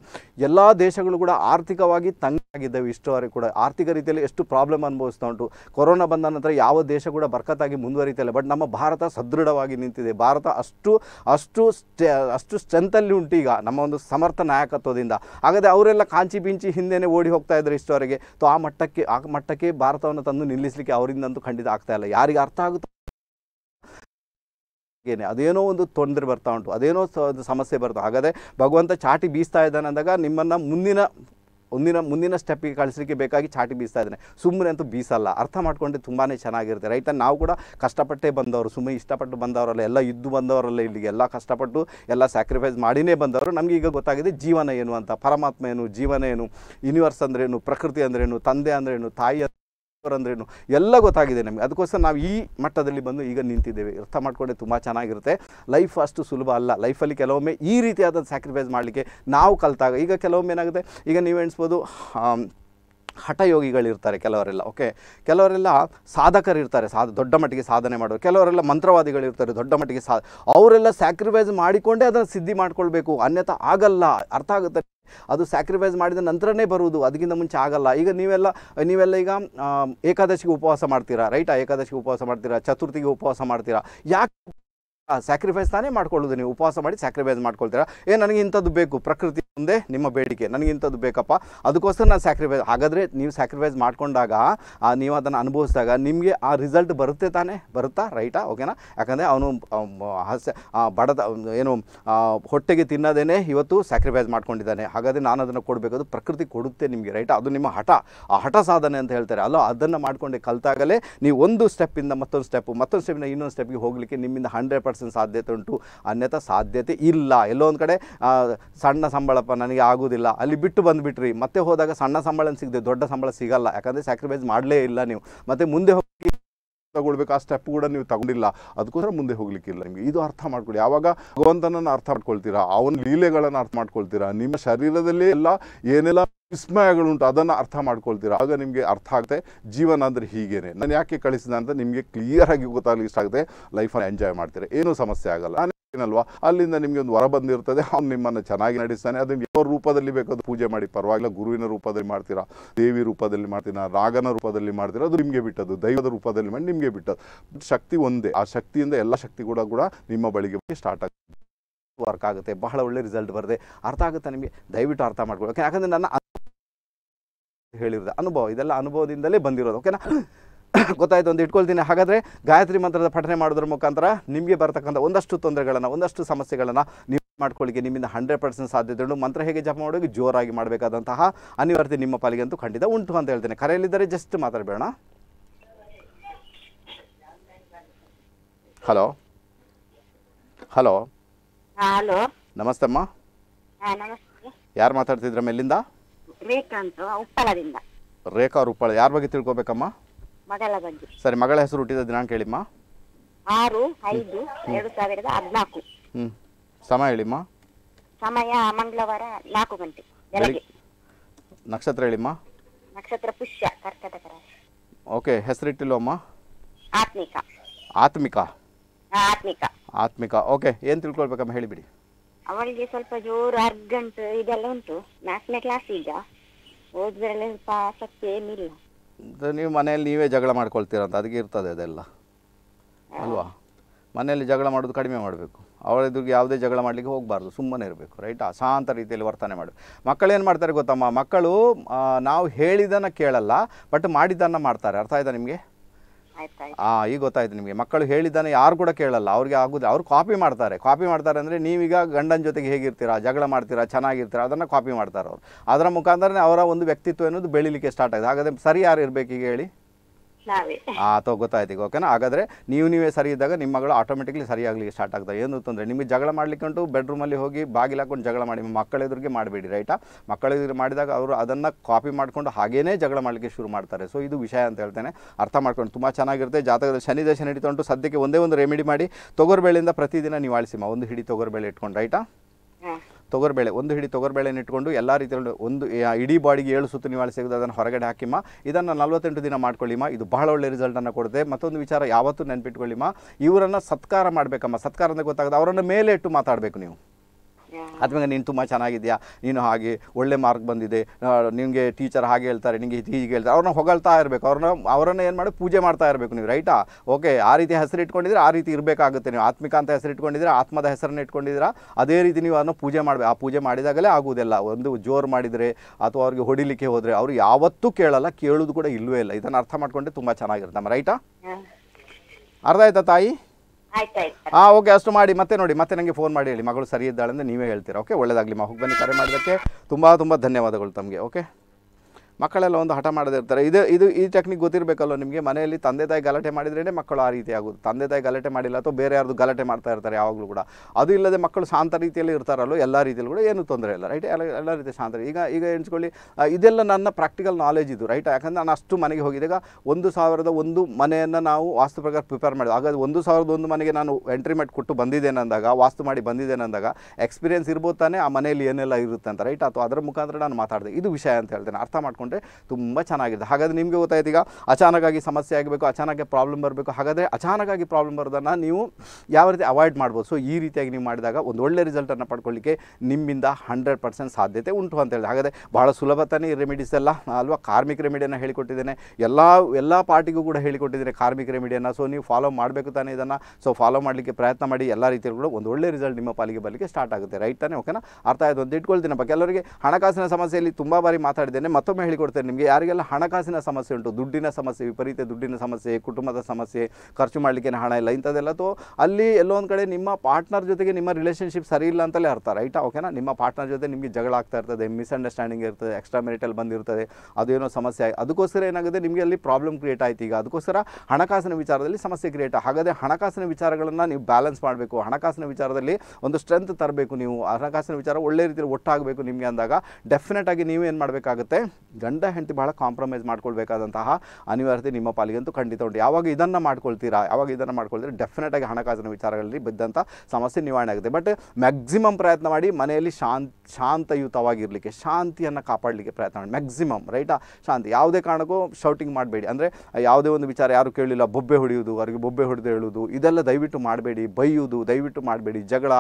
ಎಲ್ಲ ದೇಶಗಳು ಕೂಡ ಆರ್ಥಿಕವಾಗಿ ತಂಗಾಗಿದ್ದಾವೆ ಇಷ್ಟುವರೆಗೆ ಕೂಡ ಆರ್ಥಿಕ ರೀತಿಯಲ್ಲಿ ಎಷ್ಟು ಪ್ರಾಬ್ಲಮ್ ಅನುಭವಿಸ್ತಾ ಉಂಟು ಕೊರೋನಾ ಬಂದ ನಂತರ ಯಾವ ದೇಶ ಕೂಡ ಬರ್ಕತ್ತಾಗಿ ಮುಂದುವರಿತಲ್ಲ ಬಟ್ ನಮ್ಮ ಭಾರತ ಸದೃಢವಾಗಿ ನಿಂತಿದೆ ಭಾರತ ಅಷ್ಟು ಅಷ್ಟು ಸ್ಟೆ ಅಷ್ಟು ಸ್ಟ್ರೆಂತಲ್ಲಿ ಉಂಟು ಈಗ ನಮ್ಮ ಒಂದು ಸಮರ್ಥ ನಾಯಕತ್ವದಿಂದ ಹಾಗಾದರೆ ಅವರೆಲ್ಲ ಕಾಂಚಿ ಬಿಂಚಿ ಹಿಂದೆನೇ ಓಡಿ ಹೋಗ್ತಾ ಇದ್ದಾರೆ ಇಷ್ಟುವರೆಗೆ ತೊ ಆ ಮಟ್ಟಕ್ಕೆ ಆ ಮಟ್ಟಕ್ಕೆ ಭಾರತವನ್ನು ತಂದು ನಿಲ್ಲಿಸಲಿಕ್ಕೆ ಅವರಿಂದಂತೂ ಖಂಡಿತ ಆಗ್ತಾ ಇಲ್ಲ ಯಾರಿಗೆ ಅರ್ಥ ಆಗುತ್ತೆ ಅದೇನೋ ಒಂದು ತೊಂದರೆ ಬರ್ತಾ ಉಂಟು ಅದೇನೋ ಒಂದು ಸಮಸ್ಯೆ ಬರ್ತಾ ಹಾಗಾದರೆ ಭಗವಂತ ಚಾಟಿ ಬೀಸ್ತಾ ಇದ್ದಾನೆ ಅಂದಾಗ ನಿಮ್ಮನ್ನು ಮುಂದಿನ ಮುಂದಿನ ಮುಂದಿನ ಸ್ಟೆಪ್ಪಿಗೆ ಕಳಿಸಲಿಕ್ಕೆ ಬೇಕಾಗಿ ಚಾಟಿ ಬೀಸ್ತಾ ಇದ್ದಾನೆ ಸುಮ್ಮನೆ ಅಂತೂ ಬೀಸಲ್ಲ ಅರ್ಥ ಮಾಡ್ಕೊಂಡ್ರೆ ತುಂಬಾ ಚೆನ್ನಾಗಿರುತ್ತೆ ರೈತ ನಾವು ಕೂಡ ಕಷ್ಟಪಟ್ಟೇ ಬಂದವರು ಸುಮ್ಮನೆ ಇಷ್ಟಪಟ್ಟು ಬಂದವರಲ್ಲ ಎಲ್ಲ ಇದ್ದು ಬಂದವರಲ್ಲ ಇಲ್ಲಿಗೆ ಎಲ್ಲ ಕಷ್ಟಪಟ್ಟು ಎಲ್ಲ ಸ್ಯಾಕ್ರಿಫೈಸ್ ಮಾಡಿನೇ ಬಂದವರು ನಮಗೆ ಈಗ ಗೊತ್ತಾಗಿದೆ ಜೀವನ ಏನು ಅಂತ ಪರಮಾತ್ಮ ಏನು ಜೀವನ ಏನು ಯೂನಿವರ್ಸ್ ಅಂದ್ರೇನು ಪ್ರಕೃತಿ ಅಂದ್ರೇನು ತಂದೆ ಅಂದ್ರೇನು ತಾಯಿ ಅಂದ್ರೇನು ಎಲ್ಲ ಗೊತ್ತಾಗಿದೆ ನಮಗೆ ಅದಕ್ಕೋಸ್ಕರ ನಾವು ಈ ಮಟ್ಟದಲ್ಲಿ ಬಂದು ಈಗ ನಿಂತಿದ್ದೇವೆ ಅರ್ಥ ಮಾಡ್ಕೊಂಡೆ ತುಂಬ ಚೆನ್ನಾಗಿರುತ್ತೆ ಲೈಫ್ ಅಷ್ಟು ಸುಲಭ ಅಲ್ಲ ಲೈಫಲ್ಲಿ ಕೆಲವೊಮ್ಮೆ ಈ ರೀತಿಯಾದ ಸ್ಯಾಕ್ರಿಫೈಸ್ ಮಾಡಲಿಕ್ಕೆ ನಾವು ಕಲಿತಾಗ ಈಗ ಕೆಲವೊಮ್ಮೆ ಏನಾಗುತ್ತೆ ಈಗ ನೀವು ಎಣಿಸ್ಬೋದು ಹಠಯೋಗಿಗಳಿರ್ತಾರೆ ಕೆಲವರೆಲ್ಲ ಓಕೆ ಕೆಲವರೆಲ್ಲ ಸಾಧಕರಿರ್ತಾರೆ ಸಾಧ ದೊಡ್ಡ ಮಟ್ಟಿಗೆ ಸಾಧನೆ ಮಾಡೋರು ಕೆಲವರೆಲ್ಲ ಮಂತ್ರವಾದಿಗಳಿರ್ತಾರೆ ದೊಡ್ಡ ಮಟ್ಟಿಗೆ ಸಾ ಅವರೆಲ್ಲ ಸ್ಯಾಕ್ರಿಫೈಸ್ ಮಾಡಿಕೊಂಡೇ ಅದನ್ನು ಸಿದ್ಧಿ ಮಾಡಿಕೊಳ್ಬೇಕು ಅನ್ಯಥ ಆಗಲ್ಲ ಅರ್ಥ ಆಗುತ್ತೆ ಅದು ಸ್ಯಾಕ್ರಿಫೈಸ್ ಮಾಡಿದ ನಂತರನೇ ಬರುವುದು ಅದಕ್ಕಿಂತ ಮುಂಚೆ ಆಗಲ್ಲ ಈಗ ನೀವೆಲ್ಲ ನೀವೆಲ್ಲ ಈಗ ಏಕಾದಶಿಗೆ ಉಪವಾಸ ಮಾಡ್ತೀರಾ ರೈಟಾ ಏಕಾದಶಿಗೆ ಉಪವಾಸ ಮಾಡ್ತೀರಾ ಚತುರ್ಥಿಗೆ ಉಪವಾಸ ಮಾಡ್ತೀರಾ ಯಾಕೆ ಸ್ಯಾಕ್ರಿಫೈಸ್ ತಾನೇ ಮಾಡ್ಕೊಳ್ಳೋದು ನೀವು ಉಪವಾಸ ಮಾಡಿ ಸ್ಯಾಕ್ರಿಫೈಸ್ ಮಾಡ್ಕೊಳ್ತೀರಾ ಏ ನನಗೆ ಇಂಥದ್ದು ಬೇಕು ಪ್ರಕೃತಿ ಮುಂದೆ ನಿಮ್ಮ ಬೇಡಿಕೆ ನನಗೆ ಇಂಥದ್ದು ಬೇಕಪ್ಪ ಅದಕ್ಕೋಸ್ಕರ ನಾನು ಸ್ಯಾಕ್ರಿಫೈಸ್ ಹಾಗಾದರೆ ನೀವು ಸ್ಯಾಕ್ರಿಫೈಸ್ ಮಾಡಿಕೊಂಡಾಗ ನೀವು ಅದನ್ನು ಅನುಭವಿಸಿದಾಗ ನಿಮಗೆ ಆ ರಿಸಲ್ಟ್ ಬರುತ್ತೆ ತಾನೇ ಬರುತ್ತಾ ರೈಟಾ ಓಕೆನಾ ಯಾಕಂದರೆ ಅವನು ಹಸ್ಯ ಬಡದ ಏನು ಹೊಟ್ಟೆಗೆ ತಿನ್ನೋದೇ ಇವತ್ತು ಸ್ಯಾಕ್ರಿಫೈಸ್ ಮಾಡ್ಕೊಂಡಿದ್ದಾನೆ ಹಾಗಾದರೆ ನಾನು ಅದನ್ನು ಕೊಡಬೇಕು ಅದು ಪ್ರಕೃತಿ ಕೊಡುತ್ತೆ ನಿಮಗೆ ರೈಟಾ ಅದು ನಿಮ್ಮ ಹಠ ಆ ಹಠ ಸಾಧನೆ ಅಂತ ಹೇಳ್ತಾರೆ ಅಲ್ಲೋ ಅದನ್ನು ಮಾಡಿಕೊಂಡು ಕಲಿತಾಗಲೇ ನೀವು ಒಂದು ಸ್ಟೆಪ್ಪಿಂದ ಮತ್ತೊಂದು ಸ್ಟೆಪ್ಪು ಮತ್ತೊಂದು ಸ್ಟೆಪ್ಪಿಂದ ಇನ್ನೊಂದು ಸ್ಟೆಪ್ಗೆ ಹೋಗಲಿಕ್ಕೆ ನಿಮ್ಮಿಂದ ಹಂಡ್ರೆಡ್ ಪರ್ಸೆಂಟ್ ಮಾಡಿಸಿದ ಸಾಧ್ಯತೆ ಉಂಟು ಅನ್ಯಥಾ ಸಾಧ್ಯತೆ ಇಲ್ಲ ಎಲ್ಲೋ ಒಂದು ಕಡೆ ಸಣ್ಣ ಸಂಬಳಪ್ಪ ನನಗೆ ಆಗೋದಿಲ್ಲ ಅಲ್ಲಿ ಬಿಟ್ಟು ಬಂದುಬಿಟ್ರಿ ಮತ್ತೆ ಹೋದಾಗ ಸಣ್ಣ ಸಂಬಳ ಸಿಗದೆ ದೊಡ್ಡ ಸಂಬಳ ಸಿಗಲ್ಲ ಯಾಕಂದರೆ ಸ್ಯಾಕ್ರಿಫೈಸ್ ಮಾಡಲೇ ಇಲ್ಲ ನೀವು ಮತ್ತು ಮುಂದೆ ಹೋಗಿ ತಗೊಳ್ಬೇಕು ಆ ಸ್ಟೆಪ್ ಕೂಡ ನೀವು ತಗೊಂಡಿಲ್ಲ ಅದಕ್ಕೋಸ್ಕರ ಮುಂದೆ ಹೋಗ್ಲಿಕ್ಕಿಲ್ಲ ನಿಮಗೆ ಇದು ಅರ್ಥ ಮಾಡ್ಕೊಳ್ಳಿ ಯಾವಾಗ ಭಗವಂತನನ್ನು ಅರ್ಥ ಮಾಡ್ಕೊಳ್ತೀರಾ ಅವನ ಲೀಲೆಗಳನ್ನು ಅರ್ಥ ಮಾಡ್ಕೊಳ್ತೀರಾ ನಿಮ್ಮ ಶರೀರದಲ್ಲಿ ಎಲ್ಲ ಏನೆಲ್ಲ ಉಂಟು ಅದನ್ನು ಅರ್ಥ ಮಾಡ್ಕೊಳ್ತೀರಾ ಆಗ ನಿಮಗೆ ಅರ್ಥ ಆಗುತ್ತೆ ಜೀವನ ಅಂದರೆ ಹೀಗೇನೆ ನಾನು ಯಾಕೆ ಕಳಿಸಿದ ಅಂತ ನಿಮಗೆ ಕ್ಲಿಯರ್ ಆಗಿ ಗೊತ್ತಾಗಲಿ ಇಷ್ಟ ಲೈಫ್ ಲೈಫನ್ನು ಎಂಜಾಯ್ ಮಾಡ್ತೀರಾ ಏನೂ ಸಮಸ್ಯೆ ಆಗಲ್ಲ ಏನಲ್ವಾ ಅಲ್ಲಿಂದ ನಿಮಗೆ ಒಂದು ವರ ಬಂದಿರ್ತದೆ ಅವ್ನು ನಿಮ್ಮನ್ನು ಚೆನ್ನಾಗಿ ನಡೆಸ್ತಾನೆ ಅದು ಯಾವ ರೂಪದಲ್ಲಿ ಬೇಕಾದ್ರೂ ಪೂಜೆ ಮಾಡಿ ಪರವಾಗಿಲ್ಲ ಗುರುವಿನ ರೂಪದಲ್ಲಿ ಮಾಡ್ತೀರಾ ದೇವಿ ರೂಪದಲ್ಲಿ ಮಾಡ್ತೀರಾ ರಾಗನ ರೂಪದಲ್ಲಿ ಮಾಡ್ತೀರಾ ಅದು ನಿಮಗೆ ಬಿಟ್ಟದ್ದು ದೈವದ ರೂಪದಲ್ಲಿ ಮಾಡಿ ನಿಮಗೆ ಬಿಟ್ಟದ್ದು ಶಕ್ತಿ ಒಂದೇ ಆ ಶಕ್ತಿಯಿಂದ ಎಲ್ಲ ಶಕ್ತಿ ಕೂಡ ಕೂಡ ನಿಮ್ಮ ಬಳಿಗೆ ಸ್ಟಾರ್ಟ್ ಆಗ್ತದೆ ವರ್ಕ್ ಆಗುತ್ತೆ ಬಹಳ ಒಳ್ಳೆ ರಿಸಲ್ಟ್ ಬರುತ್ತೆ ಅರ್ಥ ಆಗುತ್ತೆ ನಿಮಗೆ ದಯವಿಟ್ಟು ಅರ್ಥ ಮಾಡ್ಕೊಳ್ಳಿ ಓಕೆ ಯಾಕಂದರೆ ನನ್ನ ಹೇಳಿರೋದು ಅನುಭವ ಇದೆಲ್ಲ ಅನುಭವದಿಂದಲೇ ಬಂದಿರೋದು ಓಕೆನಾ <coughs> ಗೊತ್ತಾಯ್ತು ಒಂದು ಇಟ್ಕೊಳ್ತೀನಿ ಹಾಗಾದರೆ ಗಾಯತ್ರಿ ಮಂತ್ರದ ಪಠನೆ ಮಾಡೋದ್ರ ಮುಖಾಂತರ ನಿಮಗೆ ಬರ್ತಕ್ಕಂಥ ಒಂದಷ್ಟು ತೊಂದರೆಗಳನ್ನು ಒಂದಷ್ಟು ಸಮಸ್ಯೆಗಳನ್ನು ನೀವು ಮಾಡ್ಕೊಳ್ಳಿಕ್ಕೆ ನಿಮ್ಮಿಂದ ಹಂಡ್ರೆಡ್ ಪರ್ಸೆಂಟ್ ಸಾಧ್ಯತೆಗಳು ಮಂತ್ರ ಹೇಗೆ ಜಪ ಮಾಡೋಕೆ ಜೋರಾಗಿ ಮಾಡಬೇಕಾದಂತಹ ಅನಿವಾರ್ಯತೆ ನಿಮ್ಮ ಪಾಲಿಗೆ ಅಂತೂ ಖಂಡಿತ ಉಂಟು ಅಂತ ಹೇಳ್ತೇನೆ ಕರೆಯಲ್ಲಿದ್ದರೆ ಜಸ್ಟ್ ಮಾತಾಡಬೇಡ ಹಲೋ ಹಲೋ ಹಲೋ ನಮಸ್ತೆ ಅಮ್ಮ ನಮಸ್ತೆ ಯಾರು ಮಾತಾಡ್ತಿದ್ರ ಮೇಲಿಂದ ರೇಖಾ ಅಂತ ರೇಖಾ ಅವ್ರ ಉಪ್ಪಳ ಯಾರ ಬಗ್ಗೆ ತಿಳ್ಕೊಬೇಕಮ್ಮ ಮಗಳ ಬಗ್ಗೆ ಸರಿ ಮಗಳ ಹೆಸರು ಹುಟ್ಟಿದ ದಿನಾಂಕ ಹೇಳಿಮ್ಮ ಆರು ಐದು ಎರಡು ಸಾವಿರದ ಹದಿನಾಲ್ಕು ಸಮಯ ಹೇಳಿಮ್ಮ ಸಮಯ ಮಂಗಳವಾರ ನಾಲ್ಕು ಗಂಟೆ ನಕ್ಷತ್ರ ಹೇಳಿಮ್ಮ ನಕ್ಷತ್ರ ಪುಷ್ಯ ಕರ್ಕಟಕ ರಾಶಿ ಓಕೆ ಹೆಸರಿಟ್ಟಿಲ್ವಮ್ಮ ಆತ್ಮಿಕ ಆತ್ಮಿಕ ಆತ್ಮಿಕ ಆತ್ಮಿಕ ಓಕೆ ಏನು ತಿಳ್ಕೊಳ್ಬೇಕಮ್ಮ ಹೇಳಿಬಿಡಿ ಅವಳಿಗೆ ಸ್ವಲ್ಪ ಜೋರು ಅರ್ಜೆಂಟ್ ಇದೆಲ್ಲ ಉಂಟು ನಾಲ್ಕನೇ ಕ್ಲಾಸ್ ಈಗ ಆಸಕ್ತಿ ಏನಿಲ್ಲ ನೀವು ಮನೆಯಲ್ಲಿ ನೀವೇ ಜಗಳ ಮಾಡ್ಕೊಳ್ತೀರಂತ ಅದಕ್ಕೆ ಇರ್ತದೆ ಅದೆಲ್ಲ ಅಲ್ವಾ ಮನೆಯಲ್ಲಿ ಜಗಳ ಮಾಡೋದು ಕಡಿಮೆ ಮಾಡಬೇಕು ಅವಳಿದುಗೆ ಯಾವುದೇ ಜಗಳ ಮಾಡಲಿಕ್ಕೆ ಹೋಗಬಾರ್ದು ಸುಮ್ಮನೆ ಇರಬೇಕು ರೈಟ್ ಅಶಾಂತ ರೀತಿಯಲ್ಲಿ ವರ್ತನೆ ಮಾಡು ಮಕ್ಕಳೇನು ಮಾಡ್ತಾರೆ ಗೊತ್ತಮ್ಮ ಮಕ್ಕಳು ನಾವು ಹೇಳಿದ್ದನ್ನು ಕೇಳಲ್ಲ ಬಟ್ ಮಾಡಿದ್ದನ್ನು ಮಾಡ್ತಾರೆ ಅರ್ಥ ಆಯ್ತಾ ನಿಮಗೆ ಆ ಈಗ ಗೊತ್ತಾಯ್ತು ನಿಮಗೆ ಮಕ್ಕಳು ಹೇಳಿದ್ದಾನೆ ಯಾರು ಕೂಡ ಕೇಳಲ್ಲ ಅವ್ರಿಗೆ ಆಗುದು ಅವ್ರು ಕಾಪಿ ಮಾಡ್ತಾರೆ ಕಾಪಿ ಮಾಡ್ತಾರೆ ಅಂದ್ರೆ ನೀವೀಗ ಗಂಡನ ಜೊತೆಗೆ ಹೇಗಿರ್ತೀರಾ ಜಗಳ ಮಾಡ್ತೀರಾ ಚೆನ್ನಾಗಿರ್ತೀರಾ ಅದನ್ನ ಕಾಪಿ ಮಾಡ್ತಾರೆ ಅವ್ರು ಅದರ ಮುಖಾಂತರನೇ ಅವರ ಒಂದು ವ್ಯಕ್ತಿತ್ವ ಅನ್ನೋದು ಬೆಳಿಲಿಕ್ಕೆ ಸ್ಟಾರ್ಟ್ ಆಯ್ತು ಹಾಗಾದ್ರೆ ಸರಿ ಯಾರು ಇರಬೇಕು ಈಗ ಹೇಳಿ ಅಥವಾ ಗೊತ್ತಾಯ್ತು ಈಗ ಓಕೆನಾ ಹಾಗಾದ್ರೆ ನೀವು ನೀವೇ ಸರಿ ಇದ್ದಾಗ ನಿಮ್ಮ ಮಗಳು ಆಟೋಮೆಟಿಕ್ಲಿ ಸರಿಯಾಗ್ಲಿಕ್ಕೆ ಸ್ಟಾರ್ಟ್ ಆಗ್ತದೆ ಏನು ತೊಂದರೆ ನಿಮಗೆ ಜಗಳ ಮಾಡ್ಲಿಕ್ಕೆ ಉಂಟು ಬೆಡ್ರೂಮಲ್ಲಿ ಹೋಗಿ ಬಾಗಿಲು ಜಗಳ ಮಾಡಿ ಮಕ್ಕಳೆದುರಿಗೆ ಮಾಡಬೇಡಿ ರೈಟಾ ಮಕ್ಕಳೆದು ಮಾಡಿದಾಗ ಅವರು ಅದನ್ನು ಕಾಪಿ ಮಾಡಿಕೊಂಡು ಹಾಗೇನೇ ಜಗಳ ಮಾಡಲಿಕ್ಕೆ ಶುರು ಮಾಡ್ತಾರೆ ಸೊ ಇದು ವಿಷಯ ಅಂತ ಹೇಳ್ತೇನೆ ಅರ್ಥ ಮಾಡ್ಕೊಂಡು ತುಂಬ ಚೆನ್ನಾಗಿರುತ್ತೆ ಜಾತಕದಲ್ಲಿ ಶನಿ ದಶ ನಡೀತಾ ಉಂಟು ಸದ್ಯಕ್ಕೆ ಒಂದೇ ಒಂದು ರೆಮಿಡಿ ಮಾಡಿ ತೊಗರ್ಬೇಳೆಯಿಂದ ಪ್ರತಿದಿನ ನೀವು ಮಾ ಒಂದು ಹಿಡಿ ತೊಗರ್ಬೇಳೆ ಇಟ್ಕೊಂಡು ರೈಟಾ ತೊಗರ್ಬೇಳೆ ಒಂದು ಹಿಡಿ ತೊಗರ್ಬೇಳೆನ ಇಟ್ಕೊಂಡು ಎಲ್ಲ ರೀತಿಯಲ್ಲಿ ಒಂದು ಇಡೀ ಬಾಡಿಗೆ ಏಳು ಸುತ್ತು ನಿವಾಳಿ ಸಿಗೋದು ಅದನ್ನು ಹೊರಗಡೆ ಹಾಕಿಮ್ಮ ಇದನ್ನು ನಲವತ್ತೆಂಟು ದಿನ ಮಾಡ್ಕೊಳ್ಳಿಮ್ಮ ಇದು ಬಹಳ ಒಳ್ಳೆ ರಿಸಲ್ಟನ್ನು ಕೊಡುತ್ತೆ ಮತ್ತೊಂದು ವಿಚಾರ ಯಾವತ್ತೂ ನೆನಪಿಟ್ಕೊಳ್ಳಿಮ್ಮ ಇವರನ್ನು ಸತ್ಕಾರ ಮಾಡಬೇಕಮ್ಮ ಸತ್ಕಾರ ಗೊತ್ತಾಗದೆ ಅವರನ್ನು ಮೇಲೆ ಇಟ್ಟು ಮಾತಾಡಬೇಕು ನೀವು ಆದ್ಮೇಲೆ ನೀನು ತುಂಬ ಚೆನ್ನಾಗಿದೆಯಾ ನೀನು ಹಾಗೆ ಒಳ್ಳೆ ಮಾರ್ಕ್ ಬಂದಿದೆ ನಿಮಗೆ ಟೀಚರ್ ಹಾಗೆ ಹೇಳ್ತಾರೆ ನಿಮಗೆ ಹೀಗೆ ಹೇಳ್ತಾರೆ ಅವ್ರನ್ನ ಹೊಗಳ್ತಾ ಇರಬೇಕು ಅವ್ರನ್ನ ಅವರನ್ನು ಏನು ಮಾಡಿ ಪೂಜೆ ಮಾಡ್ತಾ ಇರಬೇಕು ನೀವು ರೈಟಾ ಓಕೆ ಆ ರೀತಿ ಹೆಸರು ಇಟ್ಕೊಂಡಿದ್ರೆ ಆ ರೀತಿ ಇರಬೇಕಾಗುತ್ತೆ ನೀವು ಆತ್ಮಿಕ ಅಂತ ಹೆಸರು ಇಟ್ಕೊಂಡಿದ್ರೆ ಆತ್ಮದ ಹೆಸರನ್ನು ಇಟ್ಕೊಂಡಿದ್ದೀರಾ ಅದೇ ರೀತಿ ನೀವು ಅದನ್ನು ಪೂಜೆ ಮಾಡಬೇಕು ಆ ಪೂಜೆ ಮಾಡಿದಾಗಲೇ ಆಗುವುದಿಲ್ಲ ಒಂದು ಜೋರು ಮಾಡಿದರೆ ಅಥವಾ ಅವ್ರಿಗೆ ಹೊಡಿಲಿಕ್ಕೆ ಹೋದರೆ ಅವರು ಯಾವತ್ತೂ ಕೇಳಲ್ಲ ಕೇಳೋದು ಕೂಡ ಇಲ್ಲವೇ ಇಲ್ಲ ಇದನ್ನು ಅರ್ಥ ಮಾಡಿಕೊಂಡ್ರೆ ತುಂಬ ಚೆನ್ನಾಗಿರುತ್ತೆ ನಮ್ಮ ರೈಟಾ ಅರ್ಧ ಆಯ್ತಾ ತಾಯಿ ಹಾ ಓಕೆ ಅಷ್ಟು ಮಾಡಿ ಮತ್ತೆ ನೋಡಿ ಮತ್ತೆ ನಂಗೆ ಫೋನ್ ಮಾಡಿ ಹೇಳಿ ಮಗಳು ಸರಿ ಇದ್ದಾಳೆ ಅಂದ್ರೆ ನೀವೇ ಹೇಳ್ತೀರಾ ಓಕೆ ಒಳ್ಳೇದಾಗ್ಲಿ ಮಗು ಬನ್ನಿ ಕರೆ ಮಾಡೋದಕ್ಕೆ ತುಂಬಾ ತುಂಬಾ ಧನ್ಯವಾದಗಳು ತಮಗೆ ಓಕೆ ಮಕ್ಕಳೆಲ್ಲ ಒಂದು ಹಠ ಇರ್ತಾರೆ ಇದು ಇದು ಈ ಟೆಕ್ನಿಕ್ ಗೊತ್ತಿರಬೇಕಲ್ಲ ನಿಮಗೆ ಮನೆಯಲ್ಲಿ ತಂದೆ ತಾಯಿ ಗಲಾಟೆ ಮಾಡಿದ್ರೇ ಮಕ್ಕಳು ಆ ರೀತಿ ಆಗೋದು ತಂದೆ ತಾಯಿ ಗಲಾಟೆ ಮಾಡಿಲ್ಲ ಅಥವಾ ಬೇರೆ ಯಾರ್ದು ಗಲಾಟೆ ಮಾಡ್ತಾ ಇರ್ತಾರೆ ಯಾವಾಗಲೂ ಕೂಡ ಅದು ಇಲ್ಲದೆ ಮಕ್ಕಳು ಶಾಂತ ರೀತಿಯಲ್ಲಿ ಇರ್ತಾರಲ್ಲೋ ಎಲ್ಲ ರೀತಿಯಲ್ಲಿ ಕೂಡ ಏನು ತೊಂದರೆ ಇಲ್ಲ ರೈಟ್ ಎಲ್ಲ ಎಲ್ಲ ರೀತಿ ಶಾಂತ ಈಗ ಈಗ ಎಣಿಸ್ಕೊಳ್ಳಿ ಇದೆಲ್ಲ ನನ್ನ ಪ್ರಾಕ್ಟಿಕಲ್ ನಾಲೆಜ್ ಇದು ರೈಟ್ ಯಾಕಂದರೆ ನಾನು ಅಷ್ಟು ಮನೆಗೆ ಹೋಗಿದ್ದಾಗ ಒಂದು ಸಾವಿರದ ಒಂದು ಮನೆಯನ್ನು ನಾವು ವಾಸ್ತು ಪ್ರಕಾರ ಪ್ರಿಪೇರ್ ಮಾಡಿದ್ವಿ ಹಾಗಾದ್ರೆ ಒಂದು ಸಾವಿರದ ಒಂದು ಮನೆಗೆ ನಾನು ಎಂಟ್ರಿ ಮಾಡಿ ಕೊಟ್ಟು ಬಂದಿದ್ದೇನೆ ಅಂದಾಗ ವಾಸ್ತು ಮಾಡಿ ಬಂದಿದ್ದೇನೆ ಅಂದಾಗ ಎಕ್ಸ್ಪೀರಿಯನ್ಸ್ ಇರ್ಬೋದು ತಾನೇ ಆ ಮನೆಯಲ್ಲಿ ಏನೆಲ್ಲ ಇರುತ್ತೆ ಅಂತ ರೈಟ್ ಅಥವಾ ಅದರ ಮುಖಾಂತರ ನಾನು ಮಾತಾಡಿದೆ ಇದು ವಿಷಯ ಅಂತ ಹೇಳ್ತೇನೆ ಅರ್ಥ ಮಾಡ್ಕೊಂಡು ತುಂಬಾ ತುಂಬ ಚೆನ್ನಾಗಿದೆ ಹಾಗಾದರೆ ನಿಮಗೆ ಗೊತ್ತಾಯ್ತು ಈಗ ಆಗಿ ಸಮಸ್ಯೆ ಆಗಬೇಕು ಅಚಾನಕ್ಕೆ ಪ್ರಾಬ್ಲಮ್ ಬರಬೇಕು ಹಾಗಾದರೆ ಆಗಿ ಪ್ರಾಬ್ಲಮ್ ಬರೋದನ್ನು ನೀವು ಯಾವ ರೀತಿ ಅವಾಯ್ಡ್ ಮಾಡ್ಬೋದು ಸೊ ಈ ರೀತಿಯಾಗಿ ನೀವು ಮಾಡಿದಾಗ ಒಂದು ಒಳ್ಳೆ ರಿಸಲ್ಟನ್ನು ಪಡ್ಕೊಳ್ಳಿಕ್ಕೆ ನಿಮ್ಮಿಂದ ಹಂಡ್ರೆಡ್ ಪರ್ಸೆಂಟ್ ಸಾಧ್ಯತೆ ಉಂಟು ಅಂತ ಹೇಳಿದೆ ಹಾಗಾದರೆ ಭಾಳ ಈ ರೆಮಿಡೀಸ್ ಎಲ್ಲ ಅಲ್ವಾ ಕಾರ್ಮಿಕ ರೆಮಿಡಿಯನ್ನು ಹೇಳಿಕೊಟ್ಟಿದ್ದೇನೆ ಎಲ್ಲ ಎಲ್ಲ ಪಾರ್ಟಿಗೂ ಕೂಡ ಹೇಳಿಕೊಟ್ಟಿದ್ದೇನೆ ಕಾರ್ಮಿಕ ರೆಮಿಡಿಯನ್ನು ಸೊ ನೀವು ಫಾಲೋ ಮಾಡಬೇಕು ತಾನೇ ಇದನ್ನು ಸೊ ಫಾಲೋ ಮಾಡಲಿಕ್ಕೆ ಪ್ರಯತ್ನ ಮಾಡಿ ಎಲ್ಲ ರೀತಿಯಲ್ಲೂ ಕೂಡ ಒಂದು ಒಳ್ಳೆ ರಿಸಲ್ಟ್ ನಿಮ್ಮ ಪಾಲಿಗೆ ಬರಲಿಕ್ಕೆ ಸ್ಟಾರ್ಟ್ ಆಗುತ್ತೆ ರೈಟ್ ತಾನೇ ಓಕೆನಾ ಅರ್ಥ ಆಯ್ತು ಅಂತ ಇಟ್ಕೊಳ್ತೀನಿ ಬಗ್ಗೆ ಎಲ್ಲರಿಗೆ ಹಣಕಾಸಿನ ಸಮಸ್ಯೆಯಲ್ಲಿ ತುಂಬ ಬಾರಿ ಮಾತಾಡಿದ್ದೇನೆ ಮತ್ತೊಮ್ಮೆ ಹೇಳಿ ಕೊಡ್ತಾರೆ ನಿಮಗೆ ಯಾರಿಗೆಲ್ಲ ಹಣಕಾಸಿನ ಸಮಸ್ಯೆ ಉಂಟು ದುಡ್ಡಿನ ಸಮಸ್ಯೆ ವಿಪರೀತ ದುಡ್ಡಿನ ಸಮಸ್ಯೆ ಕುಟುಂಬದ ಸಮಸ್ಯೆ ಖರ್ಚು ಮಾಡಲಿಕ್ಕೆ ಹಣ ಇಲ್ಲ ಇಂಥದ್ದೆಲ್ಲ ತೋ ಅಲ್ಲಿ ಎಲ್ಲೊಂದು ಕಡೆ ನಿಮ್ಮ ಪಾರ್ಟ್ನರ್ ಜೊತೆಗೆ ನಿಮ್ಮ ರಿಲೇಷನ್ಶಿಪ್ ಸರಿ ಇಲ್ಲ ಅಂತಲೇ ಅರ್ಥ ರೈಟಾ ಓಕೆನಾ ನಿಮ್ಮ ಪಾರ್ಟ್ನರ್ ಜೊತೆ ನಿಮಗೆ ಜಗಳ ಆಗ್ತಾ ಇರ್ತದೆ ಮಿಸ್ಅಂಡರ್ಸ್ಟ್ಯಾಂಡಿಂಗ್ ಇರ್ತದೆ ಎಕ್ಸ್ಟ್ರಾ ಮೆರಿಟಲ್ ಬಂದಿರ್ತದೆ ಅದೇನೋ ಸಮಸ್ಯೆ ಅದಕ್ಕೋಸ್ಕರ ಏನಾಗುತ್ತೆ ನಿಮಗೆ ಅಲ್ಲಿ ಪ್ರಾಬ್ಲಮ್ ಕ್ರಿಯೇಟ್ ಆಯ್ತು ಈಗ ಅದಕ್ಕೋಸ್ಕರ ಹಣಕಾಸಿನ ವಿಚಾರದಲ್ಲಿ ಸಮಸ್ಯೆ ಕ್ರಿಯೇಟ್ ಹಾಗಾದರೆ ಹಣಕಾಸಿನ ವಿಚಾರಗಳನ್ನು ನೀವು ಬ್ಯಾಲೆನ್ಸ್ ಮಾಡಬೇಕು ಹಣಕಾಸಿನ ವಿಚಾರದಲ್ಲಿ ಒಂದು ಸ್ಟ್ರೆಂತ್ ತರಬೇಕು ನೀವು ಹಣಕಾಸಿನ ವಿಚಾರ ಒಳ್ಳೆ ರೀತಿಯಲ್ಲಿ ಒಟ್ಟಾಗಬೇಕು ನಿಮಗೆ ಅಂದಾಗ ಡೆಫಿನೆಟ್ ಆಗಿ ಏನು ಮಾಡಬೇಕಾಗುತ್ತೆ ಗಂಡ ಹೆಂಡತಿ ಬಹಳ ಕಾಂಪ್ರಮೈಸ್ ಮಾಡ್ಕೊಳ್ಬೇಕಾದಂತಹ ಅನಿವಾರ್ಯತೆ ನಿಮ್ಮ ಪಾಲಿಗಂತೂ ಖಂಡಿತ ಉಂಟು ಯಾವಾಗ ಇದನ್ನು ಮಾಡ್ಕೊಳ್ತೀರಾ ಯಾವಾಗ ಇದನ್ನು ಮಾಡ್ಕೊಳ್ತೀರಾ ಆಗಿ ಹಣಕಾಸಿನ ವಿಚಾರಗಳಲ್ಲಿ ಬಿದ್ದಂಥ ಸಮಸ್ಯೆ ನಿವಾರಣೆ ಆಗುತ್ತೆ ಬಟ್ ಮ್ಯಾಕ್ಸಿಮಮ್ ಪ್ರಯತ್ನ ಮಾಡಿ ಮನೆಯಲ್ಲಿ ಶಾಂತ ಶಾಂತಯುತವಾಗಿರಲಿಕ್ಕೆ ಶಾಂತಿಯನ್ನು ಕಾಪಾಡಲಿಕ್ಕೆ ಪ್ರಯತ್ನ ಮಾಡಿ ಮ್ಯಾಕ್ಸಿಮಮ್ ರೈಟಾ ಶಾಂತಿ ಯಾವುದೇ ಕಾರಣಕ್ಕೂ ಶೌಟಿಂಗ್ ಮಾಡಬೇಡಿ ಅಂದರೆ ಯಾವುದೇ ಒಂದು ವಿಚಾರ ಯಾರು ಕೇಳಲಿಲ್ಲ ಬೊಬ್ಬೆ ಹೊಡೆಯುವುದು ಅವರಿಗೆ ಬೊಬ್ಬೆ ಹೊಡೆದು ಹೇಳುವುದು ಇದೆಲ್ಲ ದಯವಿಟ್ಟು ಮಾಡಬೇಡಿ ಬೈಯುವುದು ದಯವಿಟ್ಟು ಮಾಡಬೇಡಿ ಜಗಳ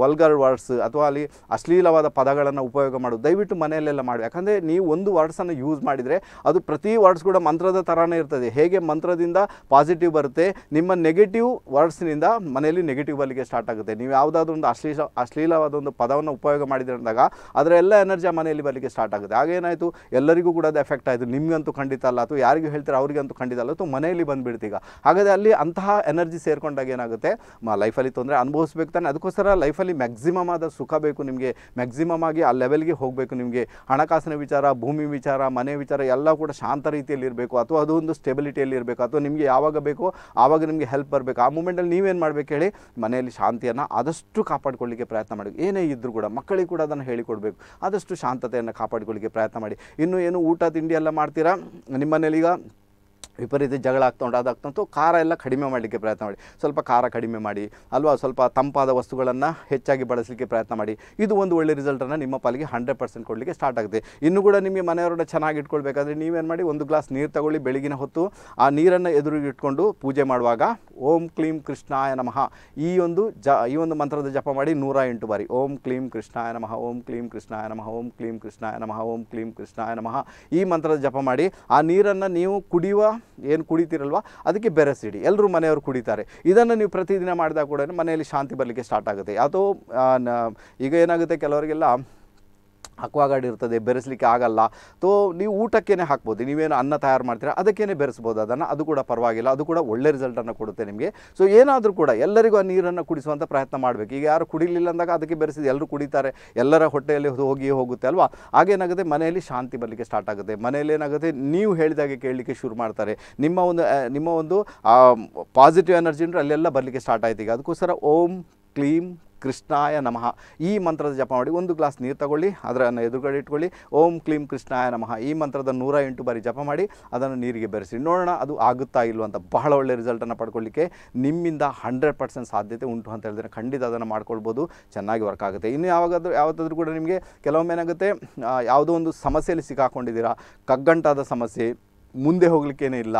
ವಲ್ಗರ್ ವರ್ಡ್ಸ್ ಅಥವಾ ಅಲ್ಲಿ ಅಶ್ಲೀಲವಾದ ಪದಗಳನ್ನು ಉಪಯೋಗ ಮಾಡೋದು ದಯವಿಟ್ಟು ಮನೆಯಲ್ಲೆಲ್ಲ ಮಾಡಬೇಕು ಯಾಕಂದರೆ ನೀವು ಒಂದು ವರ್ಡ್ಸ್ ವರ್ಡ್ಸನ್ನು ಯೂಸ್ ಮಾಡಿದರೆ ಅದು ಪ್ರತಿ ವರ್ಡ್ಸ್ ಕೂಡ ಮಂತ್ರದ ಥರನೇ ಇರ್ತದೆ ಹೇಗೆ ಮಂತ್ರದಿಂದ ಪಾಸಿಟಿವ್ ಬರುತ್ತೆ ನಿಮ್ಮ ನೆಗೆಟಿವ್ ವರ್ಡ್ಸ್ನಿಂದ ಮನೆಯಲ್ಲಿ ನೆಗೆಟಿವ್ ಬಲಿಗೆ ಸ್ಟಾರ್ಟ್ ಆಗುತ್ತೆ ನೀವು ಯಾವುದಾದ್ರು ಒಂದು ಅಶ್ಲೀಲ ಅಶ್ಲೀಲವಾದ ಒಂದು ಪದವನ್ನು ಉಪಯೋಗ ಮಾಡಿದ್ರೆ ಅಂದಾಗ ಅದರ ಎಲ್ಲ ಎನರ್ಜಿ ಮನೆಯಲ್ಲಿ ಬರಲಿಕ್ಕೆ ಸ್ಟಾರ್ಟ್ ಆಗುತ್ತೆ ಆಗೇನಾಯಿತು ಎಲ್ಲರಿಗೂ ಕೂಡ ಅದು ಎಫೆಕ್ಟ್ ಆಯಿತು ನಿಮಗಂತೂ ಖಂಡಿತ ಅಲ್ಲ ಅಥವಾ ಯಾರಿಗೂ ಹೇಳ್ತಾರೆ ಅವ್ರಿಗಂತೂ ಖಂಡಿತ ಅಲ್ಲ ಅಥವಾ ಮನೆಯಲ್ಲಿ ಬಂದುಬಿಡ್ತೀಗ ಹಾಗಾದರೆ ಅಲ್ಲಿ ಅಂತಹ ಎನರ್ಜಿ ಸೇರಿಕೊಂಡಾಗ ಏನಾಗುತ್ತೆ ಲೈಫಲ್ಲಿ ತೊಂದರೆ ಅನುಭವಿಸ್ಬೇಕು ತಾನೆ ಅದಕ್ಕೋಸ್ಕರ ಲೈಫಲ್ಲಿ ಮ್ಯಾಕ್ಸಿಮಮ್ ಆದ ಸುಖ ಬೇಕು ನಿಮಗೆ ಮ್ಯಾಕ್ಸಿಮಮ್ ಆಗಿ ಆ ಲೆವೆಲ್ಗೆ ಹೋಗಬೇಕು ನಿಮಗೆ ಹಣಕಾಸಿನ ವಿಚಾರ ಭೂಮಿ ವಿಚಾರ ವಿಚಾರ ಮನೆ ವಿಚಾರ ಎಲ್ಲ ಕೂಡ ಶಾಂತ ರೀತಿಯಲ್ಲಿ ಇರಬೇಕು ಅಥವಾ ಅದು ಒಂದು ಸ್ಟೆಬಿಲಿಟಿಯಲ್ಲಿ ಇರಬೇಕು ಅಥವಾ ನಿಮಗೆ ಯಾವಾಗ ಬೇಕೋ ಆವಾಗ ನಿಮಗೆ ಹೆಲ್ಪ್ ಬರಬೇಕು ಆ ಮೂಮೆಂಟಲ್ಲಿ ನೀವೇನು ಮಾಡಬೇಕು ಹೇಳಿ ಮನೆಯಲ್ಲಿ ಶಾಂತಿಯನ್ನು ಆದಷ್ಟು ಕಾಪಾಡಿಕೊಳ್ಳಿಕ್ಕೆ ಪ್ರಯತ್ನ ಮಾಡಿ ಏನೇ ಇದ್ದರೂ ಕೂಡ ಮಕ್ಕಳಿಗೆ ಕೂಡ ಅದನ್ನು ಹೇಳಿಕೊಡ್ಬೇಕು ಆದಷ್ಟು ಶಾಂತತೆಯನ್ನು ಕಾಪಾಡಿಕೊಳ್ಳಿಕ್ಕೆ ಪ್ರಯತ್ನ ಮಾಡಿ ಇನ್ನು ಏನು ಊಟ ತಿಂಡಿ ಎಲ್ಲ ಮಾಡ್ತೀರಾ ನಿಮ್ಮ ಈಗ ವಿಪರೀತ ಜಗಳ ಆಗ್ತಾ ಅದಾಗ್ತಂತೂ ಖಾರ ಎಲ್ಲ ಕಡಿಮೆ ಮಾಡಲಿಕ್ಕೆ ಪ್ರಯತ್ನ ಮಾಡಿ ಸ್ವಲ್ಪ ಖಾರ ಕಡಿಮೆ ಮಾಡಿ ಅಲ್ವಾ ಸ್ವಲ್ಪ ತಂಪಾದ ವಸ್ತುಗಳನ್ನು ಹೆಚ್ಚಾಗಿ ಬಳಸಲಿಕ್ಕೆ ಪ್ರಯತ್ನ ಮಾಡಿ ಇದು ಒಂದು ಒಳ್ಳೆ ರಿಸಲ್ಟನ್ನು ನಿಮ್ಮ ಪಾಲಿಗೆ ಹಂಡ್ರೆಡ್ ಪರ್ಸೆಂಟ್ ಕೊಡಲಿಕ್ಕೆ ಸ್ಟಾರ್ಟ್ ಆಗುತ್ತೆ ಇನ್ನು ಕೂಡ ನಿಮಗೆ ಮನೆಯವರನ್ನ ಚೆನ್ನಾಗಿ ಇಟ್ಕೊಳ್ಬೇಕಾದ್ರೆ ನೀವೇನು ಮಾಡಿ ಒಂದು ಗ್ಲಾಸ್ ನೀರು ತಗೊಳ್ಳಿ ಬೆಳಗಿನ ಹೊತ್ತು ಆ ನೀರನ್ನು ಎದುರಿಗೆ ಇಟ್ಕೊಂಡು ಪೂಜೆ ಮಾಡುವಾಗ ಓಂ ಕ್ಲೀಂ ಕೃಷ್ಣಾಯ ನಮಃ ಈ ಒಂದು ಜ ಈ ಒಂದು ಮಂತ್ರದ ಜಪ ಮಾಡಿ ನೂರ ಎಂಟು ಬಾರಿ ಓಂ ಕ್ಲೀಂ ಕೃಷ್ಣಾಯ ನಮಃ ಓಂ ಕ್ಲೀಂ ಕೃಷ್ಣಾಯ ನಮಃ ಓಂ ಕ್ಲೀಂ ಕೃಷ್ಣಾಯ ನಮಃ ಓಂ ಕ್ಲೀಂ ಕೃಷ್ಣಾಯ ನಮಃ ಈ ಮಂತ್ರದ ಜಪ ಮಾಡಿ ಆ ನೀರನ್ನು ನೀವು ಕುಡಿಯುವ ಏನು ಕುಡಿತೀರಲ್ವ ಅದಕ್ಕೆ ಬೆರೆಸಿಡಿ ಎಲ್ಲರೂ ಮನೆಯವರು ಕುಡಿತಾರೆ ಇದನ್ನು ನೀವು ಪ್ರತಿದಿನ ಮಾಡಿದಾಗ ಕೂಡ ಮನೆಯಲ್ಲಿ ಶಾಂತಿ ಬರಲಿಕ್ಕೆ ಸ್ಟಾರ್ಟ್ ಆಗುತ್ತೆ ಅದು ಈಗ ಏನಾಗುತ್ತೆ ಕೆಲವರಿಗೆಲ್ಲ ಅಕ್ವಾಗಾರ್ಡ್ ಇರ್ತದೆ ಬೆರೆಸಲಿಕ್ಕೆ ಆಗಲ್ಲ ತೋ ನೀವು ಊಟಕ್ಕೇ ಹಾಕ್ಬೋದು ನೀವೇನು ಅನ್ನ ತಯಾರು ಮಾಡ್ತೀರಾ ಅದಕ್ಕೇ ಬೆರೆಸ್ಬೋದು ಅದನ್ನು ಅದು ಕೂಡ ಪರವಾಗಿಲ್ಲ ಅದು ಕೂಡ ಒಳ್ಳೆ ರಿಸಲ್ಟನ್ನು ಕೊಡುತ್ತೆ ನಿಮಗೆ ಸೊ ಏನಾದರೂ ಕೂಡ ಎಲ್ಲರಿಗೂ ಆ ನೀರನ್ನು ಕುಡಿಸುವಂಥ ಪ್ರಯತ್ನ ಮಾಡಬೇಕು ಈಗ ಯಾರು ಕುಡಿಲಿಲ್ಲ ಅಂದಾಗ ಅದಕ್ಕೆ ಬೆರೆಸಿದ ಎಲ್ಲರೂ ಕುಡಿತಾರೆ ಎಲ್ಲರ ಹೊಟ್ಟೆಯಲ್ಲಿ ಹೋಗಿ ಹೋಗುತ್ತೆ ಅಲ್ವಾ ಹಾಗೇನಾಗುತ್ತೆ ಮನೆಯಲ್ಲಿ ಶಾಂತಿ ಬರಲಿಕ್ಕೆ ಸ್ಟಾರ್ಟ್ ಆಗುತ್ತೆ ಮನೆಯಲ್ಲಿ ಏನಾಗುತ್ತೆ ನೀವು ಹೇಳಿದಾಗೆ ಕೇಳಲಿಕ್ಕೆ ಶುರು ಮಾಡ್ತಾರೆ ನಿಮ್ಮ ಒಂದು ನಿಮ್ಮ ಒಂದು ಪಾಸಿಟಿವ್ ಎನರ್ಜಿ ಅಂದರೆ ಅಲ್ಲೆಲ್ಲ ಬರಲಿಕ್ಕೆ ಸ್ಟಾರ್ಟ್ ಆಯ್ತು ಈಗ ಅದಕ್ಕೋಸ್ಕರ ಓಂ ಕ್ಲೀಮ್ ಕೃಷ್ಣಾಯ ನಮಃ ಈ ಮಂತ್ರದ ಜಪ ಮಾಡಿ ಒಂದು ಗ್ಲಾಸ್ ನೀರು ತಗೊಳ್ಳಿ ಅದರನ್ನು ಎದುರುಗಡೆ ಇಟ್ಕೊಳ್ಳಿ ಓಂ ಕ್ಲೀಂ ಕೃಷ್ಣಾಯ ನಮಃ ಈ ಮಂತ್ರದ ನೂರ ಎಂಟು ಬಾರಿ ಜಪ ಮಾಡಿ ಅದನ್ನು ನೀರಿಗೆ ಬೆರೆಸಿ ನೋಡೋಣ ಅದು ಆಗುತ್ತಾ ಇಲ್ಲವಂತ ಬಹಳ ಒಳ್ಳೆಯ ರಿಸಲ್ಟನ್ನು ಪಡ್ಕೊಳ್ಳಿಕ್ಕೆ ನಿಮ್ಮಿಂದ ಹಂಡ್ರೆಡ್ ಪರ್ಸೆಂಟ್ ಸಾಧ್ಯತೆ ಉಂಟು ಅಂತ ಹೇಳಿದ್ರೆ ಖಂಡಿತ ಅದನ್ನು ಮಾಡ್ಕೊಳ್ಬೋದು ಚೆನ್ನಾಗಿ ವರ್ಕ್ ಆಗುತ್ತೆ ಇನ್ನು ಯಾವಾಗಾದರೂ ಯಾವತ್ತಾದರೂ ಕೂಡ ನಿಮಗೆ ಕೆಲವೊಮ್ಮೆ ಏನಾಗುತ್ತೆ ಯಾವುದೋ ಒಂದು ಸಮಸ್ಯೆಯಲ್ಲಿ ಸಿಕ್ಕಾಕೊಂಡಿದ್ದೀರಾ ಕಗ್ಗಂಟಾದ ಸಮಸ್ಯೆ ಮುಂದೆ ಹೋಗಲಿಕ್ಕೇನೇ ಇಲ್ಲ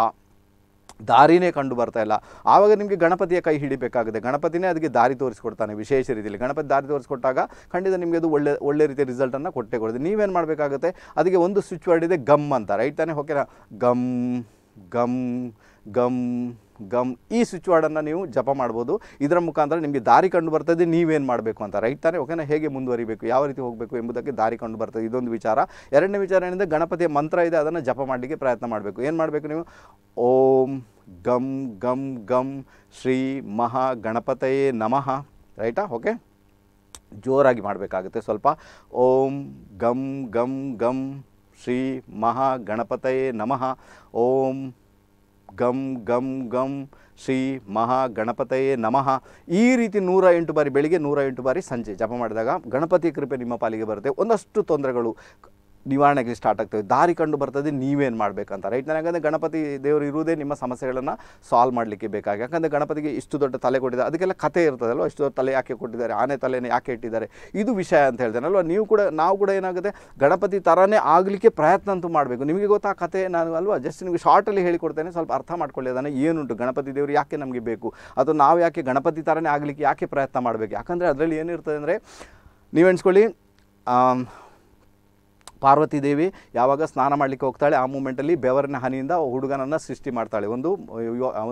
ದಾರಿನೇ ಕಂಡು ಬರ್ತಾ ಇಲ್ಲ ಆವಾಗ ನಿಮಗೆ ಗಣಪತಿಯ ಕೈ ಹಿಡಿಬೇಕಾಗುತ್ತೆ ಗಣಪತಿನೇ ಅದಕ್ಕೆ ದಾರಿ ತೋರಿಸ್ಕೊಡ್ತಾನೆ ವಿಶೇಷ ರೀತಿಯಲ್ಲಿ ಗಣಪತಿ ದಾರಿ ತೋರಿಸ್ಕೊಟ್ಟಾಗ ಖಂಡಿತ ನಿಮಗೆ ಅದು ಒಳ್ಳೆ ಒಳ್ಳೆ ರೀತಿಯ ರಿಸಲ್ಟನ್ನು ಕೊಟ್ಟೆ ಕೊಡೋದು ನೀವೇನು ಮಾಡಬೇಕಾಗುತ್ತೆ ಅದಕ್ಕೆ ಒಂದು ಸ್ವಿಚ್ ವರ್ಡ್ ಇದೆ ಗಮ್ ಅಂತ ರೈಟ್ ತಾನೇ ಓಕೆನಾ ಗಮ್ ಗಮ್ ಗಮ್ ಗಮ್ ಈ ಸ್ವಿಚ್ ವಾರ್ಡನ್ನು ನೀವು ಜಪ ಮಾಡ್ಬೋದು ಇದರ ಮುಖಾಂತರ ನಿಮಗೆ ದಾರಿ ಕಂಡು ಬರ್ತದೆ ನೀವೇನು ಮಾಡಬೇಕು ಅಂತ ರೈಟ್ ತಾನೇ ಓಕೆನಾ ಹೇಗೆ ಮುಂದುವರಿಬೇಕು ಯಾವ ರೀತಿ ಹೋಗಬೇಕು ಎಂಬುದಕ್ಕೆ ದಾರಿ ಕಂಡು ಬರ್ತದೆ ಇದೊಂದು ವಿಚಾರ ಎರಡನೇ ವಿಚಾರ ಏನಿದೆ ಗಣಪತಿಯ ಮಂತ್ರ ಇದೆ ಅದನ್ನು ಜಪ ಮಾಡಲಿಕ್ಕೆ ಪ್ರಯತ್ನ ಮಾಡಬೇಕು ಏನು ಮಾಡಬೇಕು ನೀವು ಓಂ ಗಮ್ ಗಮ್ ಗಮ್ ಶ್ರೀ ಮಹಾ ಗಣಪತಯೇ ನಮಃ ರೈಟಾ ಓಕೆ ಜೋರಾಗಿ ಮಾಡಬೇಕಾಗುತ್ತೆ ಸ್ವಲ್ಪ ಓಂ ಗಮ್ ಗಮ್ ಗಂ ಶ್ರೀ ಮಹಾ ಗಣಪತಯೇ ನಮಃ ಓಂ ಗಂ ಗಂ ಗಂ ಶ್ರೀ ಮಹಾ ಗಣಪತಯೇ ನಮಃ ಈ ರೀತಿ ನೂರ ಎಂಟು ಬಾರಿ ಬೆಳಿಗ್ಗೆ ನೂರ ಎಂಟು ಬಾರಿ ಸಂಜೆ ಜಪ ಮಾಡಿದಾಗ ಗಣಪತಿ ಕೃಪೆ ನಿಮ್ಮ ಪಾಲಿಗೆ ಬರುತ್ತೆ ಒಂದಷ್ಟು ತೊಂದರೆಗಳು ನಿವಾರಣೆಗೆ ಸ್ಟಾರ್ಟ್ ಆಗ್ತೇವೆ ದಾರಿ ಕಂಡು ಬರ್ತದೆ ನೀವೇನು ಮಾಡಬೇಕಂತ ರೈಟ್ ನಾನು ಯಾಕಂದರೆ ಗಣಪತಿ ದೇವರು ಇರುವುದೇ ನಿಮ್ಮ ಸಮಸ್ಯೆಗಳನ್ನು ಸಾಲ್ವ್ ಮಾಡಲಿಕ್ಕೆ ಬೇಕಾಗಿ ಯಾಕಂದರೆ ಗಣಪತಿಗೆ ಇಷ್ಟು ದೊಡ್ಡ ತಲೆ ಕೊಟ್ಟಿದ್ದಾರೆ ಅದಕ್ಕೆಲ್ಲ ಕತೆ ಇರ್ತದಲ್ವ ಇಷ್ಟು ದೊಡ್ಡ ತಲೆ ಯಾಕೆ ಕೊಟ್ಟಿದ್ದಾರೆ ಆನೆ ತಲೆನೇ ಯಾಕೆ ಇಟ್ಟಿದ್ದಾರೆ ಇದು ವಿಷಯ ಅಂತ ಹೇಳ್ತೇನೆ ಅಲ್ವಾ ನೀವು ಕೂಡ ನಾವು ಕೂಡ ಏನಾಗುತ್ತೆ ಗಣಪತಿ ಥರನೇ ಆಗಲಿಕ್ಕೆ ಪ್ರಯತ್ನ ಅಂತೂ ಮಾಡಬೇಕು ನಿಮಗೆ ಗೊತ್ತಾ ಕತೆ ನಾನು ಅಲ್ವಾ ಜಸ್ಟ್ ನಿಮಗೆ ಶಾರ್ಟಲ್ಲಿ ಹೇಳಿಕೊಡ್ತೇನೆ ಸ್ವಲ್ಪ ಅರ್ಥ ಮಾಡ್ಕೊಳ್ಳಿ ಅದನ್ನು ಏನುಂಟು ಗಣಪತಿ ದೇವರು ಯಾಕೆ ನಮಗೆ ಬೇಕು ಅಥವಾ ನಾವು ಯಾಕೆ ಗಣಪತಿ ಥರನೇ ಆಗಲಿಕ್ಕೆ ಯಾಕೆ ಪ್ರಯತ್ನ ಮಾಡಬೇಕು ಯಾಕಂದರೆ ಅದರಲ್ಲಿ ಏನಿರ್ತದೆ ಅಂದರೆ ನೀವು ಪಾರ್ವತಿ ದೇವಿ ಯಾವಾಗ ಸ್ನಾನ ಮಾಡಲಿಕ್ಕೆ ಹೋಗ್ತಾಳೆ ಆ ಮೂಮೆಂಟಲ್ಲಿ ಬೆವರಿನ ಹನಿಯಿಂದ ಹುಡುಗನನ್ನು ಸೃಷ್ಟಿ ಮಾಡ್ತಾಳೆ ಒಂದು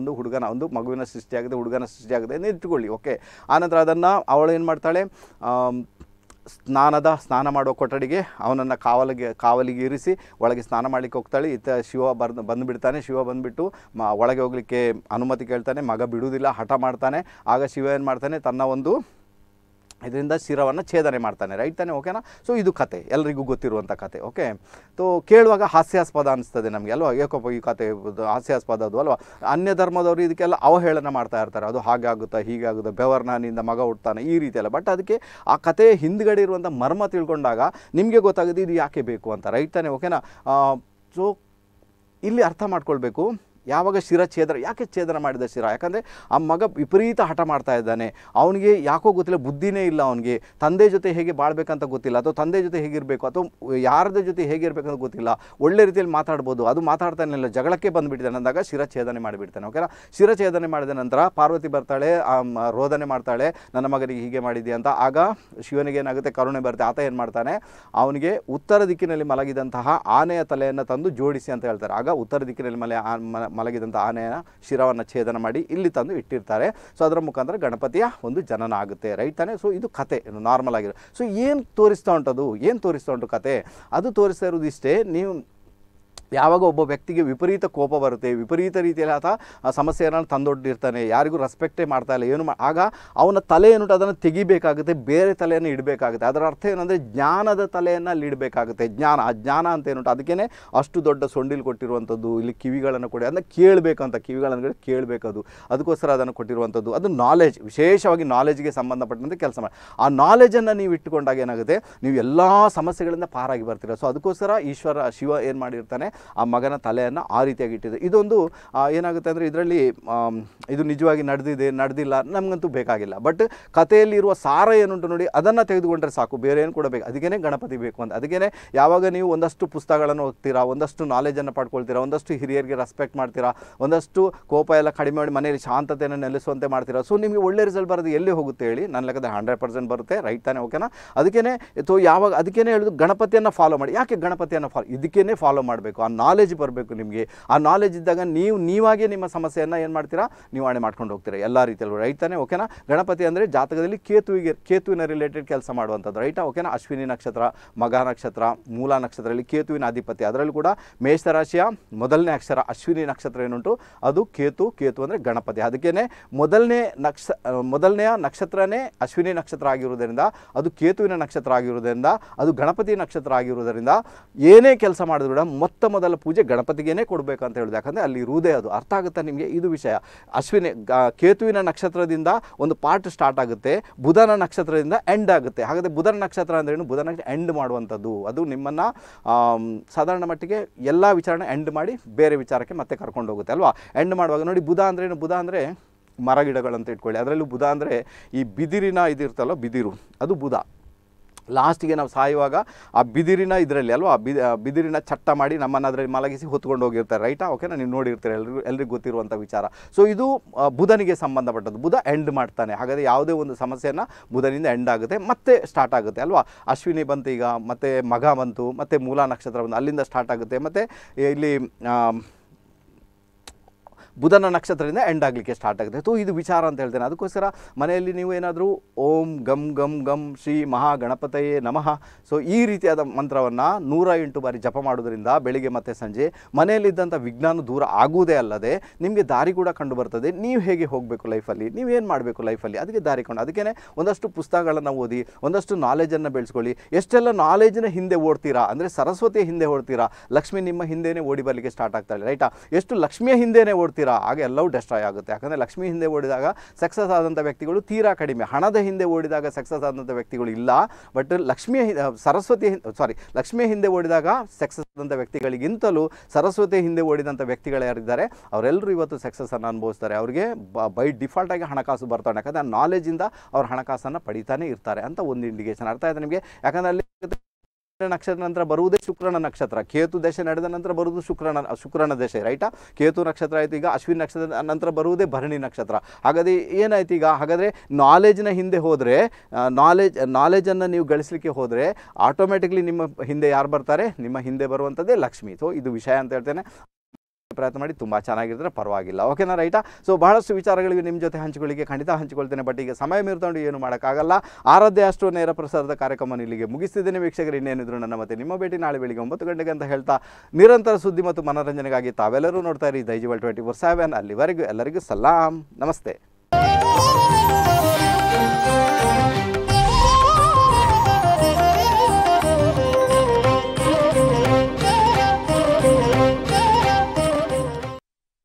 ಒಂದು ಹುಡುಗನ ಒಂದು ಮಗುವಿನ ಸೃಷ್ಟಿಯಾಗಿದೆ ಹುಡುಗನ ಸೃಷ್ಟಿಯಾಗಿದೆ ಅಂತ ಇಟ್ಕೊಳ್ಳಿ ಓಕೆ ಆನಂತರ ಅದನ್ನು ಅವಳು ಏನು ಮಾಡ್ತಾಳೆ ಸ್ನಾನದ ಸ್ನಾನ ಮಾಡುವ ಕೊಠಡಿಗೆ ಅವನನ್ನು ಕಾವಲಿಗೆ ಕಾವಲಿಗೆ ಇರಿಸಿ ಒಳಗೆ ಸ್ನಾನ ಮಾಡಲಿಕ್ಕೆ ಹೋಗ್ತಾಳೆ ಇತ್ತ ಶಿವ ಬರ್ದು ಬಂದುಬಿಡ್ತಾನೆ ಶಿವ ಬಂದುಬಿಟ್ಟು ಮ ಒಳಗೆ ಹೋಗಲಿಕ್ಕೆ ಅನುಮತಿ ಕೇಳ್ತಾನೆ ಮಗ ಬಿಡುವುದಿಲ್ಲ ಹಠ ಮಾಡ್ತಾನೆ ಆಗ ಶಿವ ಏನು ಮಾಡ್ತಾನೆ ತನ್ನ ಒಂದು ಇದರಿಂದ ಶಿರವನ್ನು ಛೇದನೆ ಮಾಡ್ತಾನೆ ರೈಟ್ ತಾನೆ ಓಕೆನಾ ಸೊ ಇದು ಕತೆ ಎಲ್ಲರಿಗೂ ಗೊತ್ತಿರುವಂಥ ಕತೆ ಓಕೆ ತೋ ಕೇಳುವಾಗ ಹಾಸ್ಯಾಸ್ಪದ ಅನಿಸ್ತದೆ ನಮಗೆ ಅಲ್ವಾ ಯಾಕಪ್ಪ ಈ ಕತೆ ಹಾಸ್ಯಾಸ್ಪದ ಅದು ಅಲ್ವಾ ಅನ್ಯ ಧರ್ಮದವರು ಇದಕ್ಕೆಲ್ಲ ಅವಹೇಳನ ಮಾಡ್ತಾ ಇರ್ತಾರೆ ಅದು ಹಾಗಾಗುತ್ತಾ ಹೀಗಾಗುತ್ತಾ ಬೆವರ್ನಾನಿಂದ ಮಗ ಹುಡ್ತಾನೆ ಈ ರೀತಿಯೆಲ್ಲ ಬಟ್ ಅದಕ್ಕೆ ಆ ಕತೆ ಹಿಂದ್ಗಡೆ ಇರುವಂಥ ಮರ್ಮ ತಿಳ್ಕೊಂಡಾಗ ನಿಮಗೆ ಗೊತ್ತಾಗುತ್ತೆ ಇದು ಯಾಕೆ ಬೇಕು ಅಂತ ರೈಟ್ ತಾನೆ ಓಕೆನಾ ಸೊ ಇಲ್ಲಿ ಅರ್ಥ ಮಾಡ್ಕೊಳ್ಬೇಕು ಯಾವಾಗ ಶಿರ ಛೇದನ ಯಾಕೆ ಛೇದನ ಮಾಡಿದ ಶಿರ ಯಾಕಂದರೆ ಆ ಮಗ ವಿಪರೀತ ಹಠ ಮಾಡ್ತಾ ಇದ್ದಾನೆ ಅವನಿಗೆ ಯಾಕೋ ಗೊತ್ತಿಲ್ಲ ಬುದ್ಧಿನೇ ಇಲ್ಲ ಅವನಿಗೆ ತಂದೆ ಜೊತೆ ಹೇಗೆ ಬಾಳ್ಬೇಕಂತ ಗೊತ್ತಿಲ್ಲ ಅಥವಾ ತಂದೆ ಜೊತೆ ಹೇಗಿರಬೇಕು ಅಥವಾ ಯಾರದ ಜೊತೆ ಹೇಗಿರಬೇಕಂತ ಗೊತ್ತಿಲ್ಲ ಒಳ್ಳೆ ರೀತಿಯಲ್ಲಿ ಮಾತಾಡ್ಬೋದು ಅದು ಮಾತಾಡ್ತಾನೆ ಇಲ್ಲ ಜಗಳಕ್ಕೆ ಬಂದುಬಿಟ್ಟಿದ್ದಾನೆ ಅಂದಾಗ ಛೇದನೆ ಮಾಡಿಬಿಡ್ತಾನೆ ಓಕೆನಾ ಛೇದನೆ ಮಾಡಿದ ನಂತರ ಪಾರ್ವತಿ ಬರ್ತಾಳೆ ರೋದನೆ ಮಾಡ್ತಾಳೆ ನನ್ನ ಮಗನಿಗೆ ಹೀಗೆ ಮಾಡಿದೆ ಅಂತ ಆಗ ಶಿವನಿಗೆ ಏನಾಗುತ್ತೆ ಕರುಣೆ ಬರುತ್ತೆ ಆತ ಏನು ಮಾಡ್ತಾನೆ ಅವನಿಗೆ ಉತ್ತರ ದಿಕ್ಕಿನಲ್ಲಿ ಮಲಗಿದಂತಹ ಆನೆಯ ತಲೆಯನ್ನು ತಂದು ಜೋಡಿಸಿ ಅಂತ ಹೇಳ್ತಾರೆ ಆಗ ಉತ್ತರ ದಿಕ್ಕಿನಲ್ಲಿ ಮಲೆ ಮಲಗಿದಂಥ ಆನೆಯ ಶಿರವನ್ನು ಛೇದನ ಮಾಡಿ ಇಲ್ಲಿ ತಂದು ಇಟ್ಟಿರ್ತಾರೆ ಸೊ ಅದರ ಮುಖಾಂತರ ಗಣಪತಿಯ ಒಂದು ಜನನ ಆಗುತ್ತೆ ರೈಟ್ ತಾನೆ ಸೊ ಇದು ಕತೆ ನಾರ್ಮಲ್ ಆಗಿರೋ ಸೊ ಏನು ತೋರಿಸ್ತಾ ಉಂಟದು ಏನು ತೋರಿಸ್ತಾ ಉಂಟು ಕತೆ ಅದು ತೋರಿಸ್ತಾ ಇರೋದು ಇಷ್ಟೇ ನೀವು ಯಾವಾಗ ಒಬ್ಬ ವ್ಯಕ್ತಿಗೆ ವಿಪರೀತ ಕೋಪ ಬರುತ್ತೆ ವಿಪರೀತ ರೀತಿಯಲ್ಲಿ ಆತ ಆ ಸಮಸ್ಯೆಯನ್ನು ತಂದೊಡ್ಡಿರ್ತಾನೆ ಯಾರಿಗೂ ರೆಸ್ಪೆಕ್ಟೇ ಮಾಡ್ತಾ ಇಲ್ಲ ಏನು ಆಗ ಅವನ ತಲೆ ಏನು ಅದನ್ನು ತೆಗಿಬೇಕಾಗುತ್ತೆ ಬೇರೆ ತಲೆಯನ್ನು ಇಡಬೇಕಾಗುತ್ತೆ ಅದರ ಅರ್ಥ ಏನಂದರೆ ಜ್ಞಾನದ ತಲೆಯನ್ನು ಅಲ್ಲಿ ಇಡಬೇಕಾಗುತ್ತೆ ಜ್ಞಾನ ಆ ಜ್ಞಾನ ಅಂತ ಏನುಂಟು ಅದಕ್ಕೇ ಅಷ್ಟು ದೊಡ್ಡ ಸೊಂಡಿಲು ಕೊಟ್ಟಿರುವಂಥದ್ದು ಇಲ್ಲಿ ಕಿವಿಗಳನ್ನು ಕೊಡಿ ಅದನ್ನು ಕೇಳಬೇಕಂತ ಕಿವಿಗಳನ್ನು ಕೇಳಬೇಕದು ಅದಕ್ಕೋಸ್ಕರ ಅದನ್ನು ಕೊಟ್ಟಿರುವಂಥದ್ದು ಅದು ನಾಲೆಜ್ ವಿಶೇಷವಾಗಿ ನಾಲೆಜ್ಗೆ ಸಂಬಂಧಪಟ್ಟಂತೆ ಕೆಲಸ ಮಾಡಿ ಆ ನಾಲೆಜನ್ನು ನೀವು ಇಟ್ಟುಕೊಂಡಾಗ ಏನಾಗುತ್ತೆ ನೀವು ಎಲ್ಲ ಸಮಸ್ಯೆಗಳಿಂದ ಪಾರಾಗಿ ಬರ್ತೀರ ಸೊ ಅದಕ್ಕೋಸ್ಕರ ಈಶ್ವರ ಶಿವ ಏನು ಮಾಡಿರ್ತಾನೆ ಆ ಮಗನ ತಲೆಯನ್ನು ಆ ರೀತಿಯಾಗಿ ಇಟ್ಟಿದೆ ಇದೊಂದು ಏನಾಗುತ್ತೆ ಅಂದರೆ ಇದರಲ್ಲಿ ಇದು ನಿಜವಾಗಿ ನಡೆದಿದೆ ನಡೆದಿಲ್ಲ ನಮಗಂತೂ ಬೇಕಾಗಿಲ್ಲ ಬಟ್ ಕಥೆಯಲ್ಲಿರುವ ಸಾರ ಏನುಂಟು ನೋಡಿ ಅದನ್ನು ತೆಗೆದುಕೊಂಡ್ರೆ ಸಾಕು ಬೇರೆ ಏನು ಕೂಡ ಅದಕ್ಕೇ ಗಣಪತಿ ಬೇಕು ಅಂತ ಅದಕ್ಕೇ ಯಾವಾಗ ನೀವು ಒಂದಷ್ಟು ಪುಸ್ತಕಗಳನ್ನು ಓದ್ತೀರಾ ಒಂದಷ್ಟು ನಾಲೆಜನ್ನು ಪಡ್ಕೊಳ್ತೀರಾ ಒಂದಷ್ಟು ಹಿರಿಯರಿಗೆ ರೆಸ್ಪೆಕ್ಟ್ ಮಾಡ್ತೀರಾ ಒಂದಷ್ಟು ಕೋಪ ಎಲ್ಲ ಕಡಿಮೆ ಮಾಡಿ ಮನೆಯಲ್ಲಿ ಶಾಂತತೆಯನ್ನು ನೆಲೆಸುವಂತೆ ಮಾಡ್ತೀರಾ ಸೊ ನಿಮಗೆ ಒಳ್ಳೆ ರಿಸಲ್ಟ್ ಬರೋದು ಎಲ್ಲಿ ಹೋಗುತ್ತೆ ಹೇಳಿ ನನ್ನ ಲೆಕ್ಕದ ಹಂಡ್ರೆಡ್ ಪರ್ಸೆಂಟ್ ಬರುತ್ತೆ ರೈಟ್ ತಾನೇ ಓಕೆನಾ ಅದಕ್ಕೇ ಸೊ ಯಾವಾಗ ಅದಕ್ಕೇ ಹೇಳೋದು ಗಣಪತಿಯನ್ನು ಫಾಲೋ ಮಾಡಿ ಯಾಕೆ ಗಣಪತಿಯನ್ನು ಫಾಲೋ ಇದಕ್ಕೇ ಫಾಲೋ ಮಾಡಬೇಕು ನಾಲೆಜ್ ಬರಬೇಕು ನಿಮಗೆ ಆ ನಾಲೆಜ್ ಇದ್ದಾಗ ನೀವು ನೀವಾಗೆ ನಿಮ್ಮ ಸಮಸ್ಯೆಯನ್ನು ಏನು ಮಾಡ್ತೀರಾ ನಿವಾರಣೆ ಮಾಡ್ಕೊಂಡು ಹೋಗ್ತೀರಾ ಎಲ್ಲ ರೀತಿಯಲ್ಲೂ ರೈತನೇ ಓಕೆನಾ ಗಣಪತಿ ಅಂದರೆ ಜಾತಕದಲ್ಲಿ ಕೇತುವಿಗೆ ಕೇತುವಿನ ರಿಲೇಟೆಡ್ ಕೆಲಸ ಮಾಡುವಂಥದ್ದು ರೈಟಾ ಓಕೆನಾ ಅಶ್ವಿನಿ ನಕ್ಷತ್ರ ಮಗ ನಕ್ಷತ್ರ ಮೂಲ ನಕ್ಷತ್ರದಲ್ಲಿ ಕೇತುವಿನ ಅಧಿಪತಿ ಅದರಲ್ಲೂ ಕೂಡ ಮೇಷರಾಶಿಯ ಮೊದಲನೇ ಅಕ್ಷರ ಅಶ್ವಿನಿ ನಕ್ಷತ್ರ ಏನುಂಟು ಅದು ಕೇತು ಕೇತು ಅಂದರೆ ಗಣಪತಿ ಅದಕ್ಕೇ ಮೊದಲನೇ ನಕ್ಷ ಮೊದಲನೆಯ ನಕ್ಷತ್ರನೇ ಅಶ್ವಿನಿ ನಕ್ಷತ್ರ ಆಗಿರುವುದರಿಂದ ಅದು ಕೇತುವಿನ ನಕ್ಷತ್ರ ಆಗಿರುವುದರಿಂದ ಅದು ಗಣಪತಿ ನಕ್ಷತ್ರ ಆಗಿರುವುದರಿಂದ ಏನೇ ಕೆಲಸ ಮಾಡಿದ್ರು ಕೂಡ ಮೊತ್ತ ಮೊದಲ ಪೂಜೆ ಗಣಪತಿಗೇನೆ ಕೊಡಬೇಕು ಅಂತ ಹೇಳಿದೆ ಯಾಕಂದರೆ ಅಲ್ಲಿ ಇರುವುದೇ ಅದು ಅರ್ಥ ಆಗುತ್ತೆ ನಿಮಗೆ ಇದು ವಿಷಯ ಅಶ್ವಿನಿ ಕೇತುವಿನ ನಕ್ಷತ್ರದಿಂದ ಒಂದು ಪಾರ್ಟ್ ಸ್ಟಾರ್ಟ್ ಆಗುತ್ತೆ ಬುಧನ ನಕ್ಷತ್ರದಿಂದ ಎಂಡ್ ಆಗುತ್ತೆ ಹಾಗಾದರೆ ಬುಧನ ನಕ್ಷತ್ರ ಅಂದ್ರೇನು ಬುಧನ ಎಂಡ್ ಮಾಡುವಂಥದ್ದು ಅದು ನಿಮ್ಮನ್ನು ಸಾಧಾರಣ ಮಟ್ಟಿಗೆ ಎಲ್ಲ ವಿಚಾರಣೆ ಎಂಡ್ ಮಾಡಿ ಬೇರೆ ವಿಚಾರಕ್ಕೆ ಮತ್ತೆ ಕರ್ಕೊಂಡು ಹೋಗುತ್ತೆ ಅಲ್ವಾ ಎಂಡ್ ಮಾಡುವಾಗ ನೋಡಿ ಬುಧ ಅಂದ್ರೇನು ಬುಧ ಅಂದರೆ ಮರಗಿಡಗಳಂತ ಇಟ್ಕೊಳ್ಳಿ ಅದರಲ್ಲೂ ಬುಧ ಅಂದರೆ ಈ ಬಿದಿರಿನ ಇದಿರ್ತಲ್ಲ ಬಿದಿರು ಅದು ಬುಧ ಲಾಸ್ಟಿಗೆ ನಾವು ಸಾಯುವಾಗ ಆ ಬಿದಿರಿನ ಇದರಲ್ಲಿ ಅಲ್ವಾ ಆ ಬಿದಿರಿನ ಚಟ್ಟ ಮಾಡಿ ನಮ್ಮನ್ನು ಅದರಲ್ಲಿ ಮಲಗಿಸಿ ಹೊತ್ಕೊಂಡು ಹೋಗಿರ್ತಾರೆ ರೈಟಾ ನಾನು ನೀವು ನೋಡಿರ್ತೀರ ಎಲ್ರಿಗೂ ಎಲ್ರಿಗೂ ಗೊತ್ತಿರುವಂಥ ವಿಚಾರ ಸೊ ಇದು ಬುಧನಿಗೆ ಸಂಬಂಧಪಟ್ಟದ್ದು ಬುಧ ಎಂಡ್ ಮಾಡ್ತಾನೆ ಹಾಗಾದರೆ ಯಾವುದೇ ಒಂದು ಸಮಸ್ಯೆಯನ್ನು ಬುಧನಿಂದ ಎಂಡ್ ಆಗುತ್ತೆ ಮತ್ತೆ ಸ್ಟಾರ್ಟ್ ಆಗುತ್ತೆ ಅಲ್ವಾ ಅಶ್ವಿನಿ ಬಂತು ಈಗ ಮತ್ತು ಮಗ ಬಂತು ಮತ್ತು ಮೂಲ ನಕ್ಷತ್ರ ಬಂತು ಅಲ್ಲಿಂದ ಸ್ಟಾರ್ಟ್ ಆಗುತ್ತೆ ಮತ್ತು ಇಲ್ಲಿ ಬುಧನ ನಕ್ಷತ್ರದಿಂದ ಎಂಡ್ ಆಗಲಿಕ್ಕೆ ಸ್ಟಾರ್ಟ್ ಆಗುತ್ತೆ ಸೊ ಇದು ವಿಚಾರ ಅಂತ ಹೇಳ್ತೇನೆ ಅದಕ್ಕೋಸ್ಕರ ಮನೆಯಲ್ಲಿ ನೀವು ಏನಾದರೂ ಓಂ ಗಮ್ ಗಮ್ ಗಮ್ ಶ್ರೀ ಮಹಾಗಣಪತಯೇ ನಮಃ ಸೊ ಈ ರೀತಿಯಾದ ಮಂತ್ರವನ್ನು ನೂರ ಎಂಟು ಬಾರಿ ಜಪ ಮಾಡೋದ್ರಿಂದ ಬೆಳಿಗ್ಗೆ ಮತ್ತು ಸಂಜೆ ಮನೆಯಲ್ಲಿದ್ದಂಥ ವಿಜ್ಞಾನ ದೂರ ಆಗುವುದೇ ಅಲ್ಲದೆ ನಿಮಗೆ ದಾರಿ ಕೂಡ ಕಂಡು ಬರ್ತದೆ ನೀವು ಹೇಗೆ ಹೋಗಬೇಕು ಲೈಫಲ್ಲಿ ನೀವೇನು ಮಾಡಬೇಕು ಲೈಫಲ್ಲಿ ಅದಕ್ಕೆ ದಾರಿ ಕಂಡು ಅದಕ್ಕೇ ಒಂದಷ್ಟು ಪುಸ್ತಕಗಳನ್ನು ಓದಿ ಒಂದಷ್ಟು ನಾಲೆಜನ್ನು ಬೆಳೆಸ್ಕೊಳ್ಳಿ ಎಷ್ಟೆಲ್ಲ ನಾಲೆಜ್ನ ಹಿಂದೆ ಓಡ್ತೀರಾ ಅಂದರೆ ಸರಸ್ವತಿಯ ಹಿಂದೆ ಓಡ್ತೀರಾ ಲಕ್ಷ್ಮಿ ನಿಮ್ಮ ಹಿಂದೆಯೇ ಓಡಿ ಬರಲಿಕ್ಕೆ ಸ್ಟಾರ್ಟ್ ಆಗ್ತಾಳೆ ರೈಟಾ ಎಷ್ಟು ಲಕ್ಷ್ಮಿಯ ಹಿಂದೆಯೇ ಓಡ್ತೀರಾ ಅಂತೀರಾ ಹಾಗೆ ಎಲ್ಲವೂ ಡೆಸ್ಟ್ರಾಯ್ ಆಗುತ್ತೆ ಯಾಕಂದರೆ ಲಕ್ಷ್ಮಿ ಹಿಂದೆ ಓಡಿದಾಗ ಸಕ್ಸಸ್ ಆದಂಥ ವ್ಯಕ್ತಿಗಳು ತೀರಾ ಕಡಿಮೆ ಹಣದ ಹಿಂದೆ ಓಡಿದಾಗ ಸಕ್ಸಸ್ ಆದಂಥ ವ್ಯಕ್ತಿಗಳು ಇಲ್ಲ ಬಟ್ ಲಕ್ಷ್ಮೀ ಸರಸ್ವತಿ ಸಾರಿ ಲಕ್ಷ್ಮಿಯ ಹಿಂದೆ ಓಡಿದಾಗ ಸಕ್ಸಸ್ ಆದಂಥ ವ್ಯಕ್ತಿಗಳಿಗಿಂತಲೂ ಸರಸ್ವತಿ ಹಿಂದೆ ಓಡಿದಂಥ ವ್ಯಕ್ತಿಗಳು ಯಾರಿದ್ದಾರೆ ಅವರೆಲ್ಲರೂ ಇವತ್ತು ಸಕ್ಸಸ್ಸನ್ನು ಅನುಭವಿಸ್ತಾರೆ ಅವರಿಗೆ ಬೈ ಡಿಫಾಲ್ಟಾಗಿ ಹಣಕಾಸು ಬರ್ತಾವೆ ಯಾಕಂದರೆ ನಾಲೆಜಿಂದ ಅವ್ರ ಹಣಕಾಸನ್ನು ಪಡಿತಾನೆ ಇರ್ತಾರೆ ಅಂತ ಒಂದು ಇಂಡಿಕೇಶನ್ ಅರ್ಥ ಆಯಿತು ನಿಮಗೆ ಯಾಕಂದರೆ ನಕ್ಷತ್ರ ನಂತರ ಬರುವುದೇ ಶುಕ್ರನ ನಕ್ಷತ್ರ ಕೇತು ದಶೆ ನಡೆದ ನಂತರ ಬರುವುದು ಶುಕ್ರನ ಶುಕ್ರನ ದಶೆ ರೈಟಾ ಕೇತು ನಕ್ಷತ್ರ ಆಯ್ತು ಈಗ ಅಶ್ವಿನ್ ನಕ್ಷತ್ರ ನಂತರ ಬರುವುದೇ ಭರಣಿ ನಕ್ಷತ್ರ ಹಾಗಾದ್ರೆ ಏನಾಯ್ತು ಈಗ ಹಾಗಾದ್ರೆ ನಾಲೆಜ್ನ ಹಿಂದೆ ಹೋದರೆ ನಾಲೆಜ್ ನಾಲೆಜನ್ನು ನೀವು ಗಳಿಸಲಿಕ್ಕೆ ಹೋದರೆ ಆಟೋಮೆಟಿಕ್ಲಿ ನಿಮ್ಮ ಹಿಂದೆ ಯಾರು ಬರ್ತಾರೆ ನಿಮ್ಮ ಹಿಂದೆ ಬರುವಂಥದ್ದೇ ಲಕ್ಷ್ಮಿ ಸೊ ಇದು ವಿಷಯ ಅಂತ ಹೇಳ್ತೇನೆ ಪ್ರಯತ್ನ ಮಾಡಿ ತುಂಬ ಚೆನ್ನಾಗಿರ್ತಾರೆ ಪರವಾಗಿಲ್ಲ ಓಕೆನಾ ರೈಟಾ ಸೊ ಬಹಳಷ್ಟು ವಿಚಾರಗಳಿಗೆ ನಿಮ್ಮ ಜೊತೆ ಹಂಚಿಕೊಳ್ಳಿಕ್ಕೆ ಖಂಡಿತ ಹಂಚಿಕೊಳ್ತೇನೆ ಬಟ್ ಈಗ ಸಮಯ ಮೀರ್ತೊಂಡು ಏನು ಮಾಡೋಕ್ಕಾಗಲ್ಲ ಆರಾಧ್ಯ ಅಷ್ಟು ನೇರ ಪ್ರಸಾರದ ಕಾರ್ಯಕ್ರಮ ಇಲ್ಲಿಗೆ ಮುಗಿಸ್ತಿದ್ದೇನೆ ವೀಕ್ಷಕರು ಇನ್ನೇನಿದ್ರು ನನ್ನ ಮತ್ತೆ ನಿಮ್ಮ ಭೇಟಿ ನಾಳೆ ಬೆಳಿಗ್ಗೆ ಒಂಬತ್ತು ಗಂಟೆಗೆ ಅಂತ ಹೇಳ್ತಾ ನಿರಂತರ ಸುದ್ದಿ ಮತ್ತು ಮನೋರಂಜನೆಗಾಗಿ ತಾವೆಲ್ಲರೂ ನೋಡ್ತಾ ಇರಿ ದೈಜಿವಲ್ ಟ್ವೆಂಟಿ ಫೋರ್ ಸೆವೆನ್ ಅಲ್ಲಿವರೆಗೂ ಎಲ್ಲರಿಗೂ ಸಲಾಂ ನಮಸ್ತೆ